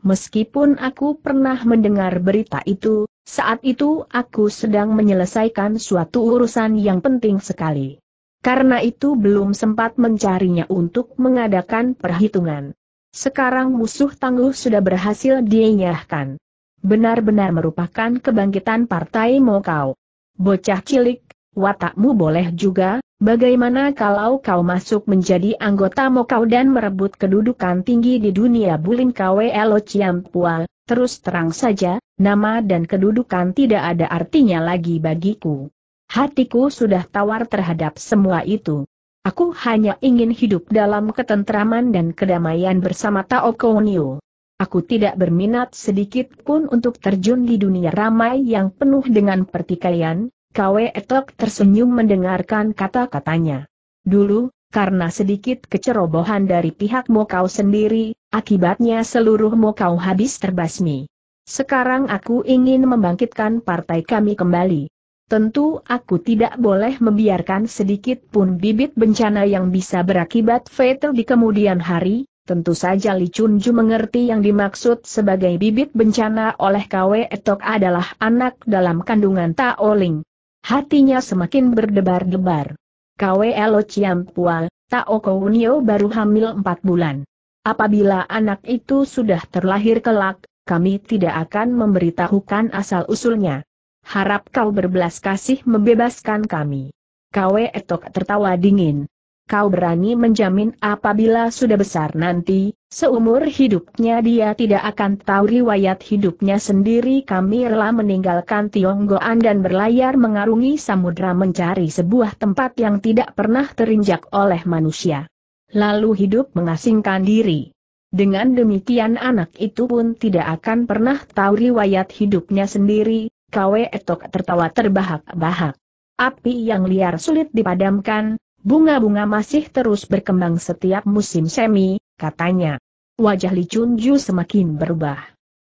Meskipun aku pernah mendengar berita itu, saat itu aku sedang menyelesaikan suatu urusan yang penting sekali. Karena itu belum sempat mencarinya untuk mengadakan perhitungan. Sekarang musuh tangguh sudah berhasil dienyahkan. Benar-benar merupakan kebangkitan partai Mokau. Bocah cilik, watakmu boleh juga, bagaimana kalau kau masuk menjadi anggota Mokau dan merebut kedudukan tinggi di dunia bulim KWLO Ciampual, terus terang saja, nama dan kedudukan tidak ada artinya lagi bagiku. Hatiku sudah tawar terhadap semua itu. Aku hanya ingin hidup dalam ketentraman dan kedamaian bersama Tao Kounio. Aku tidak berminat sedikit pun untuk terjun di dunia ramai yang penuh dengan pertikaian, Kwe Etok tersenyum mendengarkan kata-katanya. Dulu, karena sedikit kecerobohan dari pihakmu kau sendiri, Akibatnya seluruh kau habis terbasmi. Sekarang aku ingin membangkitkan partai kami kembali. Tentu aku tidak boleh membiarkan sedikit pun bibit bencana yang bisa berakibat fatal di kemudian hari, tentu saja Li Chunju mengerti yang dimaksud sebagai bibit bencana oleh KW Etok adalah anak dalam kandungan Tao Ling. Hatinya semakin berdebar-debar. KW Elo Pual, Tao Kounio baru hamil 4 bulan. Apabila anak itu sudah terlahir kelak, kami tidak akan memberitahukan asal-usulnya. Harap kau berbelas kasih membebaskan kami. Kwe Etok tertawa dingin. Kau berani menjamin apabila sudah besar nanti, seumur hidupnya dia tidak akan tahu riwayat hidupnya sendiri kami rela meninggalkan Tionggoan dan berlayar mengarungi samudra mencari sebuah tempat yang tidak pernah terinjak oleh manusia lalu hidup mengasingkan diri. Dengan demikian anak itu pun tidak akan pernah tahu riwayat hidupnya sendiri, Kwe Etok tertawa terbahak-bahak. Api yang liar sulit dipadamkan, bunga-bunga masih terus berkembang setiap musim semi, katanya. Wajah Li Chunju semakin berubah.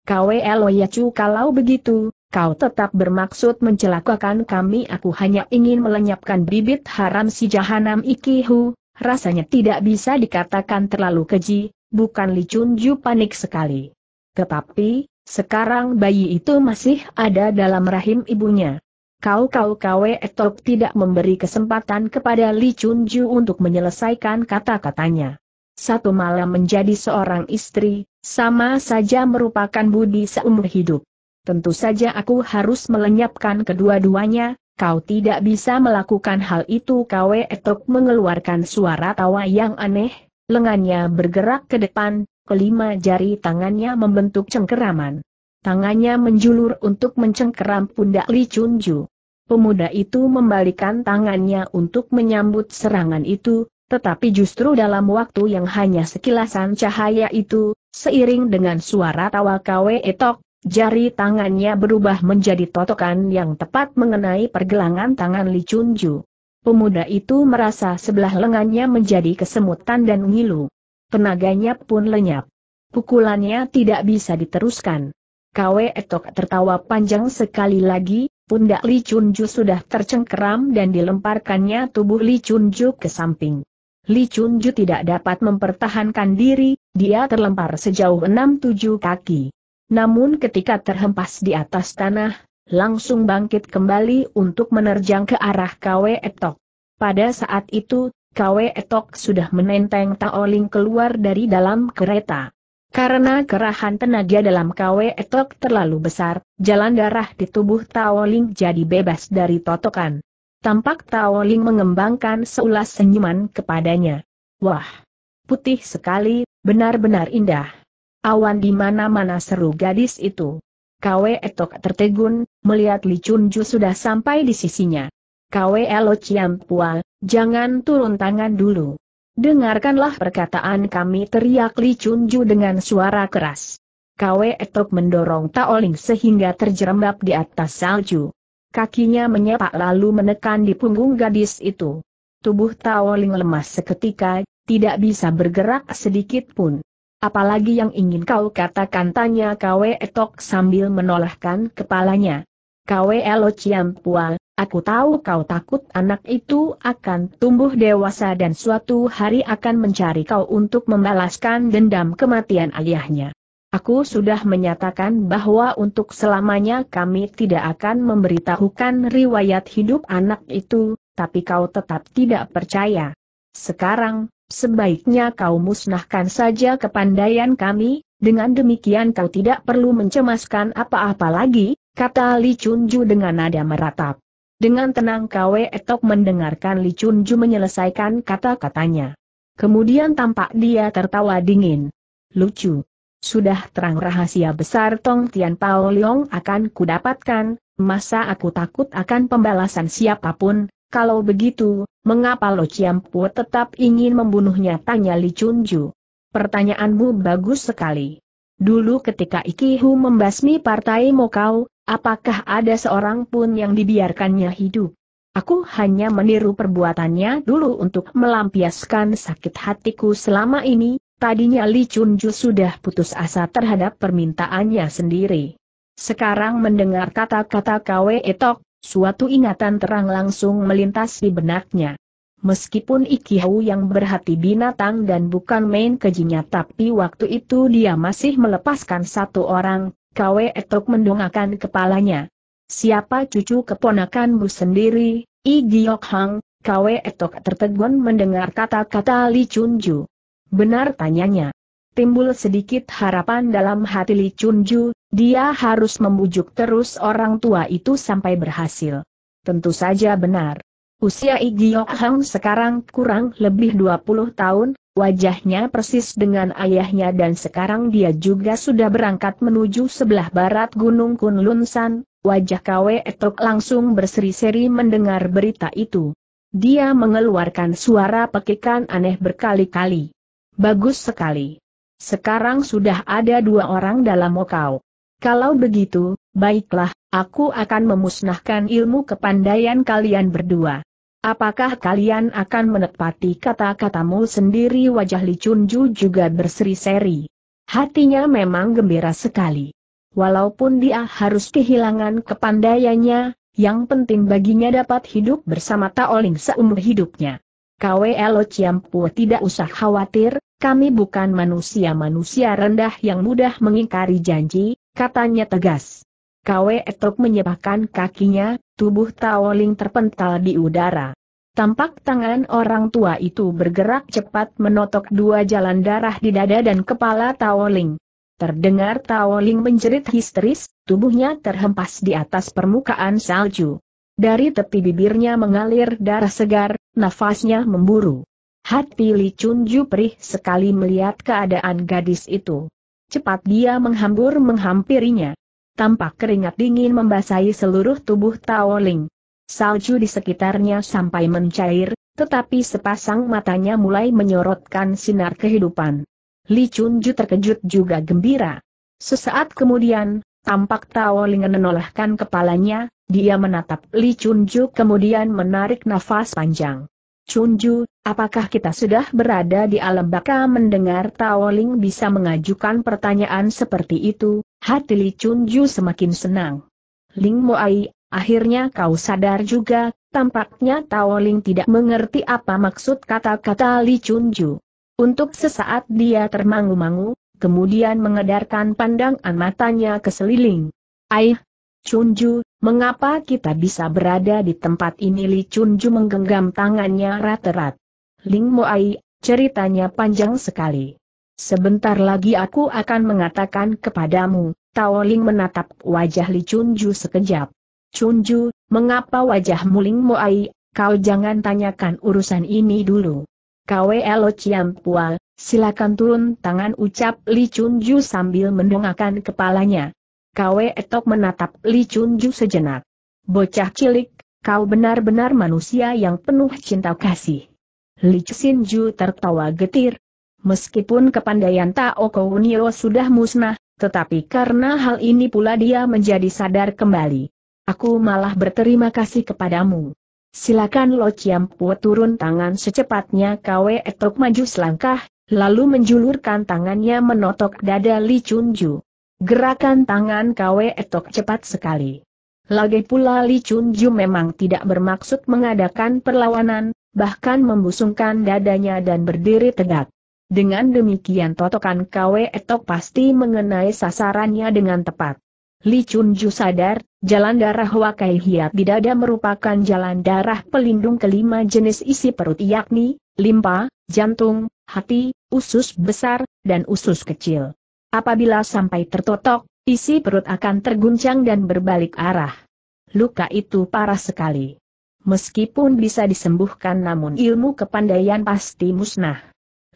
Kwe Loyacu kalau begitu, kau tetap bermaksud mencelakakan kami aku hanya ingin melenyapkan bibit haram si jahanam ikihu, rasanya tidak bisa dikatakan terlalu keji, bukan Li Chunju panik sekali. Tetapi, sekarang bayi itu masih ada dalam rahim ibunya. Kau-kau kau, Etok tidak memberi kesempatan kepada Li Chunju untuk menyelesaikan kata-katanya. Satu malam menjadi seorang istri, sama saja merupakan budi seumur hidup. Tentu saja aku harus melenyapkan kedua-duanya, kau tidak bisa melakukan hal itu Kwe Etok mengeluarkan suara tawa yang aneh, lengannya bergerak ke depan, kelima jari tangannya membentuk cengkeraman. Tangannya menjulur untuk mencengkeram pundak Li Chunju. Pemuda itu membalikan tangannya untuk menyambut serangan itu, tetapi justru dalam waktu yang hanya sekilasan cahaya itu, seiring dengan suara tawa Kwe Etok, Jari tangannya berubah menjadi totokan yang tepat mengenai pergelangan tangan Li Chunju. Pemuda itu merasa sebelah lengannya menjadi kesemutan dan ngilu. Tenaganya pun lenyap. Pukulannya tidak bisa diteruskan. Kwe Etok tertawa panjang sekali lagi, pundak Li Chunju sudah tercengkeram dan dilemparkannya tubuh Li Chunju ke samping. Li Chunju tidak dapat mempertahankan diri, dia terlempar sejauh enam tujuh kaki. Namun ketika terhempas di atas tanah, langsung bangkit kembali untuk menerjang ke arah KW Etok. Pada saat itu, KW Etok sudah menenteng Taoling keluar dari dalam kereta. Karena kerahan tenaga dalam KW Etok terlalu besar, jalan darah di tubuh Taoling jadi bebas dari totokan. Tampak Taoling mengembangkan seulas senyuman kepadanya. Wah! Putih sekali, benar-benar indah. Awan di mana-mana seru gadis itu. Kwe Etok tertegun, melihat Li Chunju sudah sampai di sisinya. Kwe Elo Ciampua, jangan turun tangan dulu. Dengarkanlah perkataan kami teriak Li Chunju dengan suara keras. Kwe Etok mendorong Taoling sehingga terjerembab di atas salju. Kakinya menyepak lalu menekan di punggung gadis itu. Tubuh Taoling lemas seketika, tidak bisa bergerak sedikit pun. Apalagi yang ingin kau katakan tanya Kwe Etok sambil menolakkan kepalanya. Kwe Elo Ciampua, aku tahu kau takut anak itu akan tumbuh dewasa dan suatu hari akan mencari kau untuk membalaskan dendam kematian ayahnya. Aku sudah menyatakan bahwa untuk selamanya kami tidak akan memberitahukan riwayat hidup anak itu, tapi kau tetap tidak percaya. Sekarang, sebaiknya kau musnahkan saja kepandaian kami, dengan demikian kau tidak perlu mencemaskan apa-apa lagi, kata Li Chunju dengan nada meratap. Dengan tenang Kwe Etok mendengarkan Li Chunju menyelesaikan kata-katanya. Kemudian tampak dia tertawa dingin. Lucu. Sudah terang rahasia besar Tong Tian Pao Leong akan kudapatkan, masa aku takut akan pembalasan siapapun, kalau begitu, Mengapa Lo Ciampu tetap ingin membunuhnya? Tanya Li Chunju. Pertanyaanmu bagus sekali. Dulu ketika Ikihu membasmi partai Mokau, apakah ada seorang pun yang dibiarkannya hidup? Aku hanya meniru perbuatannya dulu untuk melampiaskan sakit hatiku selama ini, tadinya Li Chunju sudah putus asa terhadap permintaannya sendiri. Sekarang mendengar kata-kata Kwe Etok, Suatu ingatan terang langsung melintas di benaknya. Meskipun Hau yang berhati binatang dan bukan main kejinya tapi waktu itu dia masih melepaskan satu orang, Kwe Etok mendongakkan kepalanya. Siapa cucu keponakanmu sendiri, I Giok Hang, Kwe Etok tertegun mendengar kata-kata Li Ju. Benar tanyanya timbul sedikit harapan dalam hati Li Chunju, dia harus membujuk terus orang tua itu sampai berhasil. Tentu saja benar. Usia Igyok Hang sekarang kurang lebih 20 tahun, wajahnya persis dengan ayahnya dan sekarang dia juga sudah berangkat menuju sebelah barat Gunung Kunlun San, wajah Kwe Etok langsung berseri-seri mendengar berita itu. Dia mengeluarkan suara pekikan aneh berkali-kali. Bagus sekali. Sekarang sudah ada dua orang dalam Mokau. Kalau begitu, baiklah, aku akan memusnahkan ilmu kepandaian kalian berdua. Apakah kalian akan menepati kata-katamu sendiri? Wajah Li juga berseri-seri. Hatinya memang gembira sekali. Walaupun dia harus kehilangan kepandaiannya, yang penting baginya dapat hidup bersama Taoling seumur hidupnya. Kwe Lo Chiampu tidak usah khawatir, kami bukan manusia-manusia rendah yang mudah mengingkari janji, katanya tegas. Kwe Etruk menyebahkan kakinya, tubuh Taoling terpental di udara. Tampak tangan orang tua itu bergerak cepat menotok dua jalan darah di dada dan kepala Taoling. Terdengar Taoling menjerit histeris, tubuhnya terhempas di atas permukaan salju. Dari tepi bibirnya mengalir darah segar, nafasnya memburu. Hati Li Chunju perih sekali melihat keadaan gadis itu. Cepat dia menghambur menghampirinya. Tampak keringat dingin membasahi seluruh tubuh Tao Ling. Salju di sekitarnya sampai mencair, tetapi sepasang matanya mulai menyorotkan sinar kehidupan. Li Chunju terkejut juga gembira. Sesaat kemudian, tampak Tao Ling menolehkan kepalanya, dia menatap Li Chunju kemudian menarik nafas panjang. Chunju, apakah kita sudah berada di alam baka mendengar Tao Ling bisa mengajukan pertanyaan seperti itu, hati Li Chunju semakin senang. Ling Moai, akhirnya kau sadar juga, tampaknya Tao Ling tidak mengerti apa maksud kata-kata Li Chunju. Untuk sesaat dia termangu-mangu, kemudian mengedarkan pandangan matanya ke seliling. Aih, Chunju, mengapa kita bisa berada di tempat ini Li Chunju menggenggam tangannya rat-rat. Ling Moai, ceritanya panjang sekali. Sebentar lagi aku akan mengatakan kepadamu, Tao Ling menatap wajah Li Chunju sekejap. Chunju, mengapa wajahmu Ling Moai, kau jangan tanyakan urusan ini dulu. Kwelo Ciam Pual, silakan turun tangan ucap Li Chunju sambil mendongakkan kepalanya. Kwe Etok menatap Li Chunju sejenak. Bocah cilik, kau benar-benar manusia yang penuh cinta kasih. Li Chunju tertawa getir. Meskipun kepandaian Tao Kounio sudah musnah, tetapi karena hal ini pula dia menjadi sadar kembali. Aku malah berterima kasih kepadamu. Silakan Lo Chiampu turun tangan secepatnya Kwe Etok maju selangkah, lalu menjulurkan tangannya menotok dada Li Chunju. Gerakan tangan KW Etok cepat sekali. Lagi pula Li Chun Ju memang tidak bermaksud mengadakan perlawanan, bahkan membusungkan dadanya dan berdiri tegak. Dengan demikian totokan KW Etok pasti mengenai sasarannya dengan tepat. Li Chun Ju sadar, jalan darah Wakai Hiat di dada merupakan jalan darah pelindung kelima jenis isi perut yakni, limpa, jantung, hati, usus besar, dan usus kecil. Apabila sampai tertotok, isi perut akan terguncang dan berbalik arah. Luka itu parah sekali. Meskipun bisa disembuhkan namun ilmu kepandaian pasti musnah.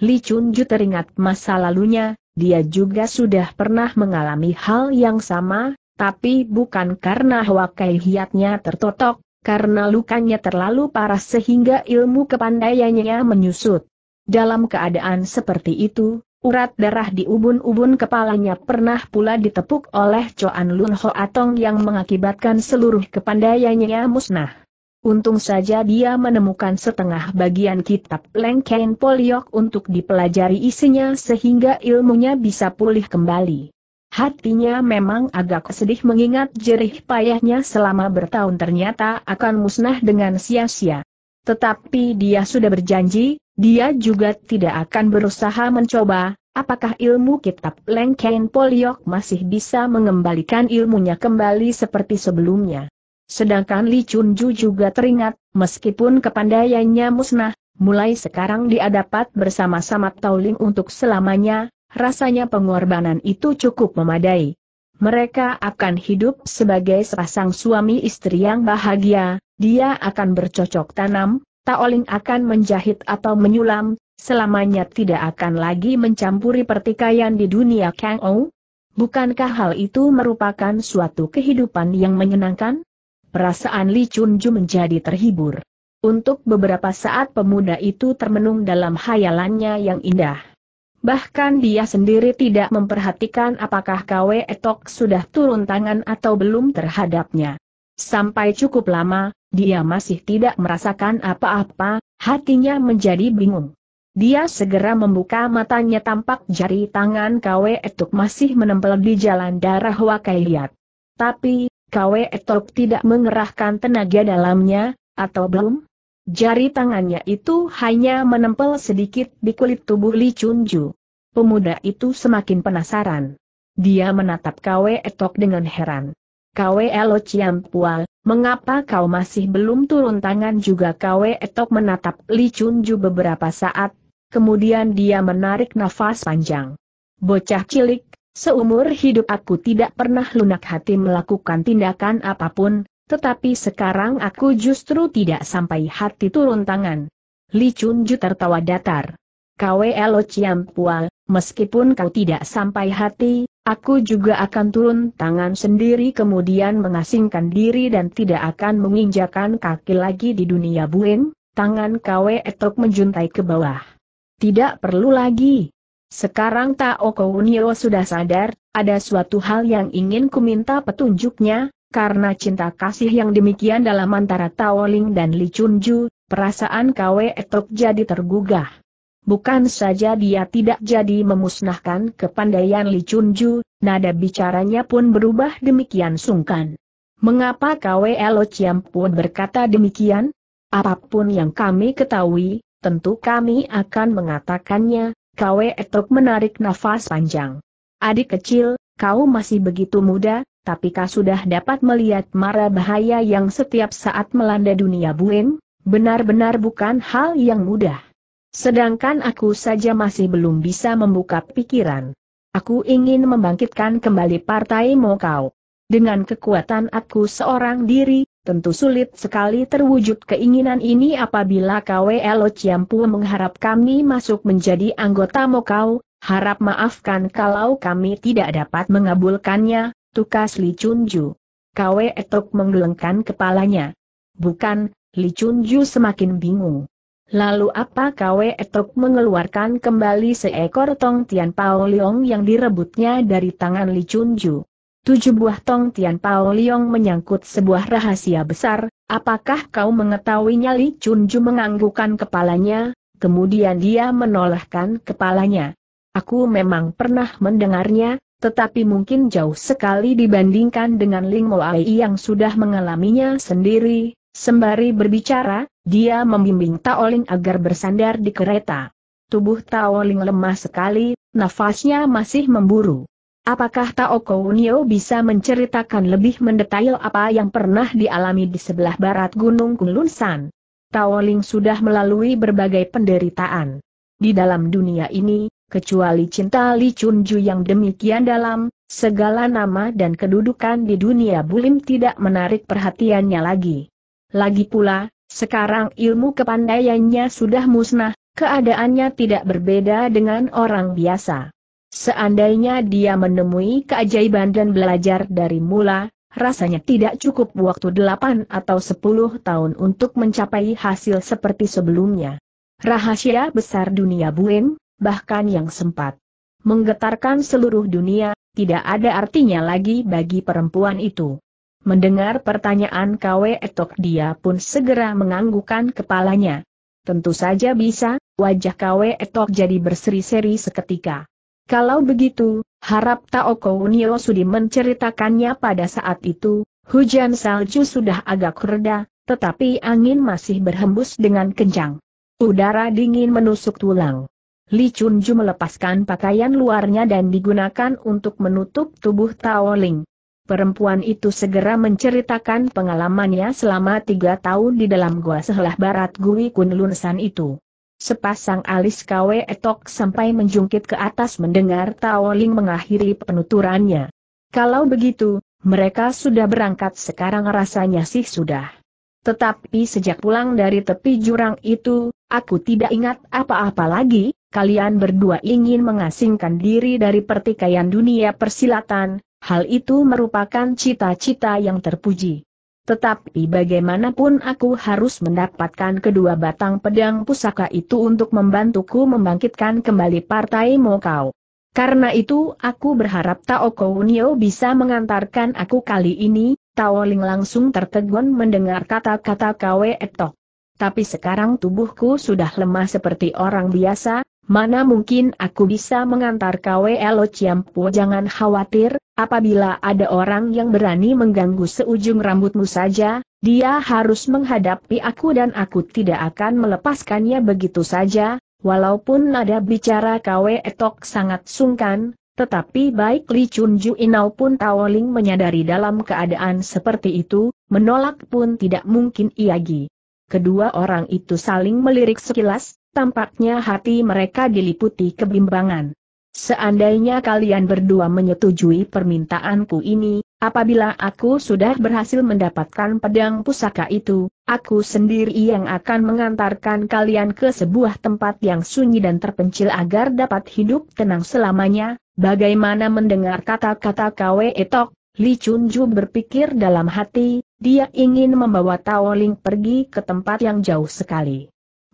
Li Chunju teringat masa lalunya, dia juga sudah pernah mengalami hal yang sama, tapi bukan karena wakai hiatnya tertotok, karena lukanya terlalu parah sehingga ilmu kepandaiannya menyusut. Dalam keadaan seperti itu, urat darah di ubun-ubun kepalanya pernah pula ditepuk oleh Coan Lun Ho Atong yang mengakibatkan seluruh kepandaiannya musnah. Untung saja dia menemukan setengah bagian kitab Lengkeng Poliok untuk dipelajari isinya sehingga ilmunya bisa pulih kembali. Hatinya memang agak sedih mengingat jerih payahnya selama bertahun ternyata akan musnah dengan sia-sia. Tetapi dia sudah berjanji, dia juga tidak akan berusaha mencoba, apakah ilmu kitab Lengkain Poliok masih bisa mengembalikan ilmunya kembali seperti sebelumnya. Sedangkan Li Chunju juga teringat, meskipun kepandaiannya musnah, mulai sekarang dia dapat bersama-sama Tauling untuk selamanya, rasanya pengorbanan itu cukup memadai. Mereka akan hidup sebagai sepasang suami istri yang bahagia, dia akan bercocok tanam, Taoling akan menjahit atau menyulam, selamanya tidak akan lagi mencampuri pertikaian di dunia Kang Ou. Bukankah hal itu merupakan suatu kehidupan yang menyenangkan? Perasaan Li Chunju menjadi terhibur. Untuk beberapa saat pemuda itu termenung dalam hayalannya yang indah bahkan dia sendiri tidak memperhatikan apakah KW Etok sudah turun tangan atau belum terhadapnya. Sampai cukup lama, dia masih tidak merasakan apa-apa, hatinya menjadi bingung. Dia segera membuka matanya tampak jari tangan KW Etok masih menempel di jalan darah Wakailiat. Tapi, KW Etok tidak mengerahkan tenaga dalamnya, atau belum? Jari tangannya itu hanya menempel sedikit di kulit tubuh Li Chunju. Pemuda itu semakin penasaran. Dia menatap Kwe Etok dengan heran. Kwe Elo Ciampual, mengapa kau masih belum turun tangan juga Kwe Etok menatap Li Chunju beberapa saat, kemudian dia menarik nafas panjang. Bocah cilik, seumur hidup aku tidak pernah lunak hati melakukan tindakan apapun, tetapi sekarang aku justru tidak sampai hati turun tangan. Li Chunju tertawa datar. elo Ciam Pual, meskipun kau tidak sampai hati, aku juga akan turun tangan sendiri kemudian mengasingkan diri dan tidak akan menginjakan kaki lagi di dunia buing, tangan KW Etok menjuntai ke bawah. Tidak perlu lagi. Sekarang Taoko Nio sudah sadar, ada suatu hal yang ingin ku minta petunjuknya, karena cinta kasih yang demikian dalam antara Taoling dan Li Chunju, perasaan Kwe Tok jadi tergugah. Bukan saja dia tidak jadi memusnahkan kepandaian Li Chunju, nada bicaranya pun berubah demikian sungkan. Mengapa Kwe Elo pun berkata demikian? Apapun yang kami ketahui, tentu kami akan mengatakannya, Kwe Tok menarik nafas panjang. Adik kecil, kau masih begitu muda, tapi kau sudah dapat melihat mara bahaya yang setiap saat melanda dunia buen? Benar-benar bukan hal yang mudah. Sedangkan aku saja masih belum bisa membuka pikiran. Aku ingin membangkitkan kembali partai Mokau. Dengan kekuatan aku seorang diri, tentu sulit sekali terwujud keinginan ini apabila KWLO Ciampu mengharap kami masuk menjadi anggota Mokau, harap maafkan kalau kami tidak dapat mengabulkannya, tukas Li Chunju. Kwe Etok menggelengkan kepalanya. Bukan, Li Chunju semakin bingung. Lalu apa Kwe Etok mengeluarkan kembali seekor tong Tian Pao Liong yang direbutnya dari tangan Li Chunju? Tujuh buah tong Tian Pao Liong menyangkut sebuah rahasia besar, apakah kau mengetahuinya Li Chunju menganggukan kepalanya, kemudian dia menolehkan kepalanya. Aku memang pernah mendengarnya, tetapi mungkin jauh sekali dibandingkan dengan Ling Moai yang sudah mengalaminya sendiri, sembari berbicara, dia membimbing Tao Ling agar bersandar di kereta. Tubuh Tao Ling lemah sekali, nafasnya masih memburu. Apakah Tao Kounio bisa menceritakan lebih mendetail apa yang pernah dialami di sebelah barat Gunung Tao Ling sudah melalui berbagai penderitaan. Di dalam dunia ini, kecuali cinta Li Chunju yang demikian dalam, segala nama dan kedudukan di dunia bulim tidak menarik perhatiannya lagi. Lagi pula, sekarang ilmu kepandaiannya sudah musnah, keadaannya tidak berbeda dengan orang biasa. Seandainya dia menemui keajaiban dan belajar dari mula, rasanya tidak cukup waktu 8 atau 10 tahun untuk mencapai hasil seperti sebelumnya. Rahasia besar dunia buin, bahkan yang sempat menggetarkan seluruh dunia, tidak ada artinya lagi bagi perempuan itu. Mendengar pertanyaan Kwe Etok dia pun segera menganggukkan kepalanya. Tentu saja bisa, wajah Kwe Etok jadi berseri-seri seketika. Kalau begitu, harap Taoko Unio Sudi menceritakannya pada saat itu, hujan salju sudah agak reda, tetapi angin masih berhembus dengan kencang. Udara dingin menusuk tulang. Li Chunju melepaskan pakaian luarnya dan digunakan untuk menutup tubuh Tao Ling. Perempuan itu segera menceritakan pengalamannya selama tiga tahun di dalam gua sehelah barat Gui kunlunsan itu. Sepasang alis KW etok sampai menjungkit ke atas mendengar Tao Ling mengakhiri penuturannya. Kalau begitu, mereka sudah berangkat sekarang rasanya sih sudah. Tetapi sejak pulang dari tepi jurang itu, aku tidak ingat apa-apa lagi, kalian berdua ingin mengasingkan diri dari pertikaian dunia persilatan, hal itu merupakan cita-cita yang terpuji. Tetapi bagaimanapun aku harus mendapatkan kedua batang pedang pusaka itu untuk membantuku membangkitkan kembali partai Mokau. Karena itu aku berharap Tao Kounio bisa mengantarkan aku kali ini, Tao Ling langsung tertegun mendengar kata-kata Kwe Etok. Tapi sekarang tubuhku sudah lemah seperti orang biasa, Mana mungkin aku bisa mengantar KWL Ciampu jangan khawatir, apabila ada orang yang berani mengganggu seujung rambutmu saja, dia harus menghadapi aku dan aku tidak akan melepaskannya begitu saja, walaupun nada bicara kau Etok sangat sungkan, tetapi baik Li Chun Inau pun Taoling menyadari dalam keadaan seperti itu, menolak pun tidak mungkin iagi. Kedua orang itu saling melirik sekilas, tampaknya hati mereka diliputi kebimbangan. Seandainya kalian berdua menyetujui permintaanku ini, apabila aku sudah berhasil mendapatkan pedang pusaka itu, aku sendiri yang akan mengantarkan kalian ke sebuah tempat yang sunyi dan terpencil agar dapat hidup tenang selamanya. Bagaimana mendengar kata-kata Kwe Etok, Li Chunju berpikir dalam hati, dia ingin membawa Tao Ling pergi ke tempat yang jauh sekali.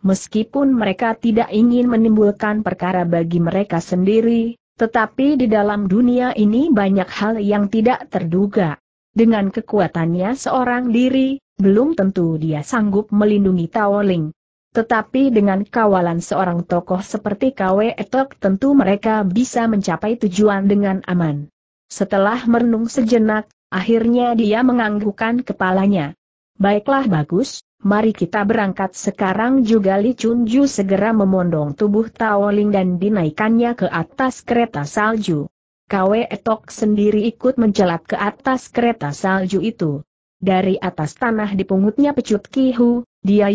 Meskipun mereka tidak ingin menimbulkan perkara bagi mereka sendiri, tetapi di dalam dunia ini banyak hal yang tidak terduga. Dengan kekuatannya seorang diri, belum tentu dia sanggup melindungi Taoling. Tetapi dengan kawalan seorang tokoh seperti KW Etok tentu mereka bisa mencapai tujuan dengan aman. Setelah merenung sejenak, akhirnya dia menganggukkan kepalanya. Baiklah bagus, mari kita berangkat sekarang juga Li Chunju segera memondong tubuh Taoling dan dinaikannya ke atas kereta salju. Kwe Etok sendiri ikut mencelat ke atas kereta salju itu. Dari atas tanah dipungutnya pecut kihu, dia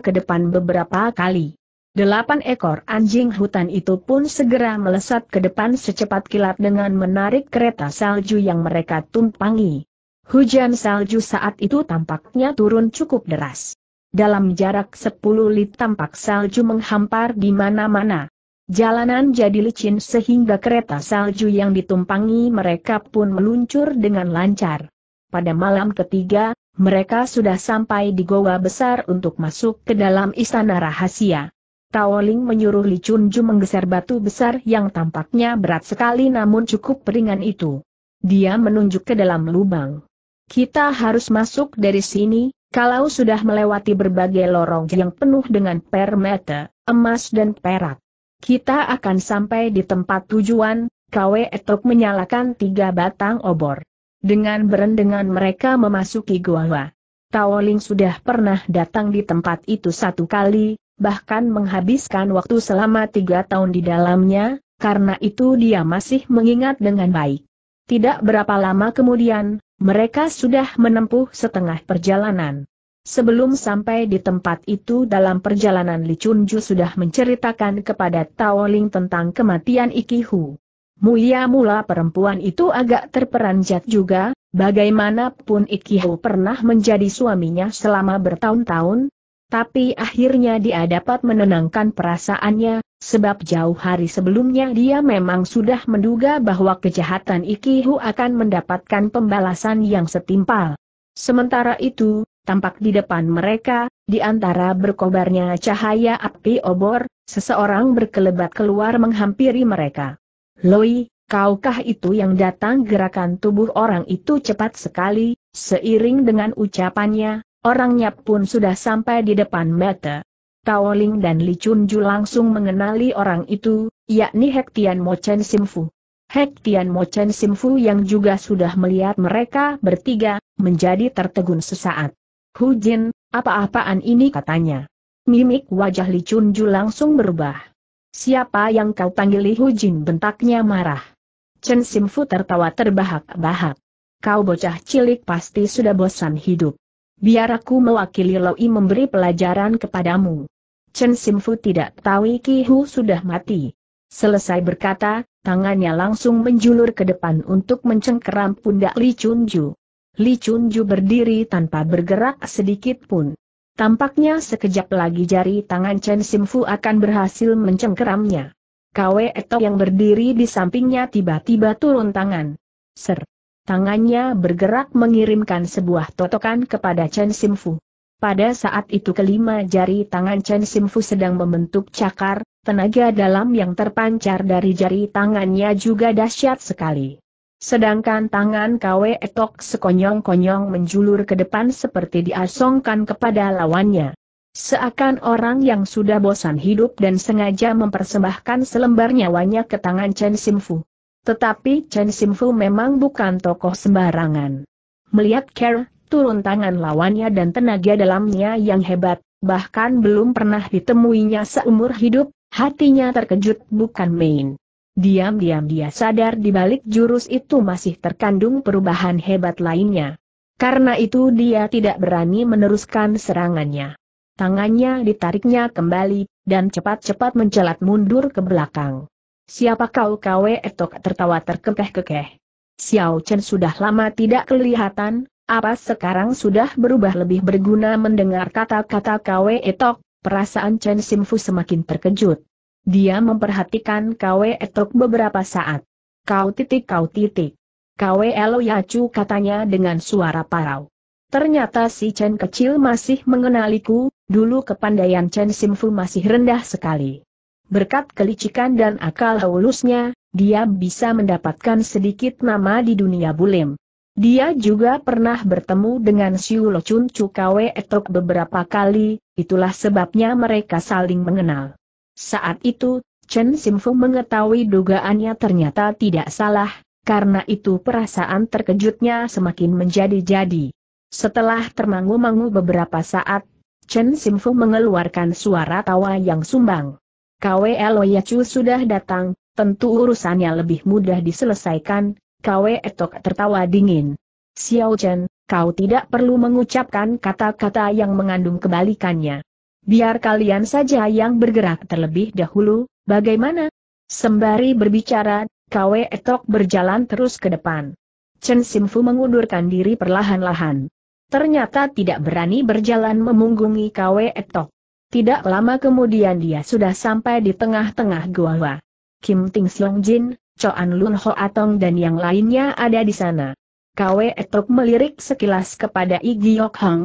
ke depan beberapa kali. Delapan ekor anjing hutan itu pun segera melesat ke depan secepat kilat dengan menarik kereta salju yang mereka tumpangi. Hujan salju saat itu tampaknya turun cukup deras. Dalam jarak 10 lit tampak salju menghampar di mana-mana. Jalanan jadi licin sehingga kereta salju yang ditumpangi mereka pun meluncur dengan lancar. Pada malam ketiga, mereka sudah sampai di goa besar untuk masuk ke dalam istana rahasia. Taoling menyuruh Li Chunju menggeser batu besar yang tampaknya berat sekali namun cukup ringan itu. Dia menunjuk ke dalam lubang. Kita harus masuk dari sini, kalau sudah melewati berbagai lorong yang penuh dengan permata, emas dan perak. Kita akan sampai di tempat tujuan, Kwe Etok menyalakan tiga batang obor. Dengan berendengan mereka memasuki gua. Ling sudah pernah datang di tempat itu satu kali, bahkan menghabiskan waktu selama tiga tahun di dalamnya, karena itu dia masih mengingat dengan baik. Tidak berapa lama kemudian, mereka sudah menempuh setengah perjalanan. Sebelum sampai di tempat itu dalam perjalanan Li Chunju sudah menceritakan kepada Tao Ling tentang kematian Ikihu. Mulia mula perempuan itu agak terperanjat juga, bagaimanapun Ikihu pernah menjadi suaminya selama bertahun-tahun, tapi akhirnya dia dapat menenangkan perasaannya, Sebab jauh hari sebelumnya dia memang sudah menduga bahwa kejahatan Ikihu akan mendapatkan pembalasan yang setimpal. Sementara itu, tampak di depan mereka, di antara berkobarnya cahaya api obor, seseorang berkelebat keluar menghampiri mereka. Loi, kaukah itu yang datang gerakan tubuh orang itu cepat sekali, seiring dengan ucapannya, orangnya pun sudah sampai di depan mata. Tao dan Li Chunju langsung mengenali orang itu, yakni Hek Tian Mo Chen Simfu. Hek Tian Mo Chen Simfu yang juga sudah melihat mereka bertiga, menjadi tertegun sesaat. Hu Jin, apa-apaan ini katanya. Mimik wajah Li Chunju langsung berubah. Siapa yang kau panggil Li Hu Jin bentaknya marah. Chen Simfu tertawa terbahak-bahak. Kau bocah cilik pasti sudah bosan hidup. Biar aku mewakili Loi memberi pelajaran kepadamu. Chen Simfu tidak tahu Hu sudah mati. Selesai berkata, tangannya langsung menjulur ke depan untuk mencengkeram pundak Li Chunju. Li Chunju berdiri tanpa bergerak sedikit pun. Tampaknya sekejap lagi jari tangan Chen Simfu akan berhasil mencengkeramnya. Kwe Eto yang berdiri di sampingnya tiba-tiba turun tangan. Ser. Tangannya bergerak mengirimkan sebuah totokan kepada Chen Simfu. Pada saat itu kelima jari tangan Chen Simfu sedang membentuk cakar, tenaga dalam yang terpancar dari jari tangannya juga dahsyat sekali. Sedangkan tangan KW Etok sekonyong-konyong menjulur ke depan seperti diasongkan kepada lawannya. Seakan orang yang sudah bosan hidup dan sengaja mempersembahkan selembar nyawanya ke tangan Chen Simfu. Tetapi Chen Simfu memang bukan tokoh sembarangan. Melihat Kerr, turun tangan lawannya dan tenaga dalamnya yang hebat, bahkan belum pernah ditemuinya seumur hidup, hatinya terkejut bukan main. Diam-diam dia sadar di balik jurus itu masih terkandung perubahan hebat lainnya. Karena itu dia tidak berani meneruskan serangannya. Tangannya ditariknya kembali, dan cepat-cepat mencelat mundur ke belakang. Siapa kau kawe etok tertawa terkekeh-kekeh. Xiao Chen sudah lama tidak kelihatan, apa sekarang sudah berubah lebih berguna mendengar kata-kata Kwe Etok, perasaan Chen Simfu semakin terkejut. Dia memperhatikan Kwe Etok beberapa saat. Kau titik kau titik. Kwe Elo Yacu katanya dengan suara parau. Ternyata si Chen kecil masih mengenaliku, dulu kepandaian Chen Simfu masih rendah sekali. Berkat kelicikan dan akal haulusnya, dia bisa mendapatkan sedikit nama di dunia bulim. Dia juga pernah bertemu dengan Siu Lo Chun Chukawe Etok beberapa kali, itulah sebabnya mereka saling mengenal. Saat itu, Chen Simfu mengetahui dugaannya ternyata tidak salah, karena itu perasaan terkejutnya semakin menjadi-jadi. Setelah termangu-mangu beberapa saat, Chen Simfu mengeluarkan suara tawa yang sumbang. KWL Yacu sudah datang, tentu urusannya lebih mudah diselesaikan, Kwe Etok tertawa dingin. Xiao Chen, kau tidak perlu mengucapkan kata-kata yang mengandung kebalikannya. Biar kalian saja yang bergerak terlebih dahulu, bagaimana? Sembari berbicara, Kwe Etok berjalan terus ke depan. Chen Simfu mengundurkan diri perlahan-lahan. Ternyata tidak berani berjalan memunggungi Kwe Etok. Tidak lama kemudian dia sudah sampai di tengah-tengah gua. Kim Ting Siong Jin, Coan Lun Ho Atong dan yang lainnya ada di sana. Kwe Etok melirik sekilas kepada Igiok Hang.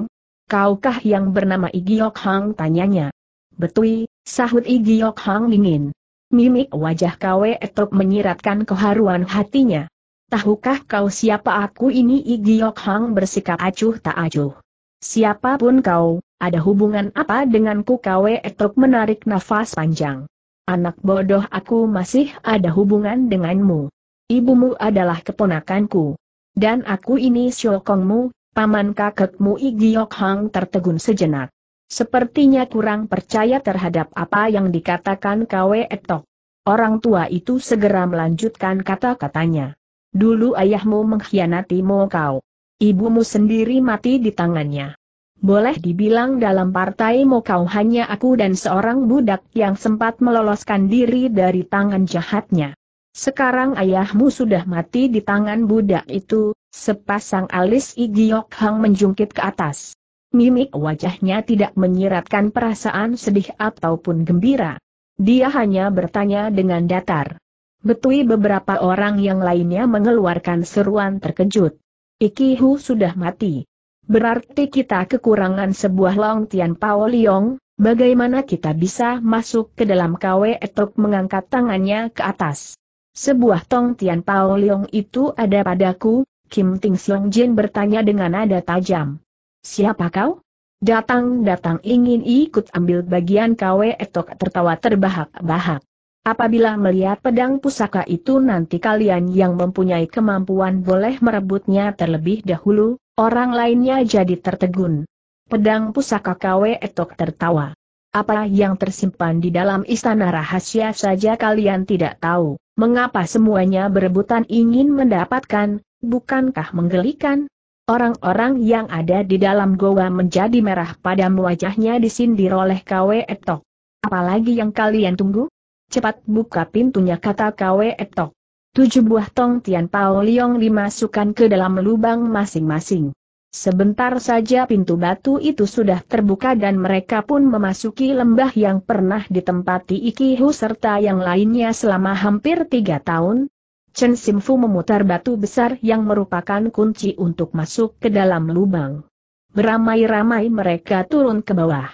Kaukah yang bernama Igiok Hang tanyanya. Betui, sahut Igiok Hang dingin. Mimik wajah Kwe Etok menyiratkan keharuan hatinya. Tahukah kau siapa aku ini Igiok Hang bersikap acuh tak acuh. Siapapun kau, ada hubungan apa denganku Kwe Etok menarik nafas panjang anak bodoh aku masih ada hubungan denganmu. Ibumu adalah keponakanku. Dan aku ini syokongmu, paman kakekmu Igiok Hang tertegun sejenak. Sepertinya kurang percaya terhadap apa yang dikatakan Kwe Etok. Orang tua itu segera melanjutkan kata-katanya. Dulu ayahmu mengkhianati mu kau. Ibumu sendiri mati di tangannya. Boleh dibilang dalam partai Mokau hanya aku dan seorang budak yang sempat meloloskan diri dari tangan jahatnya. Sekarang ayahmu sudah mati di tangan budak itu, sepasang alis Igiok Hang menjungkit ke atas. Mimik wajahnya tidak menyiratkan perasaan sedih ataupun gembira. Dia hanya bertanya dengan datar. Betui beberapa orang yang lainnya mengeluarkan seruan terkejut. Ikihu sudah mati. Berarti kita kekurangan sebuah Long Tian Pao Liong, bagaimana kita bisa masuk ke dalam KW Etok mengangkat tangannya ke atas. Sebuah Tong Tian Pao Liong itu ada padaku, Kim Ting Siong Jin bertanya dengan nada tajam. Siapa kau? Datang-datang ingin ikut ambil bagian KW Etok tertawa terbahak-bahak. Apabila melihat pedang pusaka itu nanti kalian yang mempunyai kemampuan boleh merebutnya terlebih dahulu, Orang lainnya jadi tertegun. Pedang pusaka KW Etok tertawa. Apa yang tersimpan di dalam istana rahasia saja kalian tidak tahu, mengapa semuanya berebutan ingin mendapatkan, bukankah menggelikan? Orang-orang yang ada di dalam goa menjadi merah pada wajahnya disindir oleh KW Etok. Apalagi yang kalian tunggu? Cepat buka pintunya kata KW Etok. Tujuh buah tong Tian Pao Liong dimasukkan ke dalam lubang masing-masing. Sebentar saja pintu batu itu sudah terbuka dan mereka pun memasuki lembah yang pernah ditempati Iki Hu serta yang lainnya selama hampir tiga tahun. Chen Simfu memutar batu besar yang merupakan kunci untuk masuk ke dalam lubang. Beramai-ramai mereka turun ke bawah.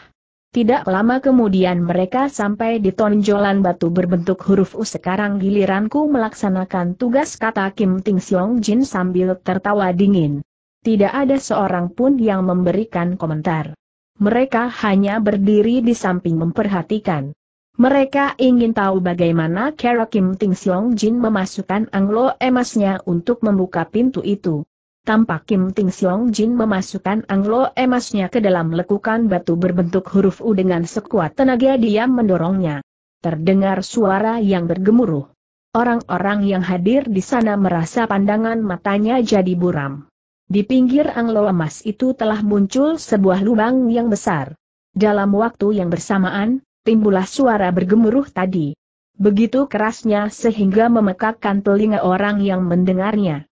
Tidak lama kemudian mereka sampai di tonjolan batu berbentuk huruf U. Sekarang giliranku melaksanakan tugas kata Kim Ting Siong Jin sambil tertawa dingin. Tidak ada seorang pun yang memberikan komentar. Mereka hanya berdiri di samping memperhatikan. Mereka ingin tahu bagaimana cara Kim Ting Siong Jin memasukkan anglo emasnya untuk membuka pintu itu. Tampak Kim Ting Siong Jin memasukkan anglo emasnya ke dalam lekukan batu berbentuk huruf U dengan sekuat tenaga dia mendorongnya. Terdengar suara yang bergemuruh. Orang-orang yang hadir di sana merasa pandangan matanya jadi buram. Di pinggir anglo emas itu telah muncul sebuah lubang yang besar. Dalam waktu yang bersamaan, timbullah suara bergemuruh tadi. Begitu kerasnya sehingga memekakkan telinga orang yang mendengarnya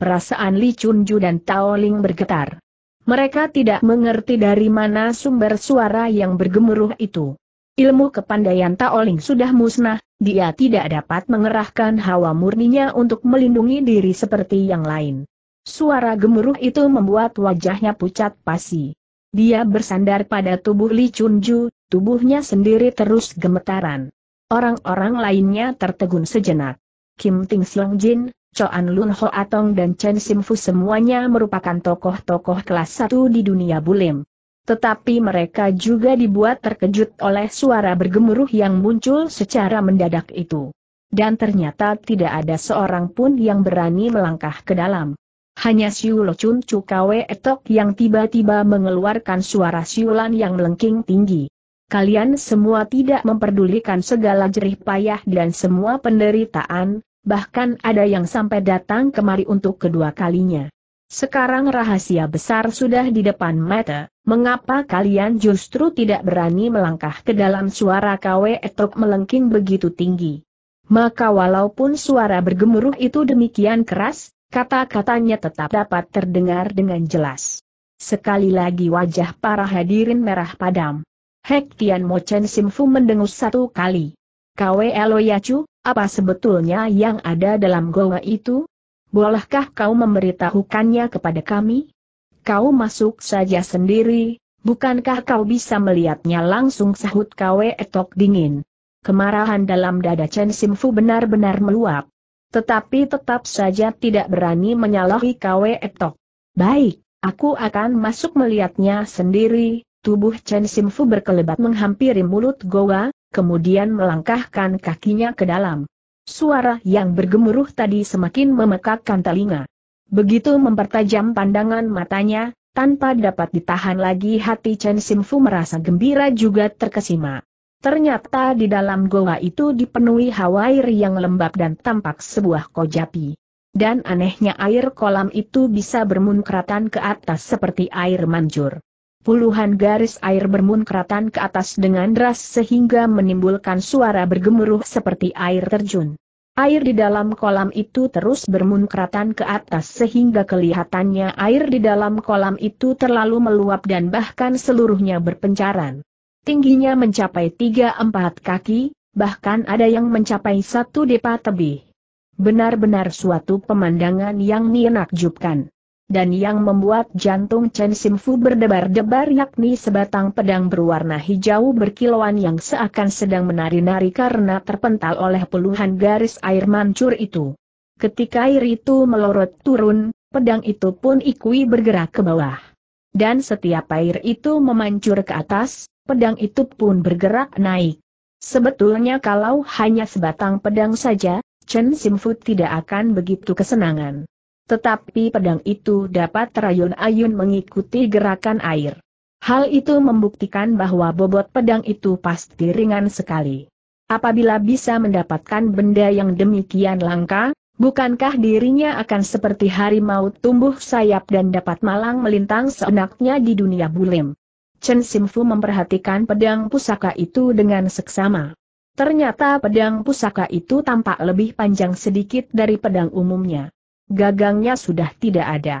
perasaan Li Chunju dan Tao Ling bergetar. Mereka tidak mengerti dari mana sumber suara yang bergemuruh itu. Ilmu kepandaian Tao Ling sudah musnah, dia tidak dapat mengerahkan hawa murninya untuk melindungi diri seperti yang lain. Suara gemuruh itu membuat wajahnya pucat pasi. Dia bersandar pada tubuh Li Chunju, tubuhnya sendiri terus gemetaran. Orang-orang lainnya tertegun sejenak. Kim Ting Siong Jin, Coan Lun Ho Atong dan Chen Simfu semuanya merupakan tokoh-tokoh kelas satu di dunia bulim. Tetapi mereka juga dibuat terkejut oleh suara bergemuruh yang muncul secara mendadak itu. Dan ternyata tidak ada seorang pun yang berani melangkah ke dalam. Hanya Lo Chun Chu Kwe Etok yang tiba-tiba mengeluarkan suara siulan yang melengking tinggi. Kalian semua tidak memperdulikan segala jerih payah dan semua penderitaan, bahkan ada yang sampai datang kemari untuk kedua kalinya. Sekarang rahasia besar sudah di depan mata, mengapa kalian justru tidak berani melangkah ke dalam suara KW Etruk melengking begitu tinggi? Maka walaupun suara bergemuruh itu demikian keras, kata-katanya tetap dapat terdengar dengan jelas. Sekali lagi wajah para hadirin merah padam. Hek Tian Mo Chen Simfu mendengus satu kali. KW Eloyacu, apa sebetulnya yang ada dalam goa itu? Bolehkah kau memberitahukannya kepada kami? Kau masuk saja sendiri, bukankah kau bisa melihatnya langsung sahut Kwe Etok dingin. Kemarahan dalam dada Chen Simfu benar-benar meluap. Tetapi tetap saja tidak berani menyalahi Kwe Etok. Baik, aku akan masuk melihatnya sendiri, tubuh Chen Simfu berkelebat menghampiri mulut goa, kemudian melangkahkan kakinya ke dalam. Suara yang bergemuruh tadi semakin memekakkan telinga. Begitu mempertajam pandangan matanya, tanpa dapat ditahan lagi hati Chen Simfu merasa gembira juga terkesima. Ternyata di dalam goa itu dipenuhi hawa air yang lembab dan tampak sebuah kojapi. Dan anehnya air kolam itu bisa bermunkratan ke atas seperti air mancur. Puluhan garis air bermunkratan ke atas dengan deras sehingga menimbulkan suara bergemuruh seperti air terjun. Air di dalam kolam itu terus bermunkratan ke atas sehingga kelihatannya air di dalam kolam itu terlalu meluap dan bahkan seluruhnya berpencaran. Tingginya mencapai 3-4 kaki, bahkan ada yang mencapai satu depa tebih. Benar-benar suatu pemandangan yang menakjubkan dan yang membuat jantung Chen Simfu berdebar-debar yakni sebatang pedang berwarna hijau berkilauan yang seakan sedang menari-nari karena terpental oleh puluhan garis air mancur itu. Ketika air itu melorot turun, pedang itu pun ikui bergerak ke bawah. Dan setiap air itu memancur ke atas, pedang itu pun bergerak naik. Sebetulnya kalau hanya sebatang pedang saja, Chen Simfu tidak akan begitu kesenangan. Tetapi pedang itu dapat terayun-ayun mengikuti gerakan air. Hal itu membuktikan bahwa bobot pedang itu pasti ringan sekali. Apabila bisa mendapatkan benda yang demikian langka, bukankah dirinya akan seperti harimau tumbuh sayap dan dapat malang melintang seenaknya di dunia bulim? Chen Simfu memperhatikan pedang pusaka itu dengan seksama. Ternyata pedang pusaka itu tampak lebih panjang sedikit dari pedang umumnya gagangnya sudah tidak ada.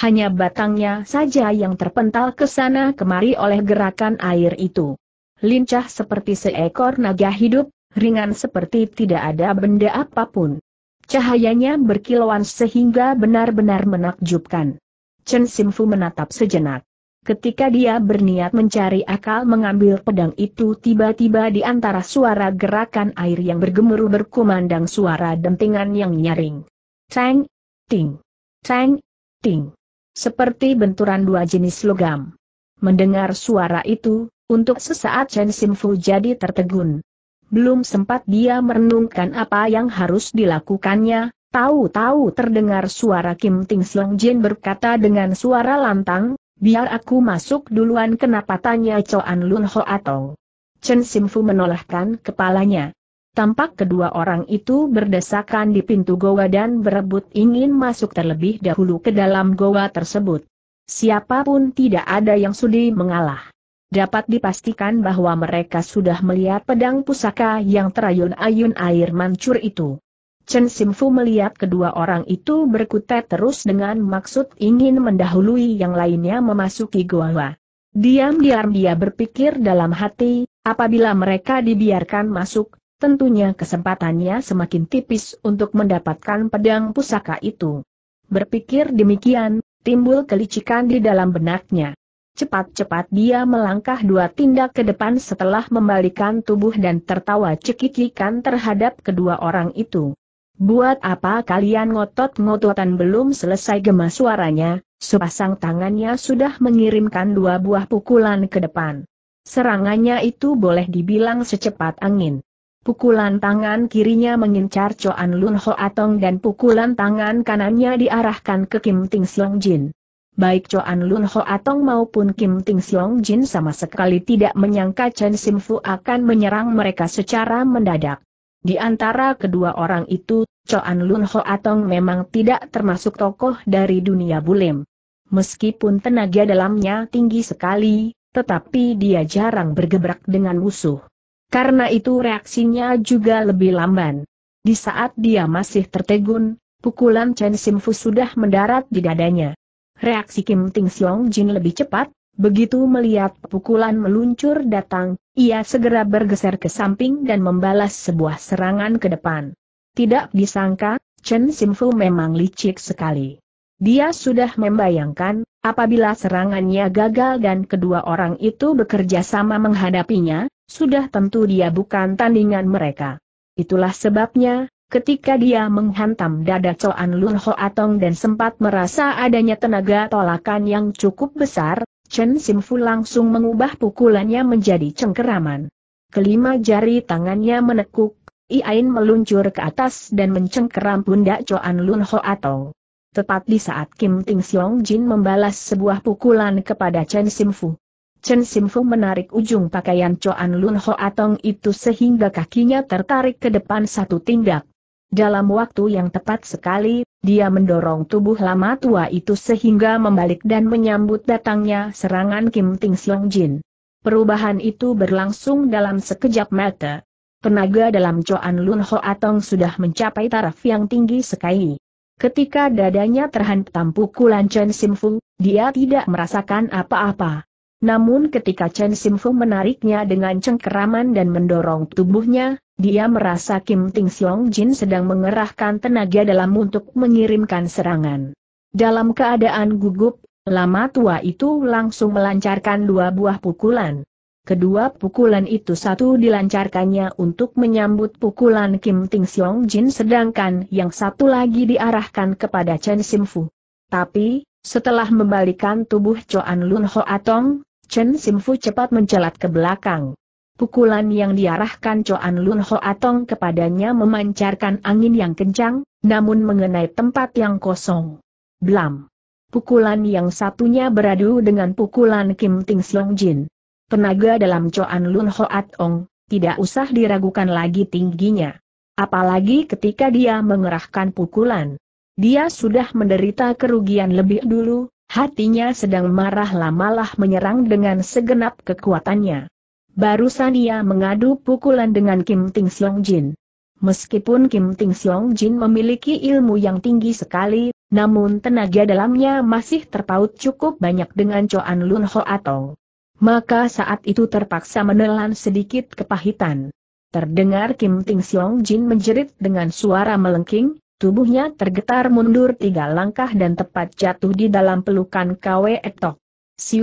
Hanya batangnya saja yang terpental ke sana kemari oleh gerakan air itu. Lincah seperti seekor naga hidup, ringan seperti tidak ada benda apapun. Cahayanya berkilauan sehingga benar-benar menakjubkan. Chen Simfu menatap sejenak. Ketika dia berniat mencari akal mengambil pedang itu tiba-tiba di antara suara gerakan air yang bergemuruh berkumandang suara dentingan yang nyaring. Tang ting, ceng, ting. Seperti benturan dua jenis logam. Mendengar suara itu, untuk sesaat Chen Simfu jadi tertegun. Belum sempat dia merenungkan apa yang harus dilakukannya, tahu-tahu terdengar suara Kim Ting Song Jin berkata dengan suara lantang, biar aku masuk duluan kenapa tanya Choan Lun Ho atau. Chen Simfu menolakkan kepalanya. Tampak kedua orang itu berdesakan di pintu goa dan berebut ingin masuk terlebih dahulu ke dalam goa tersebut. Siapapun tidak ada yang sudi mengalah. Dapat dipastikan bahwa mereka sudah melihat pedang pusaka yang terayun-ayun air mancur itu. Chen Simfu melihat kedua orang itu berkutat terus dengan maksud ingin mendahului yang lainnya memasuki goa. Diam-diam dia berpikir dalam hati, apabila mereka dibiarkan masuk, tentunya kesempatannya semakin tipis untuk mendapatkan pedang pusaka itu. Berpikir demikian, timbul kelicikan di dalam benaknya. Cepat-cepat dia melangkah dua tindak ke depan setelah membalikan tubuh dan tertawa cekikikan terhadap kedua orang itu. Buat apa kalian ngotot-ngototan belum selesai gemas suaranya, sepasang tangannya sudah mengirimkan dua buah pukulan ke depan. Serangannya itu boleh dibilang secepat angin. Pukulan tangan kirinya mengincar Coan Lun Ho Atong dan pukulan tangan kanannya diarahkan ke Kim Ting Siong Jin. Baik Coan Lun Ho Atong maupun Kim Ting Siong Jin sama sekali tidak menyangka Chen Sim Fu akan menyerang mereka secara mendadak. Di antara kedua orang itu, Coan Lun Ho Atong memang tidak termasuk tokoh dari dunia bulim. Meskipun tenaga dalamnya tinggi sekali, tetapi dia jarang bergebrak dengan musuh. Karena itu reaksinya juga lebih lamban. Di saat dia masih tertegun, pukulan Chen Simfu sudah mendarat di dadanya. Reaksi Kim Ting Siong Jin lebih cepat, begitu melihat pukulan meluncur datang, ia segera bergeser ke samping dan membalas sebuah serangan ke depan. Tidak disangka, Chen Simfu memang licik sekali. Dia sudah membayangkan, Apabila serangannya gagal dan kedua orang itu bekerja sama menghadapinya, sudah tentu dia bukan tandingan mereka. Itulah sebabnya, ketika dia menghantam dada Coan Lun Atong dan sempat merasa adanya tenaga tolakan yang cukup besar, Chen Simfu langsung mengubah pukulannya menjadi cengkeraman. Kelima jari tangannya menekuk, Iain meluncur ke atas dan mencengkeram pundak Coan Lun Atong tepat di saat Kim Ting Siong Jin membalas sebuah pukulan kepada Chen Simfu, Chen Simfu menarik ujung pakaian Choan Lun Ho Atong itu sehingga kakinya tertarik ke depan satu tindak. Dalam waktu yang tepat sekali, dia mendorong tubuh lama tua itu sehingga membalik dan menyambut datangnya serangan Kim Ting Siong Jin. Perubahan itu berlangsung dalam sekejap mata. Tenaga dalam Choan Lun Ho Atong sudah mencapai taraf yang tinggi sekali. Ketika dadanya terhantam pukulan Chen Simfung, dia tidak merasakan apa-apa. Namun ketika Chen Simfung menariknya dengan cengkeraman dan mendorong tubuhnya, dia merasa Kim Ting Siong Jin sedang mengerahkan tenaga dalam untuk mengirimkan serangan. Dalam keadaan gugup, lama tua itu langsung melancarkan dua buah pukulan. Kedua pukulan itu satu dilancarkannya untuk menyambut pukulan Kim Ting Seong Jin sedangkan yang satu lagi diarahkan kepada Chen Sim Fu. Tapi, setelah membalikan tubuh Choan Lun Ho Atong, Chen Sim Fu cepat mencelat ke belakang. Pukulan yang diarahkan Choan Lun Ho Atong kepadanya memancarkan angin yang kencang, namun mengenai tempat yang kosong. Blam! Pukulan yang satunya beradu dengan pukulan Kim Ting Seong Jin. Tenaga dalam Coan Lun Hoat Ong, tidak usah diragukan lagi tingginya. Apalagi ketika dia mengerahkan pukulan. Dia sudah menderita kerugian lebih dulu, hatinya sedang marah lamalah menyerang dengan segenap kekuatannya. Barusan ia mengadu pukulan dengan Kim Ting Siong Jin. Meskipun Kim Ting Siong Jin memiliki ilmu yang tinggi sekali, namun tenaga dalamnya masih terpaut cukup banyak dengan Choan Lun Ho Atong maka saat itu terpaksa menelan sedikit kepahitan. Terdengar Kim Ting Siong Jin menjerit dengan suara melengking, tubuhnya tergetar mundur tiga langkah dan tepat jatuh di dalam pelukan Kwe Etok.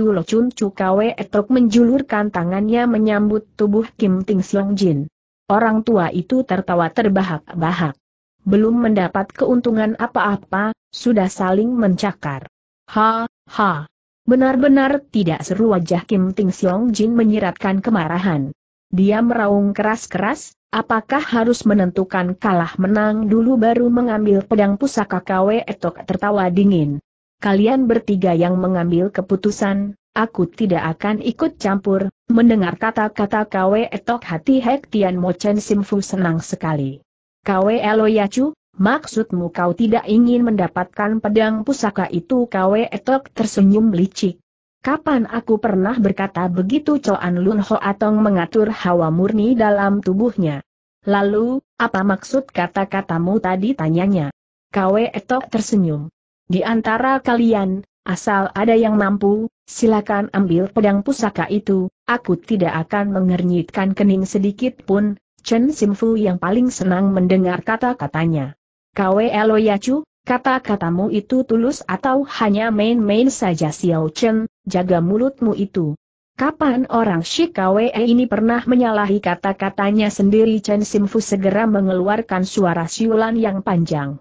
Lo Chun Chu Kwe Etok menjulurkan tangannya menyambut tubuh Kim Ting Siong Jin. Orang tua itu tertawa terbahak-bahak. Belum mendapat keuntungan apa-apa, sudah saling mencakar. Ha, ha. Benar-benar tidak seru wajah Kim Ting Siong Jin menyiratkan kemarahan. Dia meraung keras-keras, apakah harus menentukan kalah menang dulu baru mengambil pedang pusaka KW Etok tertawa dingin. Kalian bertiga yang mengambil keputusan, aku tidak akan ikut campur, mendengar kata-kata KW Etok hati Hek Tian Mo Chen Simfu senang sekali. KW Eloyacu, Maksudmu kau tidak ingin mendapatkan pedang pusaka itu Kwe Etok tersenyum licik. Kapan aku pernah berkata begitu Coan Lun Hoatong mengatur hawa murni dalam tubuhnya? Lalu, apa maksud kata-katamu tadi tanyanya? Kwe Etok tersenyum. Di antara kalian, Asal ada yang mampu, silakan ambil pedang pusaka itu, aku tidak akan mengernyitkan kening sedikit pun. Chen Simfu yang paling senang mendengar kata-katanya. Kwe Yacu, kata-katamu itu tulus atau hanya main-main saja Xiao Chen, jaga mulutmu itu. Kapan orang KWE e ini pernah menyalahi kata-katanya sendiri Chen Simfu segera mengeluarkan suara siulan yang panjang.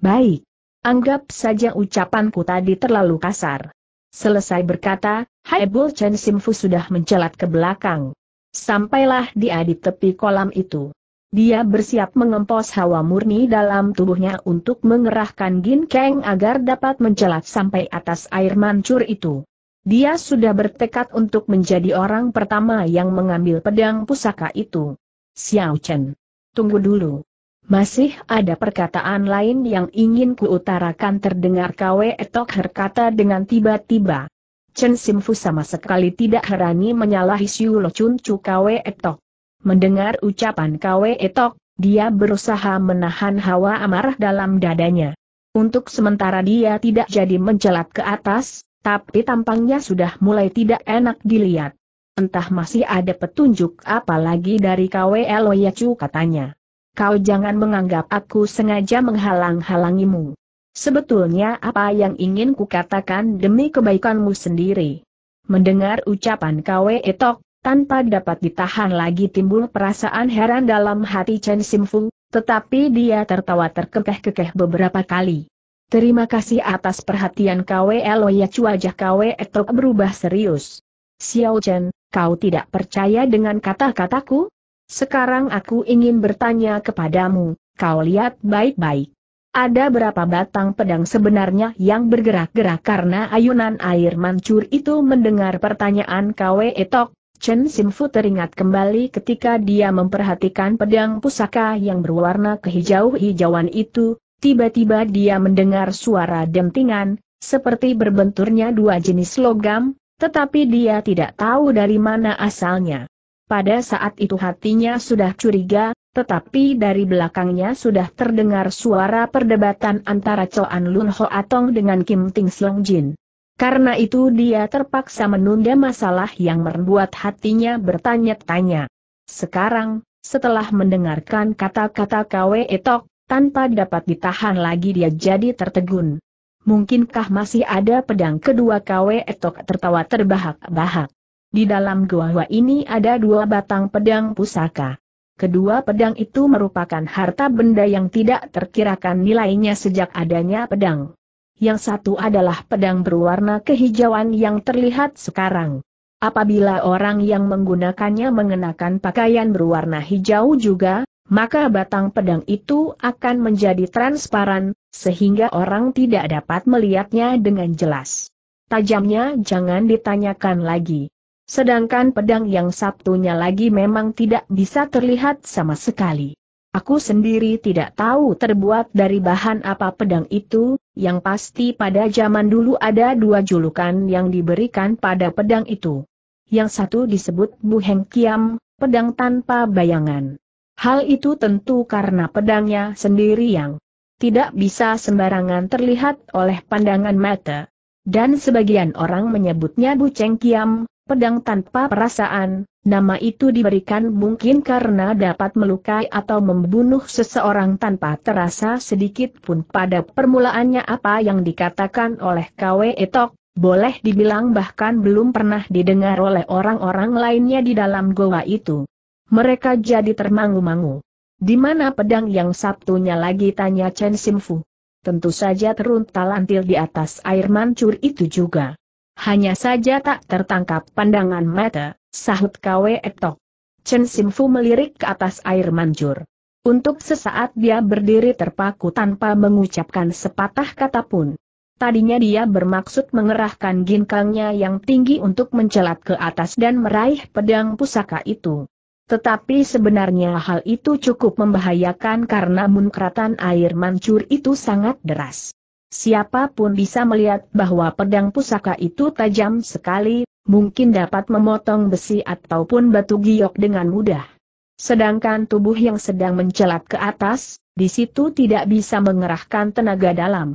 Baik. Anggap saja ucapanku tadi terlalu kasar. Selesai berkata, Haibul Chen Simfu sudah mencelat ke belakang. Sampailah di di tepi kolam itu. Dia bersiap mengempos hawa murni dalam tubuhnya untuk mengerahkan ginkeng agar dapat mencelat sampai atas air mancur itu. Dia sudah bertekad untuk menjadi orang pertama yang mengambil pedang pusaka itu. Xiao Chen. Tunggu dulu. Masih ada perkataan lain yang ingin kuutarakan terdengar Kwe Etok berkata dengan tiba-tiba. Chen Simfu sama sekali tidak herani menyalahi Siu Lo Chun Chu Kwe Etok. Mendengar ucapan Kwe Etok, dia berusaha menahan hawa amarah dalam dadanya. Untuk sementara dia tidak jadi mencelat ke atas, tapi tampangnya sudah mulai tidak enak dilihat. Entah masih ada petunjuk apalagi lagi dari Kwe Loyacu katanya. Kau jangan menganggap aku sengaja menghalang-halangimu. Sebetulnya apa yang ingin kukatakan demi kebaikanmu sendiri. Mendengar ucapan KW Etok, tanpa dapat ditahan lagi timbul perasaan heran dalam hati Chen Simfu, tetapi dia tertawa terkekeh-kekeh beberapa kali. Terima kasih atas perhatian Kwe Loyak wajah ya Kwe Etrok berubah serius. Xiao Chen, kau tidak percaya dengan kata-kataku? Sekarang aku ingin bertanya kepadamu, kau lihat baik-baik. Ada berapa batang pedang sebenarnya yang bergerak-gerak karena ayunan air mancur itu mendengar pertanyaan Kwe Etok, Chen Simfu teringat kembali ketika dia memperhatikan pedang pusaka yang berwarna kehijau-hijauan itu, tiba-tiba dia mendengar suara dentingan, seperti berbenturnya dua jenis logam, tetapi dia tidak tahu dari mana asalnya. Pada saat itu hatinya sudah curiga, tetapi dari belakangnya sudah terdengar suara perdebatan antara Choan Lun Ho Atong dengan Kim Ting Siong Jin. Karena itu dia terpaksa menunda masalah yang membuat hatinya bertanya-tanya. Sekarang, setelah mendengarkan kata-kata Kwe Etok, tanpa dapat ditahan lagi dia jadi tertegun. Mungkinkah masih ada pedang kedua Kwe Etok tertawa terbahak-bahak. Di dalam gua ini ada dua batang pedang pusaka. Kedua pedang itu merupakan harta benda yang tidak terkirakan nilainya sejak adanya pedang yang satu adalah pedang berwarna kehijauan yang terlihat sekarang. Apabila orang yang menggunakannya mengenakan pakaian berwarna hijau juga, maka batang pedang itu akan menjadi transparan, sehingga orang tidak dapat melihatnya dengan jelas. Tajamnya jangan ditanyakan lagi. Sedangkan pedang yang satunya lagi memang tidak bisa terlihat sama sekali. Aku sendiri tidak tahu terbuat dari bahan apa pedang itu, yang pasti pada zaman dulu ada dua julukan yang diberikan pada pedang itu. Yang satu disebut Buheng Kiam, pedang tanpa bayangan. Hal itu tentu karena pedangnya sendiri yang tidak bisa sembarangan terlihat oleh pandangan mata. Dan sebagian orang menyebutnya Buceng Kiam, pedang tanpa perasaan, Nama itu diberikan mungkin karena dapat melukai atau membunuh seseorang tanpa terasa sedikit pun pada permulaannya apa yang dikatakan oleh KW Etok, boleh dibilang bahkan belum pernah didengar oleh orang-orang lainnya di dalam goa itu. Mereka jadi termangu-mangu. Di mana pedang yang Sabtunya lagi tanya Chen Simfu. Tentu saja teruntal-antil di atas air mancur itu juga. Hanya saja tak tertangkap pandangan mata. Sahut Kwe Etok. Chen Simfu melirik ke atas air mancur. Untuk sesaat dia berdiri terpaku tanpa mengucapkan sepatah kata pun. Tadinya dia bermaksud mengerahkan ginkangnya yang tinggi untuk mencelat ke atas dan meraih pedang pusaka itu. Tetapi sebenarnya hal itu cukup membahayakan karena munkratan air mancur itu sangat deras. Siapapun bisa melihat bahwa pedang pusaka itu tajam sekali, mungkin dapat memotong besi ataupun batu giok dengan mudah. Sedangkan tubuh yang sedang mencelat ke atas, di situ tidak bisa mengerahkan tenaga dalam.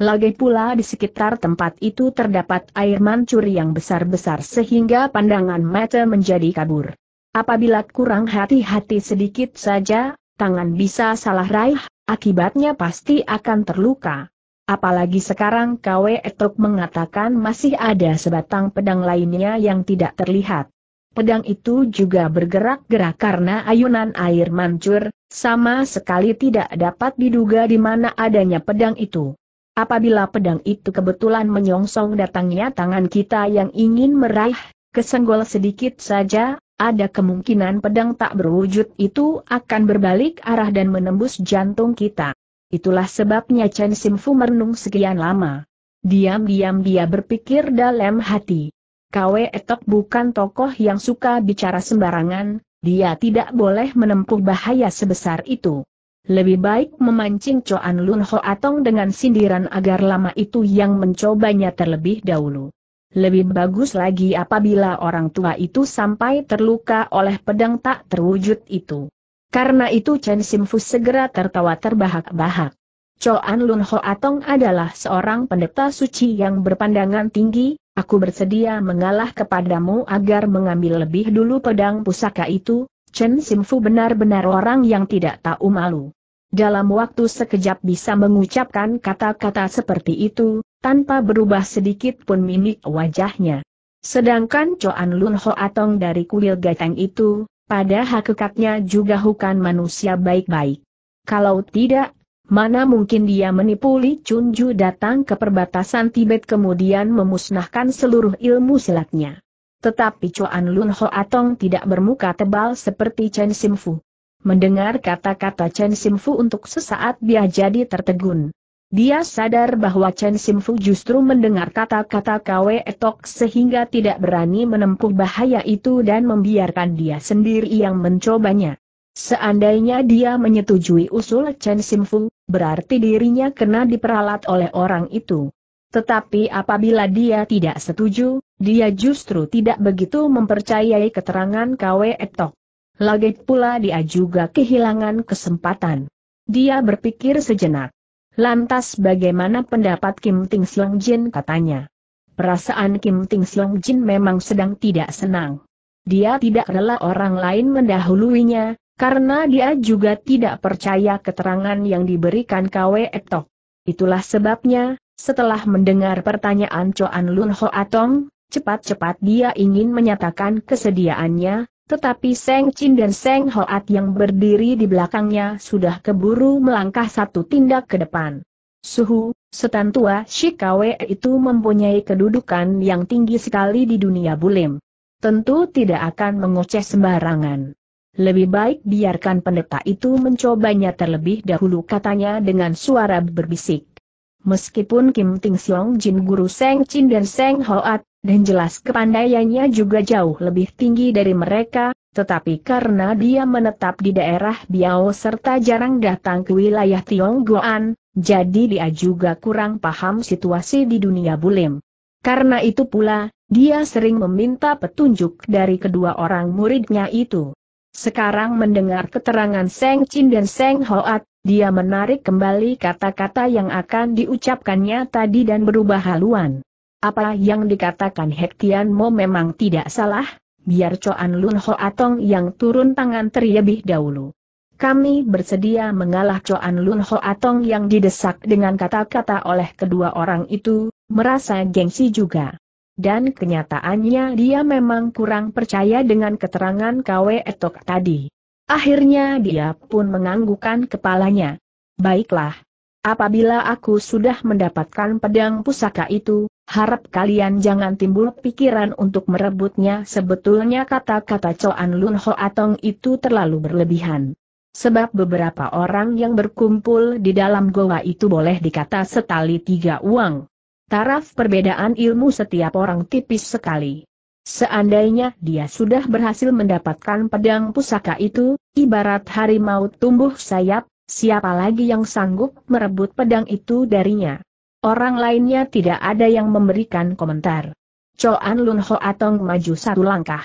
Lagi pula di sekitar tempat itu terdapat air mancur yang besar-besar sehingga pandangan mata menjadi kabur. Apabila kurang hati-hati sedikit saja, tangan bisa salah raih, akibatnya pasti akan terluka. Apalagi sekarang KW etruk mengatakan masih ada sebatang pedang lainnya yang tidak terlihat. Pedang itu juga bergerak-gerak karena ayunan air mancur, sama sekali tidak dapat diduga di mana adanya pedang itu. Apabila pedang itu kebetulan menyongsong datangnya tangan kita yang ingin meraih, kesenggol sedikit saja, ada kemungkinan pedang tak berwujud itu akan berbalik arah dan menembus jantung kita. Itulah sebabnya Chen Simfu merenung sekian lama. Diam-diam dia berpikir dalam hati. Kwe Etok bukan tokoh yang suka bicara sembarangan, dia tidak boleh menempuh bahaya sebesar itu. Lebih baik memancing Coan Lun Ho Atong dengan sindiran agar lama itu yang mencobanya terlebih dahulu. Lebih bagus lagi apabila orang tua itu sampai terluka oleh pedang tak terwujud itu. Karena itu Chen Simfu segera tertawa terbahak-bahak. Choan Lun Ho Atong adalah seorang pendeta suci yang berpandangan tinggi, aku bersedia mengalah kepadamu agar mengambil lebih dulu pedang pusaka itu, Chen Simfu benar-benar orang yang tidak tahu malu. Dalam waktu sekejap bisa mengucapkan kata-kata seperti itu, tanpa berubah sedikit pun mimik wajahnya. Sedangkan Choan Lun Ho Atong dari kuil Gateng itu, pada hakikatnya juga bukan manusia baik-baik. Kalau tidak, mana mungkin dia menipu Li Chunju datang ke perbatasan Tibet kemudian memusnahkan seluruh ilmu silatnya. Tetapi Chuan Lun Ho Atong tidak bermuka tebal seperti Chen Simfu. Mendengar kata-kata Chen Simfu untuk sesaat dia jadi tertegun. Dia sadar bahwa Chen Simfu justru mendengar kata-kata Kwe Etok sehingga tidak berani menempuh bahaya itu dan membiarkan dia sendiri yang mencobanya. Seandainya dia menyetujui usul Chen Simfu, berarti dirinya kena diperalat oleh orang itu. Tetapi apabila dia tidak setuju, dia justru tidak begitu mempercayai keterangan Kwe Etok. Lagi pula dia juga kehilangan kesempatan. Dia berpikir sejenak. Lantas bagaimana pendapat Kim Ting Jin katanya? Perasaan Kim Ting Jin memang sedang tidak senang. Dia tidak rela orang lain mendahuluinya, karena dia juga tidak percaya keterangan yang diberikan KW Etok. Itulah sebabnya, setelah mendengar pertanyaan Choan Lun Ho Atong, cepat-cepat dia ingin menyatakan kesediaannya, tetapi Seng Chin dan Seng Hoat yang berdiri di belakangnya sudah keburu melangkah satu tindak ke depan. Suhu, setan tua Shikawe itu mempunyai kedudukan yang tinggi sekali di dunia bulim. Tentu tidak akan mengoceh sembarangan. Lebih baik biarkan pendeta itu mencobanya terlebih dahulu katanya dengan suara berbisik. Meskipun Kim Ting Siong Jin Guru Seng Chin dan Seng Hoat dan jelas kepandaiannya juga jauh lebih tinggi dari mereka, tetapi karena dia menetap di daerah Biao serta jarang datang ke wilayah Tionggoan, jadi dia juga kurang paham situasi di dunia bulim. Karena itu pula, dia sering meminta petunjuk dari kedua orang muridnya itu. Sekarang mendengar keterangan Seng Chin dan Seng Hoat, dia menarik kembali kata-kata yang akan diucapkannya tadi dan berubah haluan. Apa yang dikatakan Hektian Mo memang tidak salah, biar Coan Lun Ho Atong yang turun tangan terlebih dahulu. Kami bersedia mengalah Coan Lun Ho Atong yang didesak dengan kata-kata oleh kedua orang itu, merasa gengsi juga. Dan kenyataannya dia memang kurang percaya dengan keterangan KW Etok tadi. Akhirnya dia pun menganggukkan kepalanya. Baiklah. Apabila aku sudah mendapatkan pedang pusaka itu, harap kalian jangan timbul pikiran untuk merebutnya sebetulnya kata-kata coan Lun Ho Atong itu terlalu berlebihan. Sebab beberapa orang yang berkumpul di dalam goa itu boleh dikata setali tiga uang. Taraf perbedaan ilmu setiap orang tipis sekali. Seandainya dia sudah berhasil mendapatkan pedang pusaka itu, ibarat harimau tumbuh sayap, siapa lagi yang sanggup merebut pedang itu darinya? Orang lainnya tidak ada yang memberikan komentar. Coan Lun Ho Atong maju satu langkah.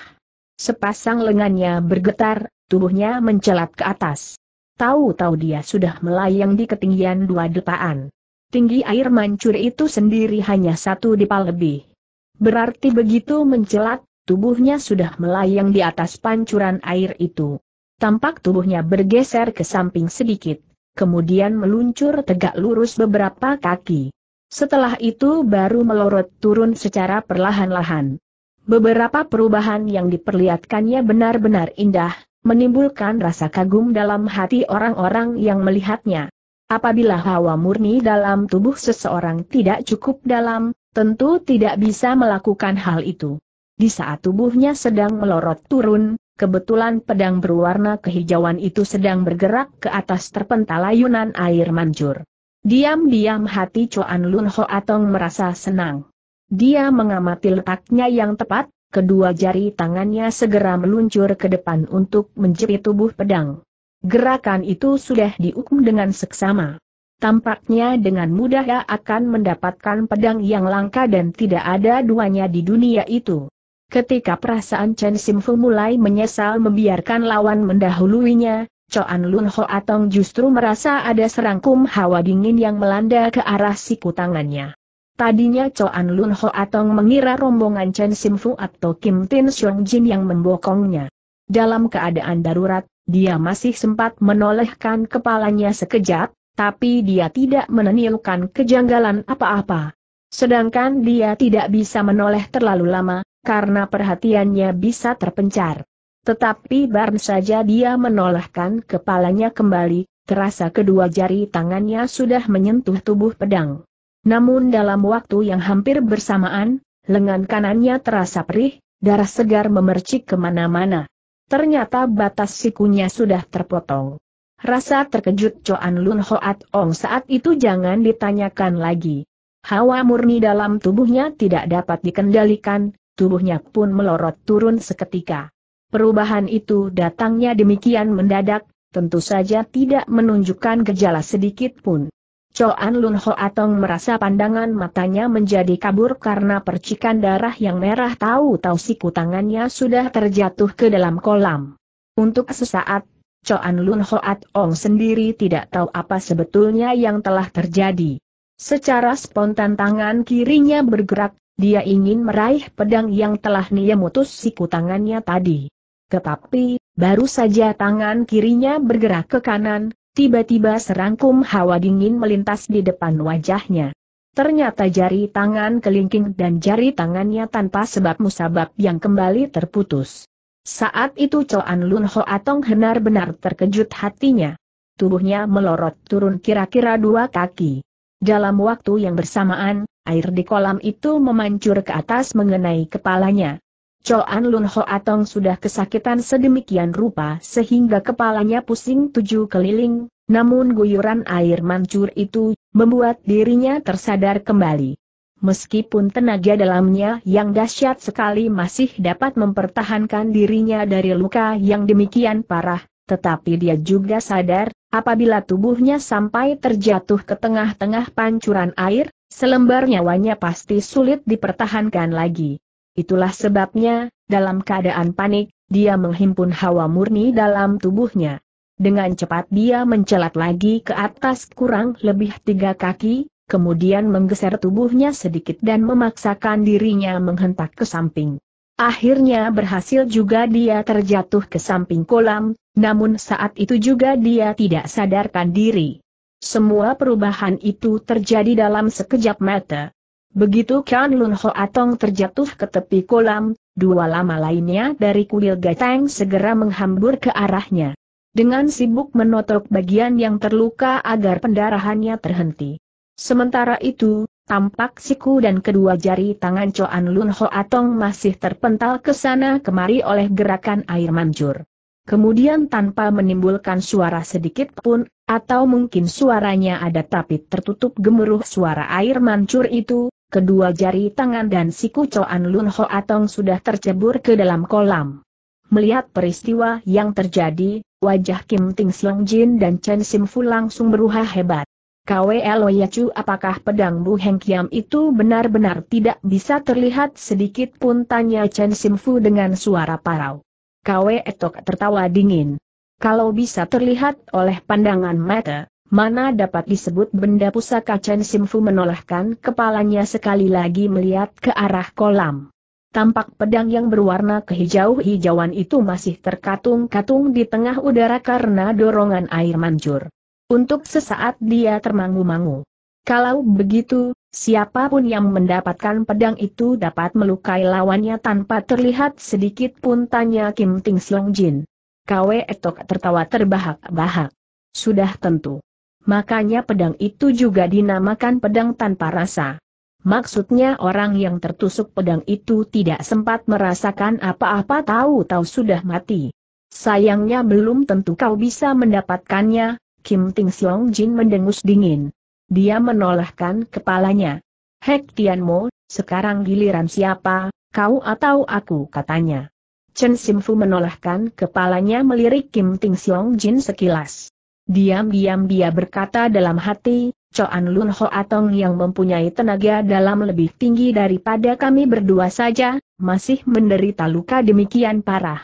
Sepasang lengannya bergetar, tubuhnya mencelat ke atas. Tahu-tahu dia sudah melayang di ketinggian dua depaan. Tinggi air mancur itu sendiri hanya satu depal lebih. Berarti begitu mencelat, tubuhnya sudah melayang di atas pancuran air itu. Tampak tubuhnya bergeser ke samping sedikit, kemudian meluncur tegak lurus beberapa kaki. Setelah itu baru melorot turun secara perlahan-lahan. Beberapa perubahan yang diperlihatkannya benar-benar indah, menimbulkan rasa kagum dalam hati orang-orang yang melihatnya. Apabila hawa murni dalam tubuh seseorang tidak cukup dalam, tentu tidak bisa melakukan hal itu. Di saat tubuhnya sedang melorot turun, kebetulan pedang berwarna kehijauan itu sedang bergerak ke atas terpental layunan air mancur. Diam-diam hati Chuan Lun Ho atong merasa senang. Dia mengamati letaknya yang tepat, kedua jari tangannya segera meluncur ke depan untuk menjepit tubuh pedang. Gerakan itu sudah diukum dengan seksama. Tampaknya dengan mudah ia akan mendapatkan pedang yang langka dan tidak ada duanya di dunia itu. Ketika perasaan Chen Simfu mulai menyesal membiarkan lawan mendahuluinya, Coan Lun Ho Atong justru merasa ada serangkum hawa dingin yang melanda ke arah siku tangannya. Tadinya Coan Lun Ho Atong mengira rombongan Chen Sim Fu atau Kim Tin Xiong Jin yang membokongnya. Dalam keadaan darurat, dia masih sempat menolehkan kepalanya sekejap, tapi dia tidak menenilkan kejanggalan apa-apa. Sedangkan dia tidak bisa menoleh terlalu lama, karena perhatiannya bisa terpencar. Tetapi baru saja dia menolakkan kepalanya kembali, terasa kedua jari tangannya sudah menyentuh tubuh pedang. Namun dalam waktu yang hampir bersamaan, lengan kanannya terasa perih, darah segar memercik kemana-mana. Ternyata batas sikunya sudah terpotong. Rasa terkejut Coan Lun Hoat Ong saat itu jangan ditanyakan lagi. Hawa murni dalam tubuhnya tidak dapat dikendalikan, tubuhnya pun melorot turun seketika. Perubahan itu datangnya demikian mendadak, tentu saja tidak menunjukkan gejala sedikit pun. Choan Lun Ho Atong merasa pandangan matanya menjadi kabur karena percikan darah yang merah tahu-tahu siku tangannya sudah terjatuh ke dalam kolam. Untuk sesaat, Choan Lun Ho Atong sendiri tidak tahu apa sebetulnya yang telah terjadi. Secara spontan tangan kirinya bergerak, dia ingin meraih pedang yang telah Nia mutus siku tangannya tadi. Tetapi, baru saja tangan kirinya bergerak ke kanan, tiba-tiba serangkum hawa dingin melintas di depan wajahnya. Ternyata jari tangan kelingking dan jari tangannya tanpa sebab musabab yang kembali terputus. Saat itu Coan Lun Ho Atong benar-benar terkejut hatinya. Tubuhnya melorot turun kira-kira dua kaki. Dalam waktu yang bersamaan, air di kolam itu memancur ke atas mengenai kepalanya. Coan Lun Ho Atong sudah kesakitan sedemikian rupa sehingga kepalanya pusing tujuh keliling, namun guyuran air mancur itu membuat dirinya tersadar kembali. Meskipun tenaga dalamnya yang dahsyat sekali masih dapat mempertahankan dirinya dari luka yang demikian parah, tetapi dia juga sadar, apabila tubuhnya sampai terjatuh ke tengah-tengah pancuran air, selembar nyawanya pasti sulit dipertahankan lagi. Itulah sebabnya, dalam keadaan panik, dia menghimpun hawa murni dalam tubuhnya. Dengan cepat dia mencelat lagi ke atas kurang lebih tiga kaki, kemudian menggeser tubuhnya sedikit dan memaksakan dirinya menghentak ke samping. Akhirnya berhasil juga dia terjatuh ke samping kolam, namun saat itu juga dia tidak sadarkan diri. Semua perubahan itu terjadi dalam sekejap mata. Begitu Kian Lun Ho Atong terjatuh ke tepi kolam, dua lama lainnya dari kuil Gatang segera menghambur ke arahnya. Dengan sibuk menotok bagian yang terluka agar pendarahannya terhenti. Sementara itu, tampak siku dan kedua jari tangan Coan Lun Ho Atong masih terpental ke sana kemari oleh gerakan air mancur. Kemudian tanpa menimbulkan suara sedikit pun, atau mungkin suaranya ada tapi tertutup gemuruh suara air mancur itu, kedua jari tangan dan siku Coan Lun Ho Atong sudah tercebur ke dalam kolam. Melihat peristiwa yang terjadi, wajah Kim Ting Siong Jin dan Chen Sim Fu langsung berubah hebat. KWL Yacu apakah pedang Bu Heng Kiam itu benar-benar tidak bisa terlihat sedikit pun tanya Chen Sim Fu dengan suara parau. Kwe Etok tertawa dingin. Kalau bisa terlihat oleh pandangan mata, mana dapat disebut benda pusaka Chen Simfu menolehkan kepalanya sekali lagi melihat ke arah kolam. Tampak pedang yang berwarna kehijau-hijauan itu masih terkatung-katung di tengah udara karena dorongan air mancur. Untuk sesaat dia termangu-mangu. Kalau begitu, siapapun yang mendapatkan pedang itu dapat melukai lawannya tanpa terlihat sedikit pun tanya Kim Ting Siong Jin. Kwe Etok tertawa terbahak-bahak. Sudah tentu. Makanya pedang itu juga dinamakan pedang tanpa rasa. Maksudnya orang yang tertusuk pedang itu tidak sempat merasakan apa-apa tahu-tahu sudah mati. Sayangnya belum tentu kau bisa mendapatkannya, Kim Ting Siong Jin mendengus dingin. Dia menolahkan kepalanya. Hek Mo, sekarang giliran siapa, kau atau aku katanya. Chen Simfu menolehkan kepalanya melirik Kim Ting Siong Jin sekilas. Diam-diam dia berkata dalam hati, Coan Lun Ho Atong yang mempunyai tenaga dalam lebih tinggi daripada kami berdua saja, masih menderita luka demikian parah.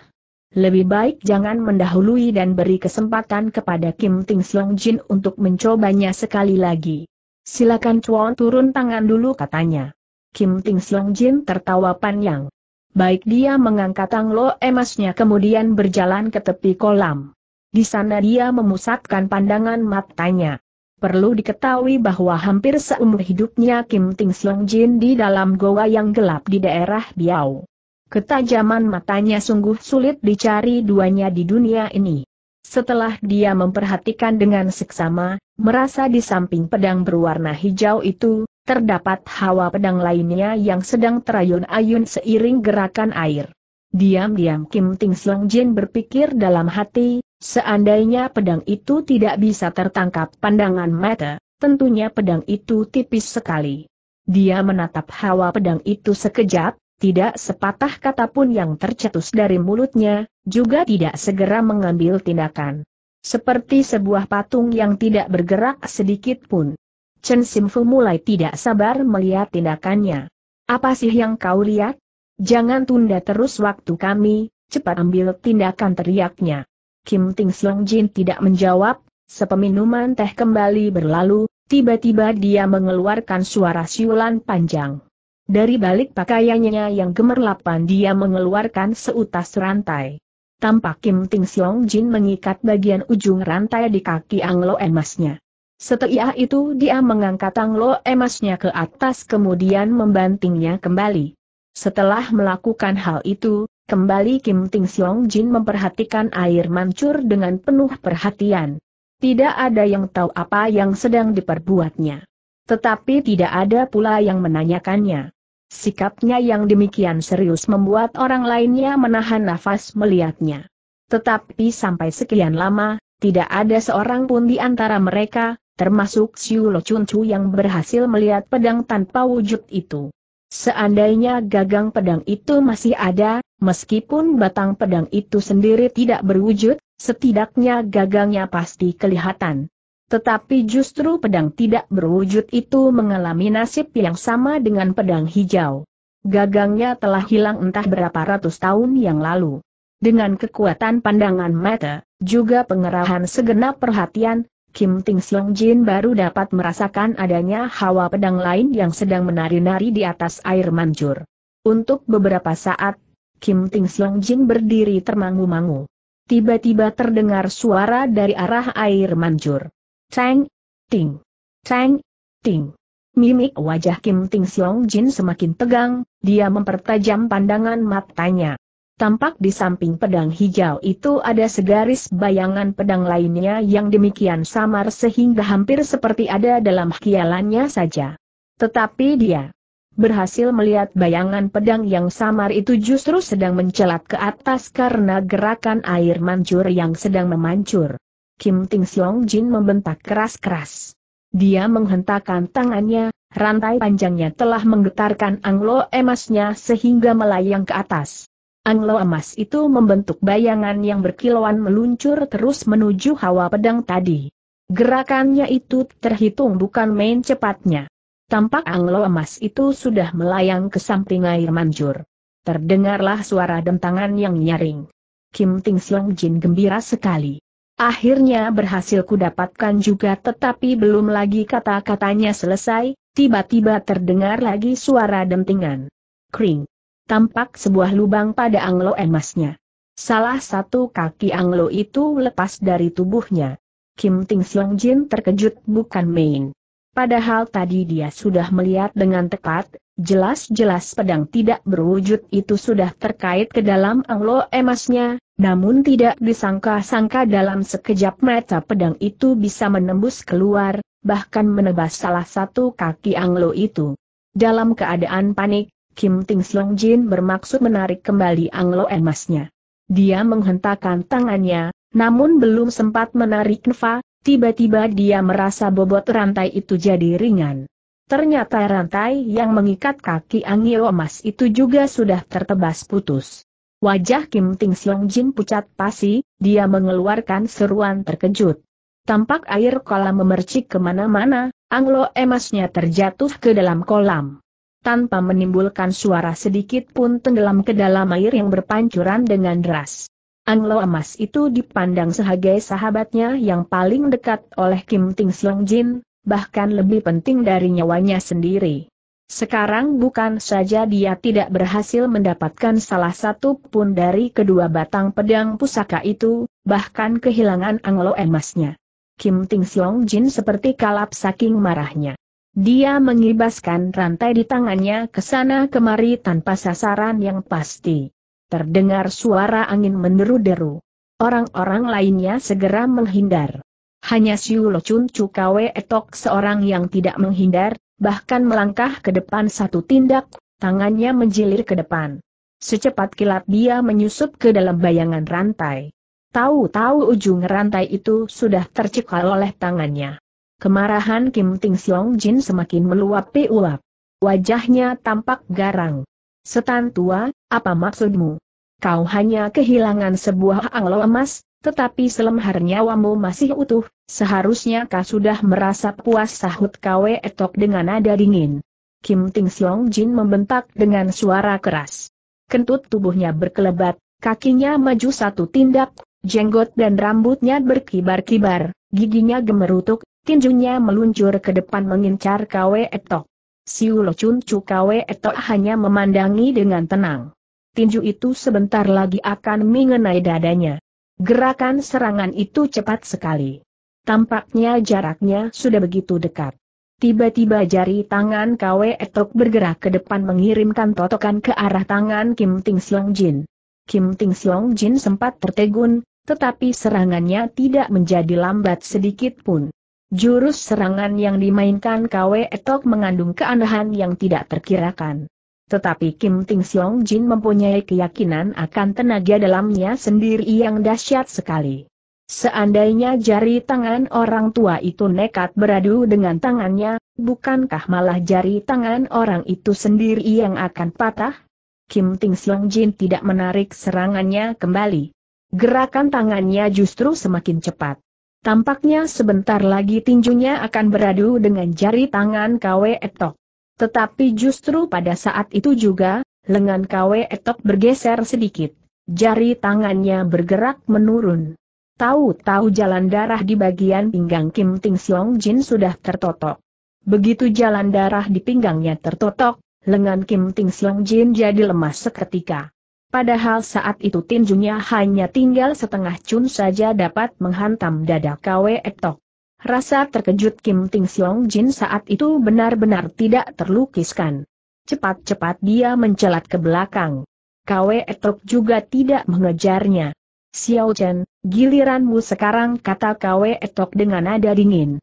Lebih baik jangan mendahului dan beri kesempatan kepada Kim Ting Siong Jin untuk mencobanya sekali lagi. Silakan Chuan turun tangan dulu katanya. Kim Ting Siong Jin tertawa panjang. Baik dia mengangkat tanglo emasnya kemudian berjalan ke tepi kolam. Di sana dia memusatkan pandangan matanya. Perlu diketahui bahwa hampir seumur hidupnya Kim Ting Siong Jin di dalam goa yang gelap di daerah Biao. Ketajaman matanya sungguh sulit dicari duanya di dunia ini. Setelah dia memperhatikan dengan seksama, merasa di samping pedang berwarna hijau itu, terdapat hawa pedang lainnya yang sedang terayun-ayun seiring gerakan air. Diam-diam Kim Ting Seng Jin berpikir dalam hati, seandainya pedang itu tidak bisa tertangkap pandangan mata, tentunya pedang itu tipis sekali. Dia menatap hawa pedang itu sekejap, tidak sepatah kata pun yang tercetus dari mulutnya, juga tidak segera mengambil tindakan. Seperti sebuah patung yang tidak bergerak sedikit pun. Chen Simfu mulai tidak sabar melihat tindakannya. Apa sih yang kau lihat? Jangan tunda terus waktu kami, cepat ambil tindakan teriaknya. Kim Ting Siong Jin tidak menjawab, sepeminuman teh kembali berlalu, tiba-tiba dia mengeluarkan suara siulan panjang. Dari balik pakaiannya yang gemerlapan dia mengeluarkan seutas rantai. Tampak Kim Ting Siong Jin mengikat bagian ujung rantai di kaki anglo emasnya. Setelah itu dia mengangkat tanglo emasnya ke atas kemudian membantingnya kembali. Setelah melakukan hal itu, kembali Kim Ting Siong Jin memperhatikan air mancur dengan penuh perhatian. Tidak ada yang tahu apa yang sedang diperbuatnya. Tetapi tidak ada pula yang menanyakannya. Sikapnya yang demikian serius membuat orang lainnya menahan nafas melihatnya. Tetapi sampai sekian lama, tidak ada seorang pun di antara mereka, termasuk Lo Chun Chu yang berhasil melihat pedang tanpa wujud itu. Seandainya gagang pedang itu masih ada, meskipun batang pedang itu sendiri tidak berwujud, setidaknya gagangnya pasti kelihatan. Tetapi justru pedang tidak berwujud itu mengalami nasib yang sama dengan pedang hijau. Gagangnya telah hilang entah berapa ratus tahun yang lalu. Dengan kekuatan pandangan mata, juga pengerahan segenap perhatian, Kim Ting Siong Jin baru dapat merasakan adanya hawa pedang lain yang sedang menari-nari di atas air mancur. Untuk beberapa saat, Kim Ting Siong Jin berdiri termangu-mangu. Tiba-tiba terdengar suara dari arah air mancur. Cheng, Ting, Cheng, Ting. Mimik wajah Kim Ting Siong Jin semakin tegang, dia mempertajam pandangan matanya. Tampak di samping pedang hijau itu ada segaris bayangan pedang lainnya yang demikian samar sehingga hampir seperti ada dalam khialannya saja. Tetapi dia berhasil melihat bayangan pedang yang samar itu justru sedang mencelat ke atas karena gerakan air mancur yang sedang memancur. Kim Ting Siong Jin membentak keras-keras. Dia menghentakkan tangannya, rantai panjangnya telah menggetarkan anglo emasnya sehingga melayang ke atas. Anglo emas itu membentuk bayangan yang berkilauan meluncur terus menuju hawa pedang tadi. Gerakannya itu terhitung bukan main cepatnya. Tampak anglo emas itu sudah melayang ke samping air mancur. Terdengarlah suara dentangan yang nyaring. Kim Ting Siong Jin gembira sekali. Akhirnya berhasil kudapatkan juga tetapi belum lagi kata-katanya selesai, tiba-tiba terdengar lagi suara dentingan. Kring tampak sebuah lubang pada anglo emasnya. Salah satu kaki anglo itu lepas dari tubuhnya. Kim Ting Siong Jin terkejut bukan main. Padahal tadi dia sudah melihat dengan tepat, jelas-jelas pedang tidak berwujud itu sudah terkait ke dalam anglo emasnya, namun tidak disangka-sangka dalam sekejap mata pedang itu bisa menembus keluar, bahkan menebas salah satu kaki anglo itu. Dalam keadaan panik, Kim Ting Siong Jin bermaksud menarik kembali anglo emasnya. Dia menghentakkan tangannya, namun belum sempat menarik Neva, tiba-tiba dia merasa bobot rantai itu jadi ringan. Ternyata rantai yang mengikat kaki anglo emas itu juga sudah tertebas putus. Wajah Kim Ting Siong Jin pucat pasi, dia mengeluarkan seruan terkejut. Tampak air kolam memercik kemana-mana, anglo emasnya terjatuh ke dalam kolam tanpa menimbulkan suara sedikit pun tenggelam ke dalam air yang berpancuran dengan deras. Anglo Emas itu dipandang sebagai sahabatnya yang paling dekat oleh Kim Ting Siong Jin, bahkan lebih penting dari nyawanya sendiri. Sekarang bukan saja dia tidak berhasil mendapatkan salah satu pun dari kedua batang pedang pusaka itu, bahkan kehilangan anglo emasnya. Kim Ting Siong Jin seperti kalap saking marahnya. Dia mengibaskan rantai di tangannya ke sana kemari tanpa sasaran yang pasti. Terdengar suara angin menderu-deru. Orang-orang lainnya segera menghindar. Hanya Siulo Chun Chukawe Etok seorang yang tidak menghindar, bahkan melangkah ke depan satu tindak, tangannya menjilir ke depan. Secepat kilat dia menyusup ke dalam bayangan rantai. Tahu-tahu ujung rantai itu sudah tercekal oleh tangannya. Kemarahan Kim Ting Siong Jin semakin meluap-uap. Wajahnya tampak garang. Setan tua, apa maksudmu? Kau hanya kehilangan sebuah anglo emas, tetapi selemhar nyawamu masih utuh, seharusnya kau sudah merasa puas sahut Kwe Etok dengan nada dingin. Kim Ting Siong Jin membentak dengan suara keras. Kentut tubuhnya berkelebat, kakinya maju satu tindak, jenggot dan rambutnya berkibar-kibar, giginya gemerutuk, Tinjunya meluncur ke depan mengincar Kwe Etok. Siulo Chun Chu Kwe Etok hanya memandangi dengan tenang. Tinju itu sebentar lagi akan mengenai dadanya. Gerakan serangan itu cepat sekali. Tampaknya jaraknya sudah begitu dekat. Tiba-tiba jari tangan Kwe Etok bergerak ke depan mengirimkan totokan ke arah tangan Kim Ting Siong Jin. Kim Ting Siong Jin sempat tertegun, tetapi serangannya tidak menjadi lambat sedikit pun. Jurus serangan yang dimainkan KW Etok mengandung keanehan yang tidak terkirakan. Tetapi Kim Ting Siong Jin mempunyai keyakinan akan tenaga dalamnya sendiri yang dahsyat sekali. Seandainya jari tangan orang tua itu nekat beradu dengan tangannya, bukankah malah jari tangan orang itu sendiri yang akan patah? Kim Ting Siong Jin tidak menarik serangannya kembali. Gerakan tangannya justru semakin cepat. Tampaknya sebentar lagi tinjunya akan beradu dengan jari tangan KW Etok. Tetapi justru pada saat itu juga, lengan KW Etok bergeser sedikit. Jari tangannya bergerak menurun. Tahu-tahu jalan darah di bagian pinggang Kim Ting Siong Jin sudah tertotok. Begitu jalan darah di pinggangnya tertotok, lengan Kim Ting Siong Jin jadi lemas seketika. Padahal saat itu tinjunya hanya tinggal setengah cun saja dapat menghantam dada Kwe Ektok. Rasa terkejut Kim Ting Siong Jin saat itu benar-benar tidak terlukiskan. Cepat-cepat dia mencelat ke belakang. Kwe Ektok juga tidak mengejarnya. Xiao Chen, giliranmu sekarang kata Kwe Ektok dengan nada dingin.